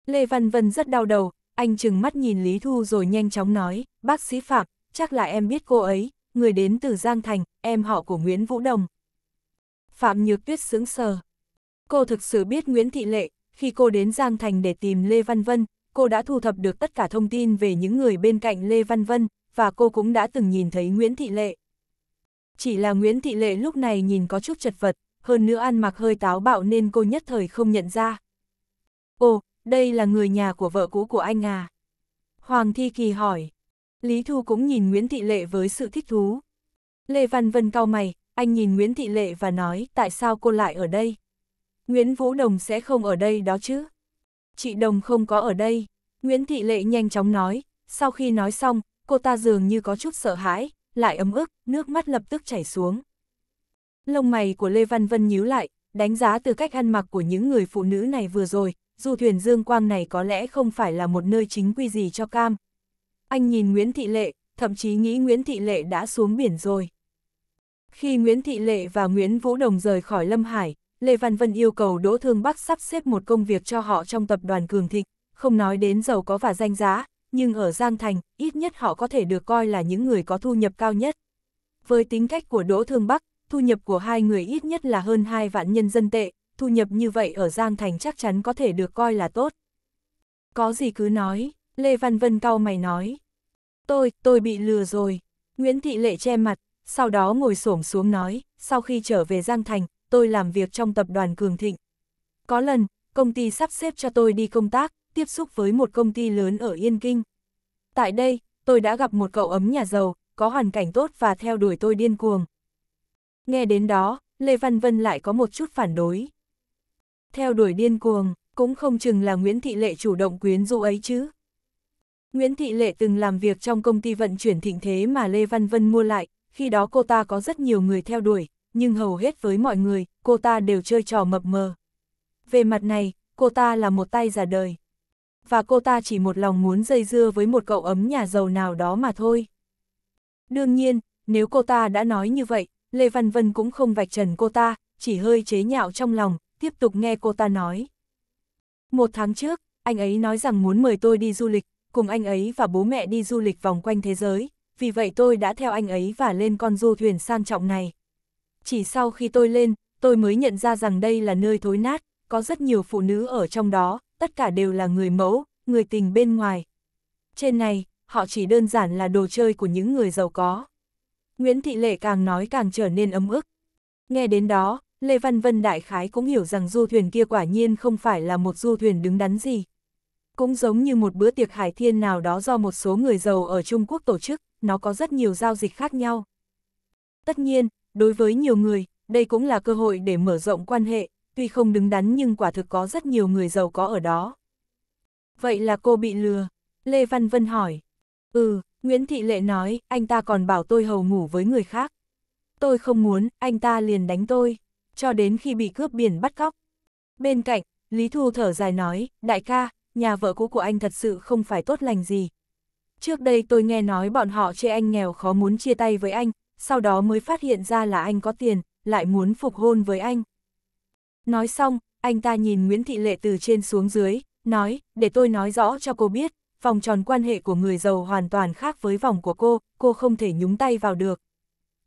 Lê Văn Vân rất đau đầu, anh chừng mắt nhìn Lý Thu rồi nhanh chóng nói, bác sĩ Phạm, chắc là em biết cô ấy, người đến từ Giang Thành, em họ của Nguyễn Vũ Đồng. Phạm Nhược Tuyết sững sờ. Cô thực sự biết Nguyễn Thị Lệ, khi cô đến Giang Thành để tìm Lê Văn Vân, cô đã thu thập được tất cả thông tin về những người bên cạnh Lê Văn Vân, và cô cũng đã từng nhìn thấy Nguyễn Thị Lệ. Chỉ là Nguyễn Thị Lệ lúc này nhìn có chút chật vật, hơn nữa ăn mặc hơi táo bạo nên cô nhất thời không nhận ra. Ồ, đây là người nhà của vợ cũ của anh à? Hoàng Thi Kỳ hỏi. Lý Thu cũng nhìn Nguyễn Thị Lệ với sự thích thú. Lê Văn Vân cau mày, anh nhìn Nguyễn Thị Lệ và nói tại sao cô lại ở đây? Nguyễn Vũ Đồng sẽ không ở đây đó chứ? Chị Đồng không có ở đây. Nguyễn Thị Lệ nhanh chóng nói, sau khi nói xong, cô ta dường như có chút sợ hãi, lại ấm ức, nước mắt lập tức chảy xuống. Lông mày của Lê Văn Vân nhíu lại, đánh giá từ cách ăn mặc của những người phụ nữ này vừa rồi, dù thuyền dương quang này có lẽ không phải là một nơi chính quy gì cho cam. Anh nhìn Nguyễn Thị Lệ, thậm chí nghĩ Nguyễn Thị Lệ đã xuống biển rồi. Khi Nguyễn Thị Lệ và Nguyễn Vũ Đồng rời khỏi Lâm Hải, Lê Văn Vân yêu cầu Đỗ Thương Bắc sắp xếp một công việc cho họ trong tập đoàn Cường Thịnh, không nói đến giàu có và danh giá, nhưng ở Giang Thành, ít nhất họ có thể được coi là những người có thu nhập cao nhất. Với tính cách của Đỗ Thương Bắc, thu nhập của hai người ít nhất là hơn 2 vạn nhân dân tệ, thu nhập như vậy ở Giang Thành chắc chắn có thể được coi là tốt. Có gì cứ nói, Lê Văn Vân cau mày nói. Tôi, tôi bị lừa rồi. Nguyễn Thị Lệ che mặt, sau đó ngồi xổm xuống nói, sau khi trở về Giang Thành, tôi làm việc trong tập đoàn Cường Thịnh. Có lần, công ty sắp xếp cho tôi đi công tác, tiếp xúc với một công ty lớn ở Yên Kinh. Tại đây, tôi đã gặp một cậu ấm nhà giàu, có hoàn cảnh tốt và theo đuổi tôi điên cuồng. Nghe đến đó, Lê Văn Vân lại có một chút phản đối. Theo đuổi điên cuồng, cũng không chừng là Nguyễn Thị Lệ chủ động quyến rũ ấy chứ. Nguyễn Thị Lệ từng làm việc trong công ty vận chuyển thịnh thế mà Lê Văn Vân mua lại, khi đó cô ta có rất nhiều người theo đuổi, nhưng hầu hết với mọi người, cô ta đều chơi trò mập mờ. Về mặt này, cô ta là một tay giả đời. Và cô ta chỉ một lòng muốn dây dưa với một cậu ấm nhà giàu nào đó mà thôi. Đương nhiên, nếu cô ta đã nói như vậy, Lê Văn Vân cũng không vạch trần cô ta, chỉ hơi chế nhạo trong lòng, tiếp tục nghe cô ta nói. Một tháng trước, anh ấy nói rằng muốn mời tôi đi du lịch, cùng anh ấy và bố mẹ đi du lịch vòng quanh thế giới, vì vậy tôi đã theo anh ấy và lên con du thuyền sang trọng này. Chỉ sau khi tôi lên, tôi mới nhận ra rằng đây là nơi thối nát, có rất nhiều phụ nữ ở trong đó, tất cả đều là người mẫu, người tình bên ngoài. Trên này, họ chỉ đơn giản là đồ chơi của những người giàu có. Nguyễn Thị Lệ càng nói càng trở nên ấm ức. Nghe đến đó, Lê Văn Vân đại khái cũng hiểu rằng du thuyền kia quả nhiên không phải là một du thuyền đứng đắn gì. Cũng giống như một bữa tiệc hải thiên nào đó do một số người giàu ở Trung Quốc tổ chức, nó có rất nhiều giao dịch khác nhau. Tất nhiên, đối với nhiều người, đây cũng là cơ hội để mở rộng quan hệ, tuy không đứng đắn nhưng quả thực có rất nhiều người giàu có ở đó. Vậy là cô bị lừa? Lê Văn Vân hỏi. Ừ, Nguyễn Thị Lệ nói, anh ta còn bảo tôi hầu ngủ với người khác. Tôi không muốn, anh ta liền đánh tôi, cho đến khi bị cướp biển bắt cóc. Bên cạnh, Lý Thu thở dài nói, đại ca, nhà vợ cũ của anh thật sự không phải tốt lành gì. Trước đây tôi nghe nói bọn họ chê anh nghèo khó muốn chia tay với anh, sau đó mới phát hiện ra là anh có tiền, lại muốn phục hôn với anh. Nói xong, anh ta nhìn Nguyễn Thị Lệ từ trên xuống dưới, nói, để tôi nói rõ cho cô biết, vòng tròn quan hệ của người giàu hoàn toàn khác với vòng của cô, cô không thể nhúng tay vào được.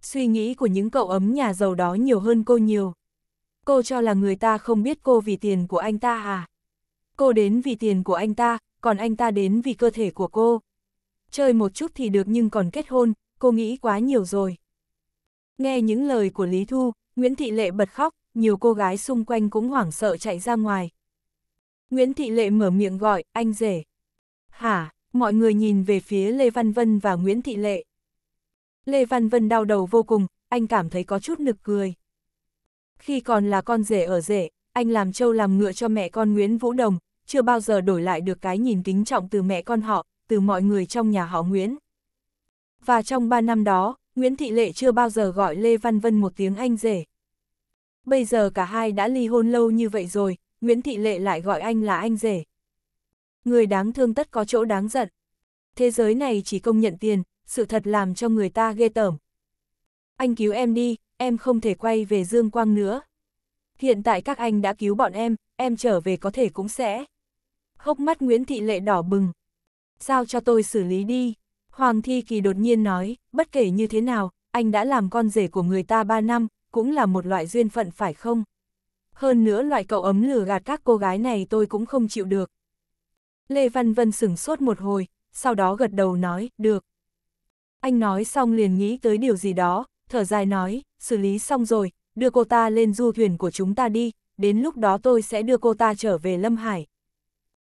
Suy nghĩ của những cậu ấm nhà giàu đó nhiều hơn cô nhiều. Cô cho là người ta không biết cô vì tiền của anh ta à? Cô đến vì tiền của anh ta, còn anh ta đến vì cơ thể của cô. Chơi một chút thì được nhưng còn kết hôn, cô nghĩ quá nhiều rồi. Nghe những lời của Lý Thu, Nguyễn Thị Lệ bật khóc, nhiều cô gái xung quanh cũng hoảng sợ chạy ra ngoài. Nguyễn Thị Lệ mở miệng gọi, anh rể. Hả, mọi người nhìn về phía Lê Văn Vân và Nguyễn Thị Lệ. Lê Văn Vân đau đầu vô cùng, anh cảm thấy có chút nực cười. Khi còn là con rể ở rể, anh làm trâu làm ngựa cho mẹ con Nguyễn Vũ Đồng, chưa bao giờ đổi lại được cái nhìn kính trọng từ mẹ con họ, từ mọi người trong nhà họ Nguyễn. Và trong ba năm đó, Nguyễn Thị Lệ chưa bao giờ gọi Lê Văn Vân một tiếng anh rể. Bây giờ cả hai đã ly hôn lâu như vậy rồi, Nguyễn Thị Lệ lại gọi anh là anh rể. Người đáng thương tất có chỗ đáng giận. Thế giới này chỉ công nhận tiền, sự thật làm cho người ta ghê tởm. Anh cứu em đi, em không thể quay về Dương Quang nữa. Hiện tại các anh đã cứu bọn em, em trở về có thể cũng sẽ. Hốc mắt Nguyễn Thị Lệ đỏ bừng. Sao cho tôi xử lý đi? Hoàng Thi Kỳ đột nhiên nói, bất kể như thế nào, anh đã làm con rể của người ta 3 năm, cũng là một loại duyên phận phải không? Hơn nữa loại cậu ấm lừa gạt các cô gái này tôi cũng không chịu được. Lê Văn Vân sửng sốt một hồi, sau đó gật đầu nói, được. Anh nói xong liền nghĩ tới điều gì đó, thở dài nói, xử lý xong rồi, đưa cô ta lên du thuyền của chúng ta đi, đến lúc đó tôi sẽ đưa cô ta trở về Lâm Hải.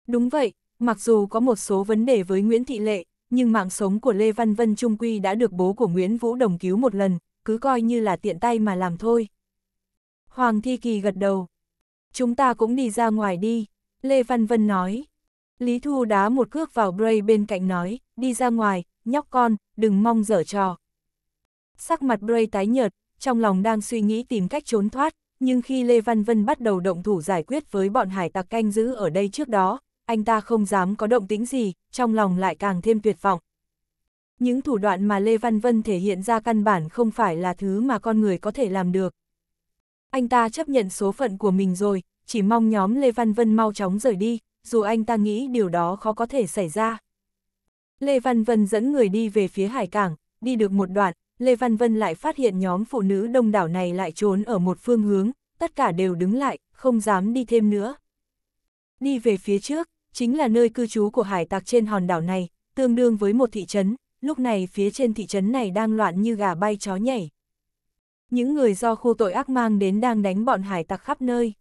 Đúng vậy, mặc dù có một số vấn đề với Nguyễn Thị Lệ, nhưng mạng sống của Lê Văn Vân Trung Quy đã được bố của Nguyễn Vũ Đồng cứu một lần, cứ coi như là tiện tay mà làm thôi. Hoàng Thi Kỳ gật đầu. Chúng ta cũng đi ra ngoài đi, Lê Văn Vân nói, Lý Thu đá một cước vào Bray bên cạnh nói, đi ra ngoài, nhóc con, đừng mong dở trò. Sắc mặt Bray tái nhợt, trong lòng đang suy nghĩ tìm cách trốn thoát, nhưng khi Lê Văn Vân bắt đầu động thủ giải quyết với bọn hải tặc canh giữ ở đây trước đó, anh ta không dám có động tĩnh gì, trong lòng lại càng thêm tuyệt vọng. Những thủ đoạn mà Lê Văn Vân thể hiện ra căn bản không phải là thứ mà con người có thể làm được. Anh ta chấp nhận số phận của mình rồi, chỉ mong nhóm Lê Văn Vân mau chóng rời đi, dù anh ta nghĩ điều đó khó có thể xảy ra. Lê Văn Vân dẫn người đi về phía hải cảng, đi được một đoạn, Lê Văn Vân lại phát hiện nhóm phụ nữ đông đảo này lại trốn ở một phương hướng, tất cả đều đứng lại, không dám đi thêm nữa. Đi về phía trước, chính là nơi cư trú của hải tặc trên hòn đảo này, tương đương với một thị trấn, lúc này phía trên thị trấn này đang loạn như gà bay chó nhảy. Những người do khu tội ác mang đến đang đánh bọn hải tặc khắp nơi.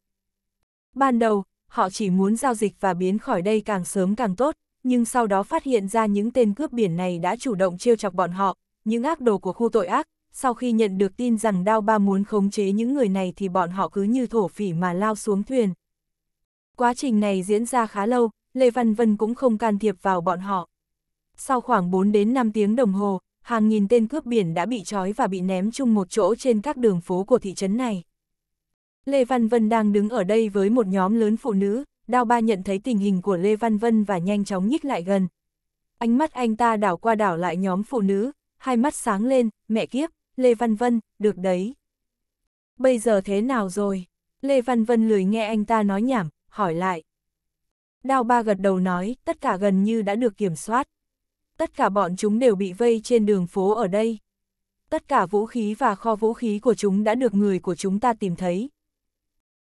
Ban đầu, họ chỉ muốn giao dịch và biến khỏi đây càng sớm càng tốt, nhưng sau đó phát hiện ra những tên cướp biển này đã chủ động trêu chọc bọn họ, những ác đồ của khu tội ác, sau khi nhận được tin rằng Đao Ba muốn khống chế những người này thì bọn họ cứ như thổ phỉ mà lao xuống thuyền. Quá trình này diễn ra khá lâu, Lê Văn Vân cũng không can thiệp vào bọn họ. Sau khoảng 4 đến 5 tiếng đồng hồ, hàng nghìn tên cướp biển đã bị trói và bị ném chung một chỗ trên các đường phố của thị trấn này. Lê Văn Vân đang đứng ở đây với một nhóm lớn phụ nữ, Đao Ba nhận thấy tình hình của Lê Văn Vân và nhanh chóng nhích lại gần. Ánh mắt anh ta đảo qua đảo lại nhóm phụ nữ, hai mắt sáng lên, mẹ kiếp, Lê Văn Vân, được đấy. Bây giờ thế nào rồi? Lê Văn Vân lười nghe anh ta nói nhảm, hỏi lại. Đao Ba gật đầu nói, tất cả gần như đã được kiểm soát. Tất cả bọn chúng đều bị vây trên đường phố ở đây. Tất cả vũ khí và kho vũ khí của chúng đã được người của chúng ta tìm thấy,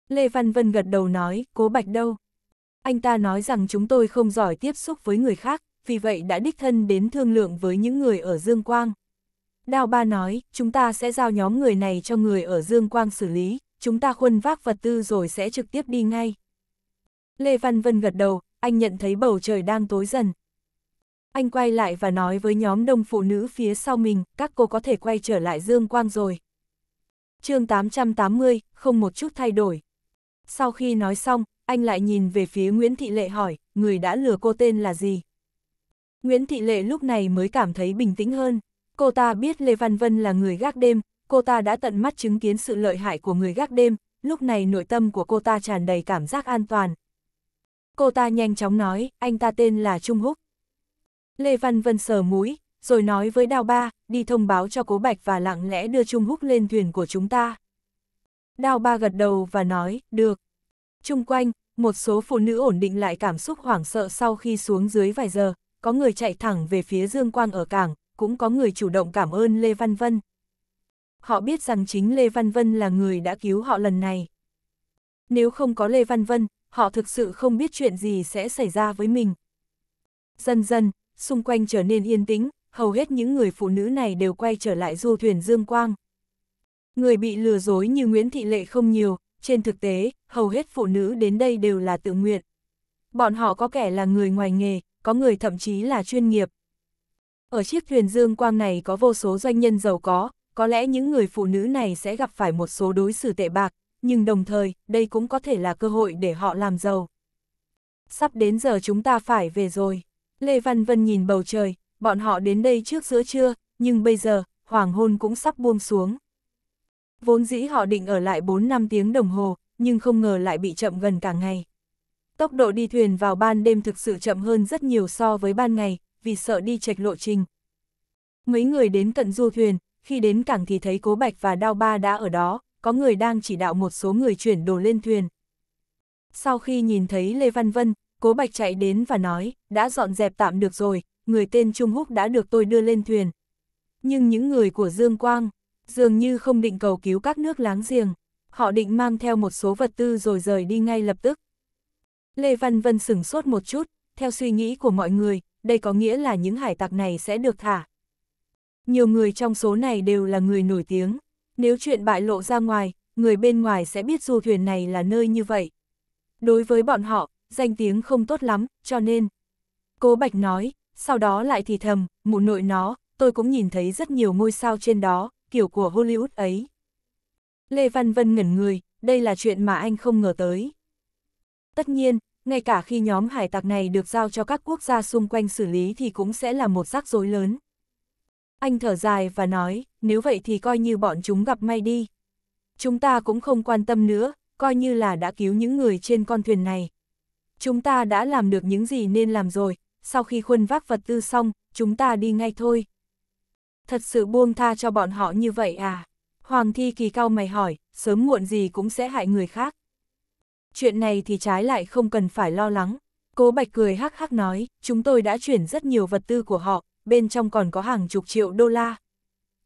Lê Văn Vân gật đầu nói, cố bạch đâu. Anh ta nói rằng chúng tôi không giỏi tiếp xúc với người khác, vì vậy đã đích thân đến thương lượng với những người ở Dương Quang. Đào Ba nói, chúng ta sẽ giao nhóm người này cho người ở Dương Quang xử lý, chúng ta khuân vác vật tư rồi sẽ trực tiếp đi ngay. Lê Văn Vân gật đầu, anh nhận thấy bầu trời đang tối dần. Anh quay lại và nói với nhóm đông phụ nữ phía sau mình, các cô có thể quay trở lại Dương Quang rồi. chương 880, không một chút thay đổi. Sau khi nói xong, anh lại nhìn về phía Nguyễn Thị Lệ hỏi, người đã lừa cô tên là gì? Nguyễn Thị Lệ lúc này mới cảm thấy bình tĩnh hơn. Cô ta biết Lê Văn Vân là người gác đêm, cô ta đã tận mắt chứng kiến sự lợi hại của người gác đêm, lúc này nội tâm của cô ta tràn đầy cảm giác an toàn. Cô ta nhanh chóng nói, anh ta tên là Trung Húc. Lê Văn Vân sờ mũi, rồi nói với Đào Ba, đi thông báo cho Cố Bạch và lặng lẽ đưa Trung Húc lên thuyền của chúng ta. Đao ba gật đầu và nói, được. Trung quanh, một số phụ nữ ổn định lại cảm xúc hoảng sợ sau khi xuống dưới vài giờ, có người chạy thẳng về phía Dương Quang ở cảng, cũng có người chủ động cảm ơn Lê Văn Vân. Họ biết rằng chính Lê Văn Vân là người đã cứu họ lần này. Nếu không có Lê Văn Vân, họ thực sự không biết chuyện gì sẽ xảy ra với mình. Dần dần, xung quanh trở nên yên tĩnh, hầu hết những người phụ nữ này đều quay trở lại du thuyền Dương Quang. Người bị lừa dối như Nguyễn Thị Lệ không nhiều, trên thực tế, hầu hết phụ nữ đến đây đều là tự nguyện. Bọn họ có kẻ là người ngoài nghề, có người thậm chí là chuyên nghiệp. Ở chiếc thuyền dương quang này có vô số doanh nhân giàu có, có lẽ những người phụ nữ này sẽ gặp phải một số đối xử tệ bạc, nhưng đồng thời, đây cũng có thể là cơ hội để họ làm giàu. Sắp đến giờ chúng ta phải về rồi. Lê Văn Vân nhìn bầu trời, bọn họ đến đây trước giữa trưa, nhưng bây giờ, hoàng hôn cũng sắp buông xuống. Vốn dĩ họ định ở lại 4-5 tiếng đồng hồ, nhưng không ngờ lại bị chậm gần cả ngày. Tốc độ đi thuyền vào ban đêm thực sự chậm hơn rất nhiều so với ban ngày, vì sợ đi chệch lộ trình. Mấy người đến cận du thuyền, khi đến cảng thì thấy Cố Bạch và Đao Ba đã ở đó, có người đang chỉ đạo một số người chuyển đồ lên thuyền. Sau khi nhìn thấy Lê Văn Vân, Cố Bạch chạy đến và nói, đã dọn dẹp tạm được rồi, người tên Trung Húc đã được tôi đưa lên thuyền. Nhưng những người của Dương Quang, dường như không định cầu cứu các nước láng giềng, họ định mang theo một số vật tư rồi rời đi ngay lập tức. Lê Văn Vân sửng sốt một chút, theo suy nghĩ của mọi người, đây có nghĩa là những hải tặc này sẽ được thả. Nhiều người trong số này đều là người nổi tiếng, nếu chuyện bại lộ ra ngoài, người bên ngoài sẽ biết du thuyền này là nơi như vậy. Đối với bọn họ, danh tiếng không tốt lắm, cho nên. Cố Bạch nói, sau đó lại thì thầm, mụ nội nó, tôi cũng nhìn thấy rất nhiều ngôi sao trên đó, kiểu của Hollywood ấy. Lê Văn Vân ngẩn người, đây là chuyện mà anh không ngờ tới. Tất nhiên, ngay cả khi nhóm hải tặc này được giao cho các quốc gia xung quanh xử lý thì cũng sẽ là một rắc rối lớn. Anh thở dài và nói, nếu vậy thì coi như bọn chúng gặp may đi. Chúng ta cũng không quan tâm nữa, coi như là đã cứu những người trên con thuyền này. Chúng ta đã làm được những gì nên làm rồi, sau khi khuân vác vật tư xong, chúng ta đi ngay thôi thật sự buông tha cho bọn họ như vậy à? Hoàng Thi Kỳ cao mày hỏi, sớm muộn gì cũng sẽ hại người khác. Chuyện này thì trái lại không cần phải lo lắng. Cố Bạch cười hắc hắc nói, chúng tôi đã chuyển rất nhiều vật tư của họ, bên trong còn có hàng chục triệu đô la.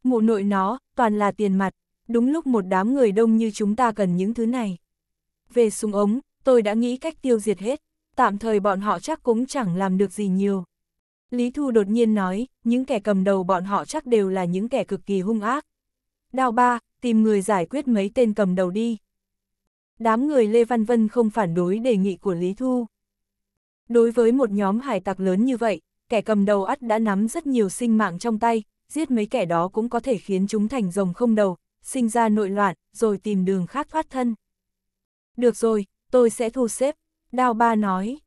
Mụ nội nó, toàn là tiền mặt, đúng lúc một đám người đông như chúng ta cần những thứ này. Về súng ống, tôi đã nghĩ cách tiêu diệt hết, tạm thời bọn họ chắc cũng chẳng làm được gì nhiều. Lý Thu đột nhiên nói, những kẻ cầm đầu bọn họ chắc đều là những kẻ cực kỳ hung ác. Đào ba, tìm người giải quyết mấy tên cầm đầu đi. Đám người Lê Văn Vân không phản đối đề nghị của Lý Thu. Đối với một nhóm hải tặc lớn như vậy, kẻ cầm đầu ắt đã nắm rất nhiều sinh mạng trong tay, giết mấy kẻ đó cũng có thể khiến chúng thành rồng không đầu, sinh ra nội loạn, rồi tìm đường khác thoát thân. Được rồi, tôi sẽ thu xếp, Đào Ba nói.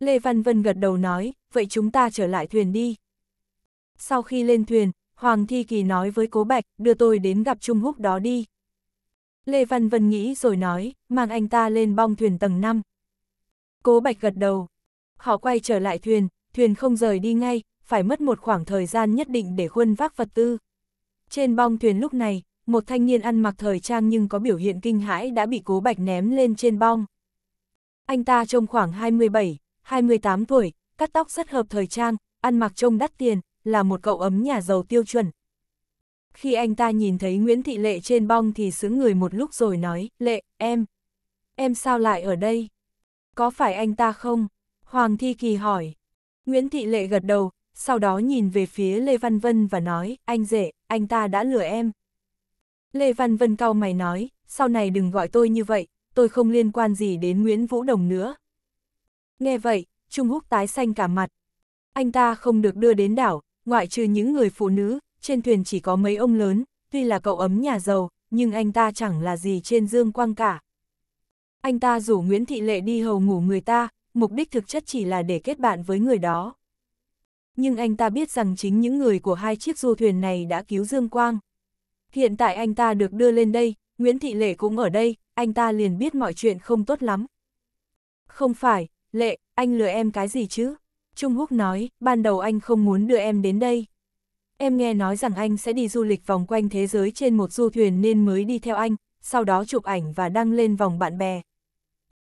Lê Văn Vân gật đầu nói, vậy chúng ta trở lại thuyền đi. Sau khi lên thuyền, Hoàng Thi Kỳ nói với Cố Bạch, đưa tôi đến gặp Trung Húc đó đi. Lê Văn Vân nghĩ rồi nói, mang anh ta lên bong thuyền tầng 5. Cố Bạch gật đầu. Họ quay trở lại thuyền, thuyền không rời đi ngay, phải mất một khoảng thời gian nhất định để khuân vác vật tư. Trên bong thuyền lúc này, một thanh niên ăn mặc thời trang nhưng có biểu hiện kinh hãi đã bị Cố Bạch ném lên trên bong. Anh ta trông khoảng 27, 28 tuổi, cắt tóc rất hợp thời trang, ăn mặc trông đắt tiền, là một cậu ấm nhà giàu tiêu chuẩn. Khi anh ta nhìn thấy Nguyễn Thị Lệ trên bong thì sững người một lúc rồi nói, Lệ, em, em sao lại ở đây? Có phải anh ta không? Hoàng Thi Kỳ hỏi. Nguyễn Thị Lệ gật đầu, sau đó nhìn về phía Lê Văn Vân và nói, anh rể, anh ta đã lừa em. Lê Văn Vân cau mày nói, sau này đừng gọi tôi như vậy, tôi không liên quan gì đến Nguyễn Vũ Đồng nữa, Nghe vậy, Trung Húc tái xanh cả mặt. Anh ta không được đưa đến đảo, ngoại trừ những người phụ nữ, trên thuyền chỉ có mấy ông lớn, tuy là cậu ấm nhà giàu, nhưng anh ta chẳng là gì trên dương quang cả. Anh ta rủ Nguyễn Thị Lệ đi hầu ngủ người ta, mục đích thực chất chỉ là để kết bạn với người đó. Nhưng anh ta biết rằng chính những người của hai chiếc du thuyền này đã cứu Dương Quang. Hiện tại anh ta được đưa lên đây, Nguyễn Thị Lệ cũng ở đây, anh ta liền biết mọi chuyện không tốt lắm. Không phải, Lệ, anh lừa em cái gì chứ? Trung Húc nói, ban đầu anh không muốn đưa em đến đây. Em nghe nói rằng anh sẽ đi du lịch vòng quanh thế giới trên một du thuyền nên mới đi theo anh, sau đó chụp ảnh và đăng lên vòng bạn bè.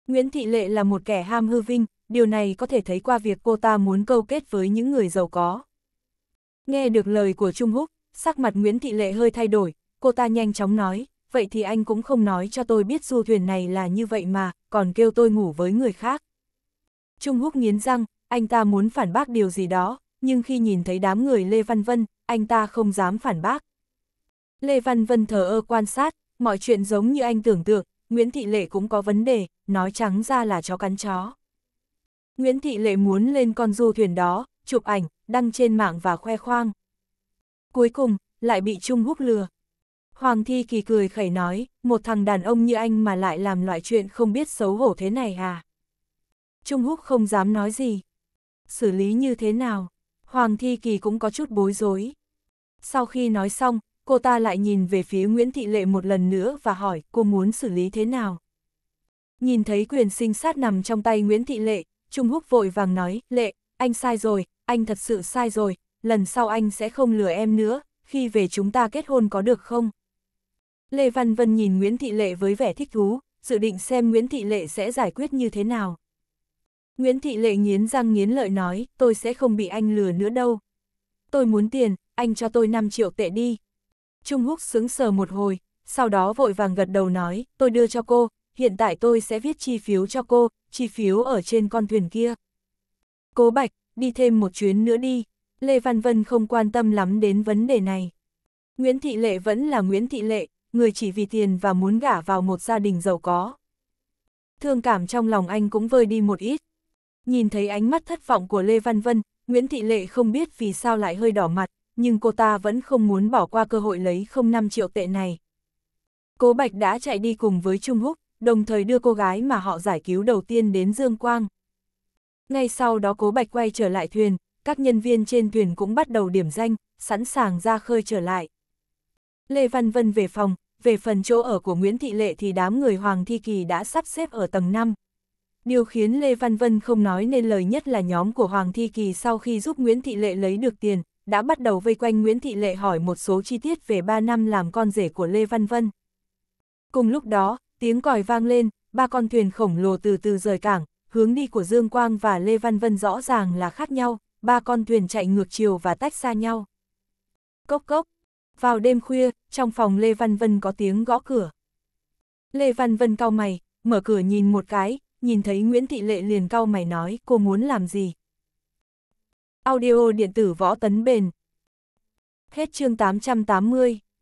Nguyễn Thị Lệ là một kẻ ham hư vinh, điều này có thể thấy qua việc cô ta muốn câu kết với những người giàu có. Nghe được lời của Trung Húc, sắc mặt Nguyễn Thị Lệ hơi thay đổi, cô ta nhanh chóng nói, vậy thì anh cũng không nói cho tôi biết du thuyền này là như vậy mà, còn kêu tôi ngủ với người khác. Trung Húc nghiến răng, anh ta muốn phản bác điều gì đó, nhưng khi nhìn thấy đám người Lê Văn Vân, anh ta không dám phản bác. Lê Văn Vân thờ ơ quan sát, mọi chuyện giống như anh tưởng tượng, Nguyễn Thị Lệ cũng có vấn đề, nói trắng ra là chó cắn chó. Nguyễn Thị Lệ muốn lên con du thuyền đó, chụp ảnh, đăng trên mạng và khoe khoang. Cuối cùng, lại bị Trung Húc lừa. Hoàng Thi Kỳ cười khẩy nói, một thằng đàn ông như anh mà lại làm loại chuyện không biết xấu hổ thế này à? Trung Húc không dám nói gì. Xử lý như thế nào? Hoàng Thi Kỳ cũng có chút bối rối. Sau khi nói xong, cô ta lại nhìn về phía Nguyễn Thị Lệ một lần nữa và hỏi cô muốn xử lý thế nào. Nhìn thấy quyền sinh sát nằm trong tay Nguyễn Thị Lệ, Trung Húc vội vàng nói, Lệ, anh sai rồi, anh thật sự sai rồi, lần sau anh sẽ không lừa em nữa, khi về chúng ta kết hôn có được không? Lê Văn Vân nhìn Nguyễn Thị Lệ với vẻ thích thú, dự định xem Nguyễn Thị Lệ sẽ giải quyết như thế nào. Nguyễn Thị Lệ nghiến răng nghiến lợi nói, tôi sẽ không bị anh lừa nữa đâu. Tôi muốn tiền, anh cho tôi 5 triệu tệ đi. Trung Húc sững sờ một hồi, sau đó vội vàng gật đầu nói, tôi đưa cho cô, hiện tại tôi sẽ viết chi phiếu cho cô, chi phiếu ở trên con thuyền kia. Cố Bạch, đi thêm một chuyến nữa đi. Lê Văn Vân không quan tâm lắm đến vấn đề này. Nguyễn Thị Lệ vẫn là Nguyễn Thị Lệ, người chỉ vì tiền và muốn gả vào một gia đình giàu có. Thương cảm trong lòng anh cũng vơi đi một ít, Nhìn thấy ánh mắt thất vọng của Lê Văn Vân, Nguyễn Thị Lệ không biết vì sao lại hơi đỏ mặt, nhưng cô ta vẫn không muốn bỏ qua cơ hội lấy không 05 triệu tệ này. Cố Bạch đã chạy đi cùng với Trung Húc, đồng thời đưa cô gái mà họ giải cứu đầu tiên đến Dương Quang. Ngay sau đó Cố Bạch quay trở lại thuyền, các nhân viên trên thuyền cũng bắt đầu điểm danh, sẵn sàng ra khơi trở lại. Lê Văn Vân về phòng, về phần chỗ ở của Nguyễn Thị Lệ thì đám người Hoàng Thi Kỳ đã sắp xếp ở tầng 5. Điều khiến Lê Văn Vân không nói nên lời nhất là nhóm của Hoàng Thi Kỳ sau khi giúp Nguyễn Thị Lệ lấy được tiền, đã bắt đầu vây quanh Nguyễn Thị Lệ hỏi một số chi tiết về 3 năm làm con rể của Lê Văn Vân. Cùng lúc đó, tiếng còi vang lên, ba con thuyền khổng lồ từ từ rời cảng, hướng đi của Dương Quang và Lê Văn Vân rõ ràng là khác nhau, ba con thuyền chạy ngược chiều và tách xa nhau. Cốc cốc, vào đêm khuya, trong phòng Lê Văn Vân có tiếng gõ cửa. Lê Văn Vân cau mày, mở cửa nhìn một cái, nhìn thấy Nguyễn Thị Lệ liền cau mày nói cô muốn làm gì. Audio điện tử võ tấn bền. Hết chương 880.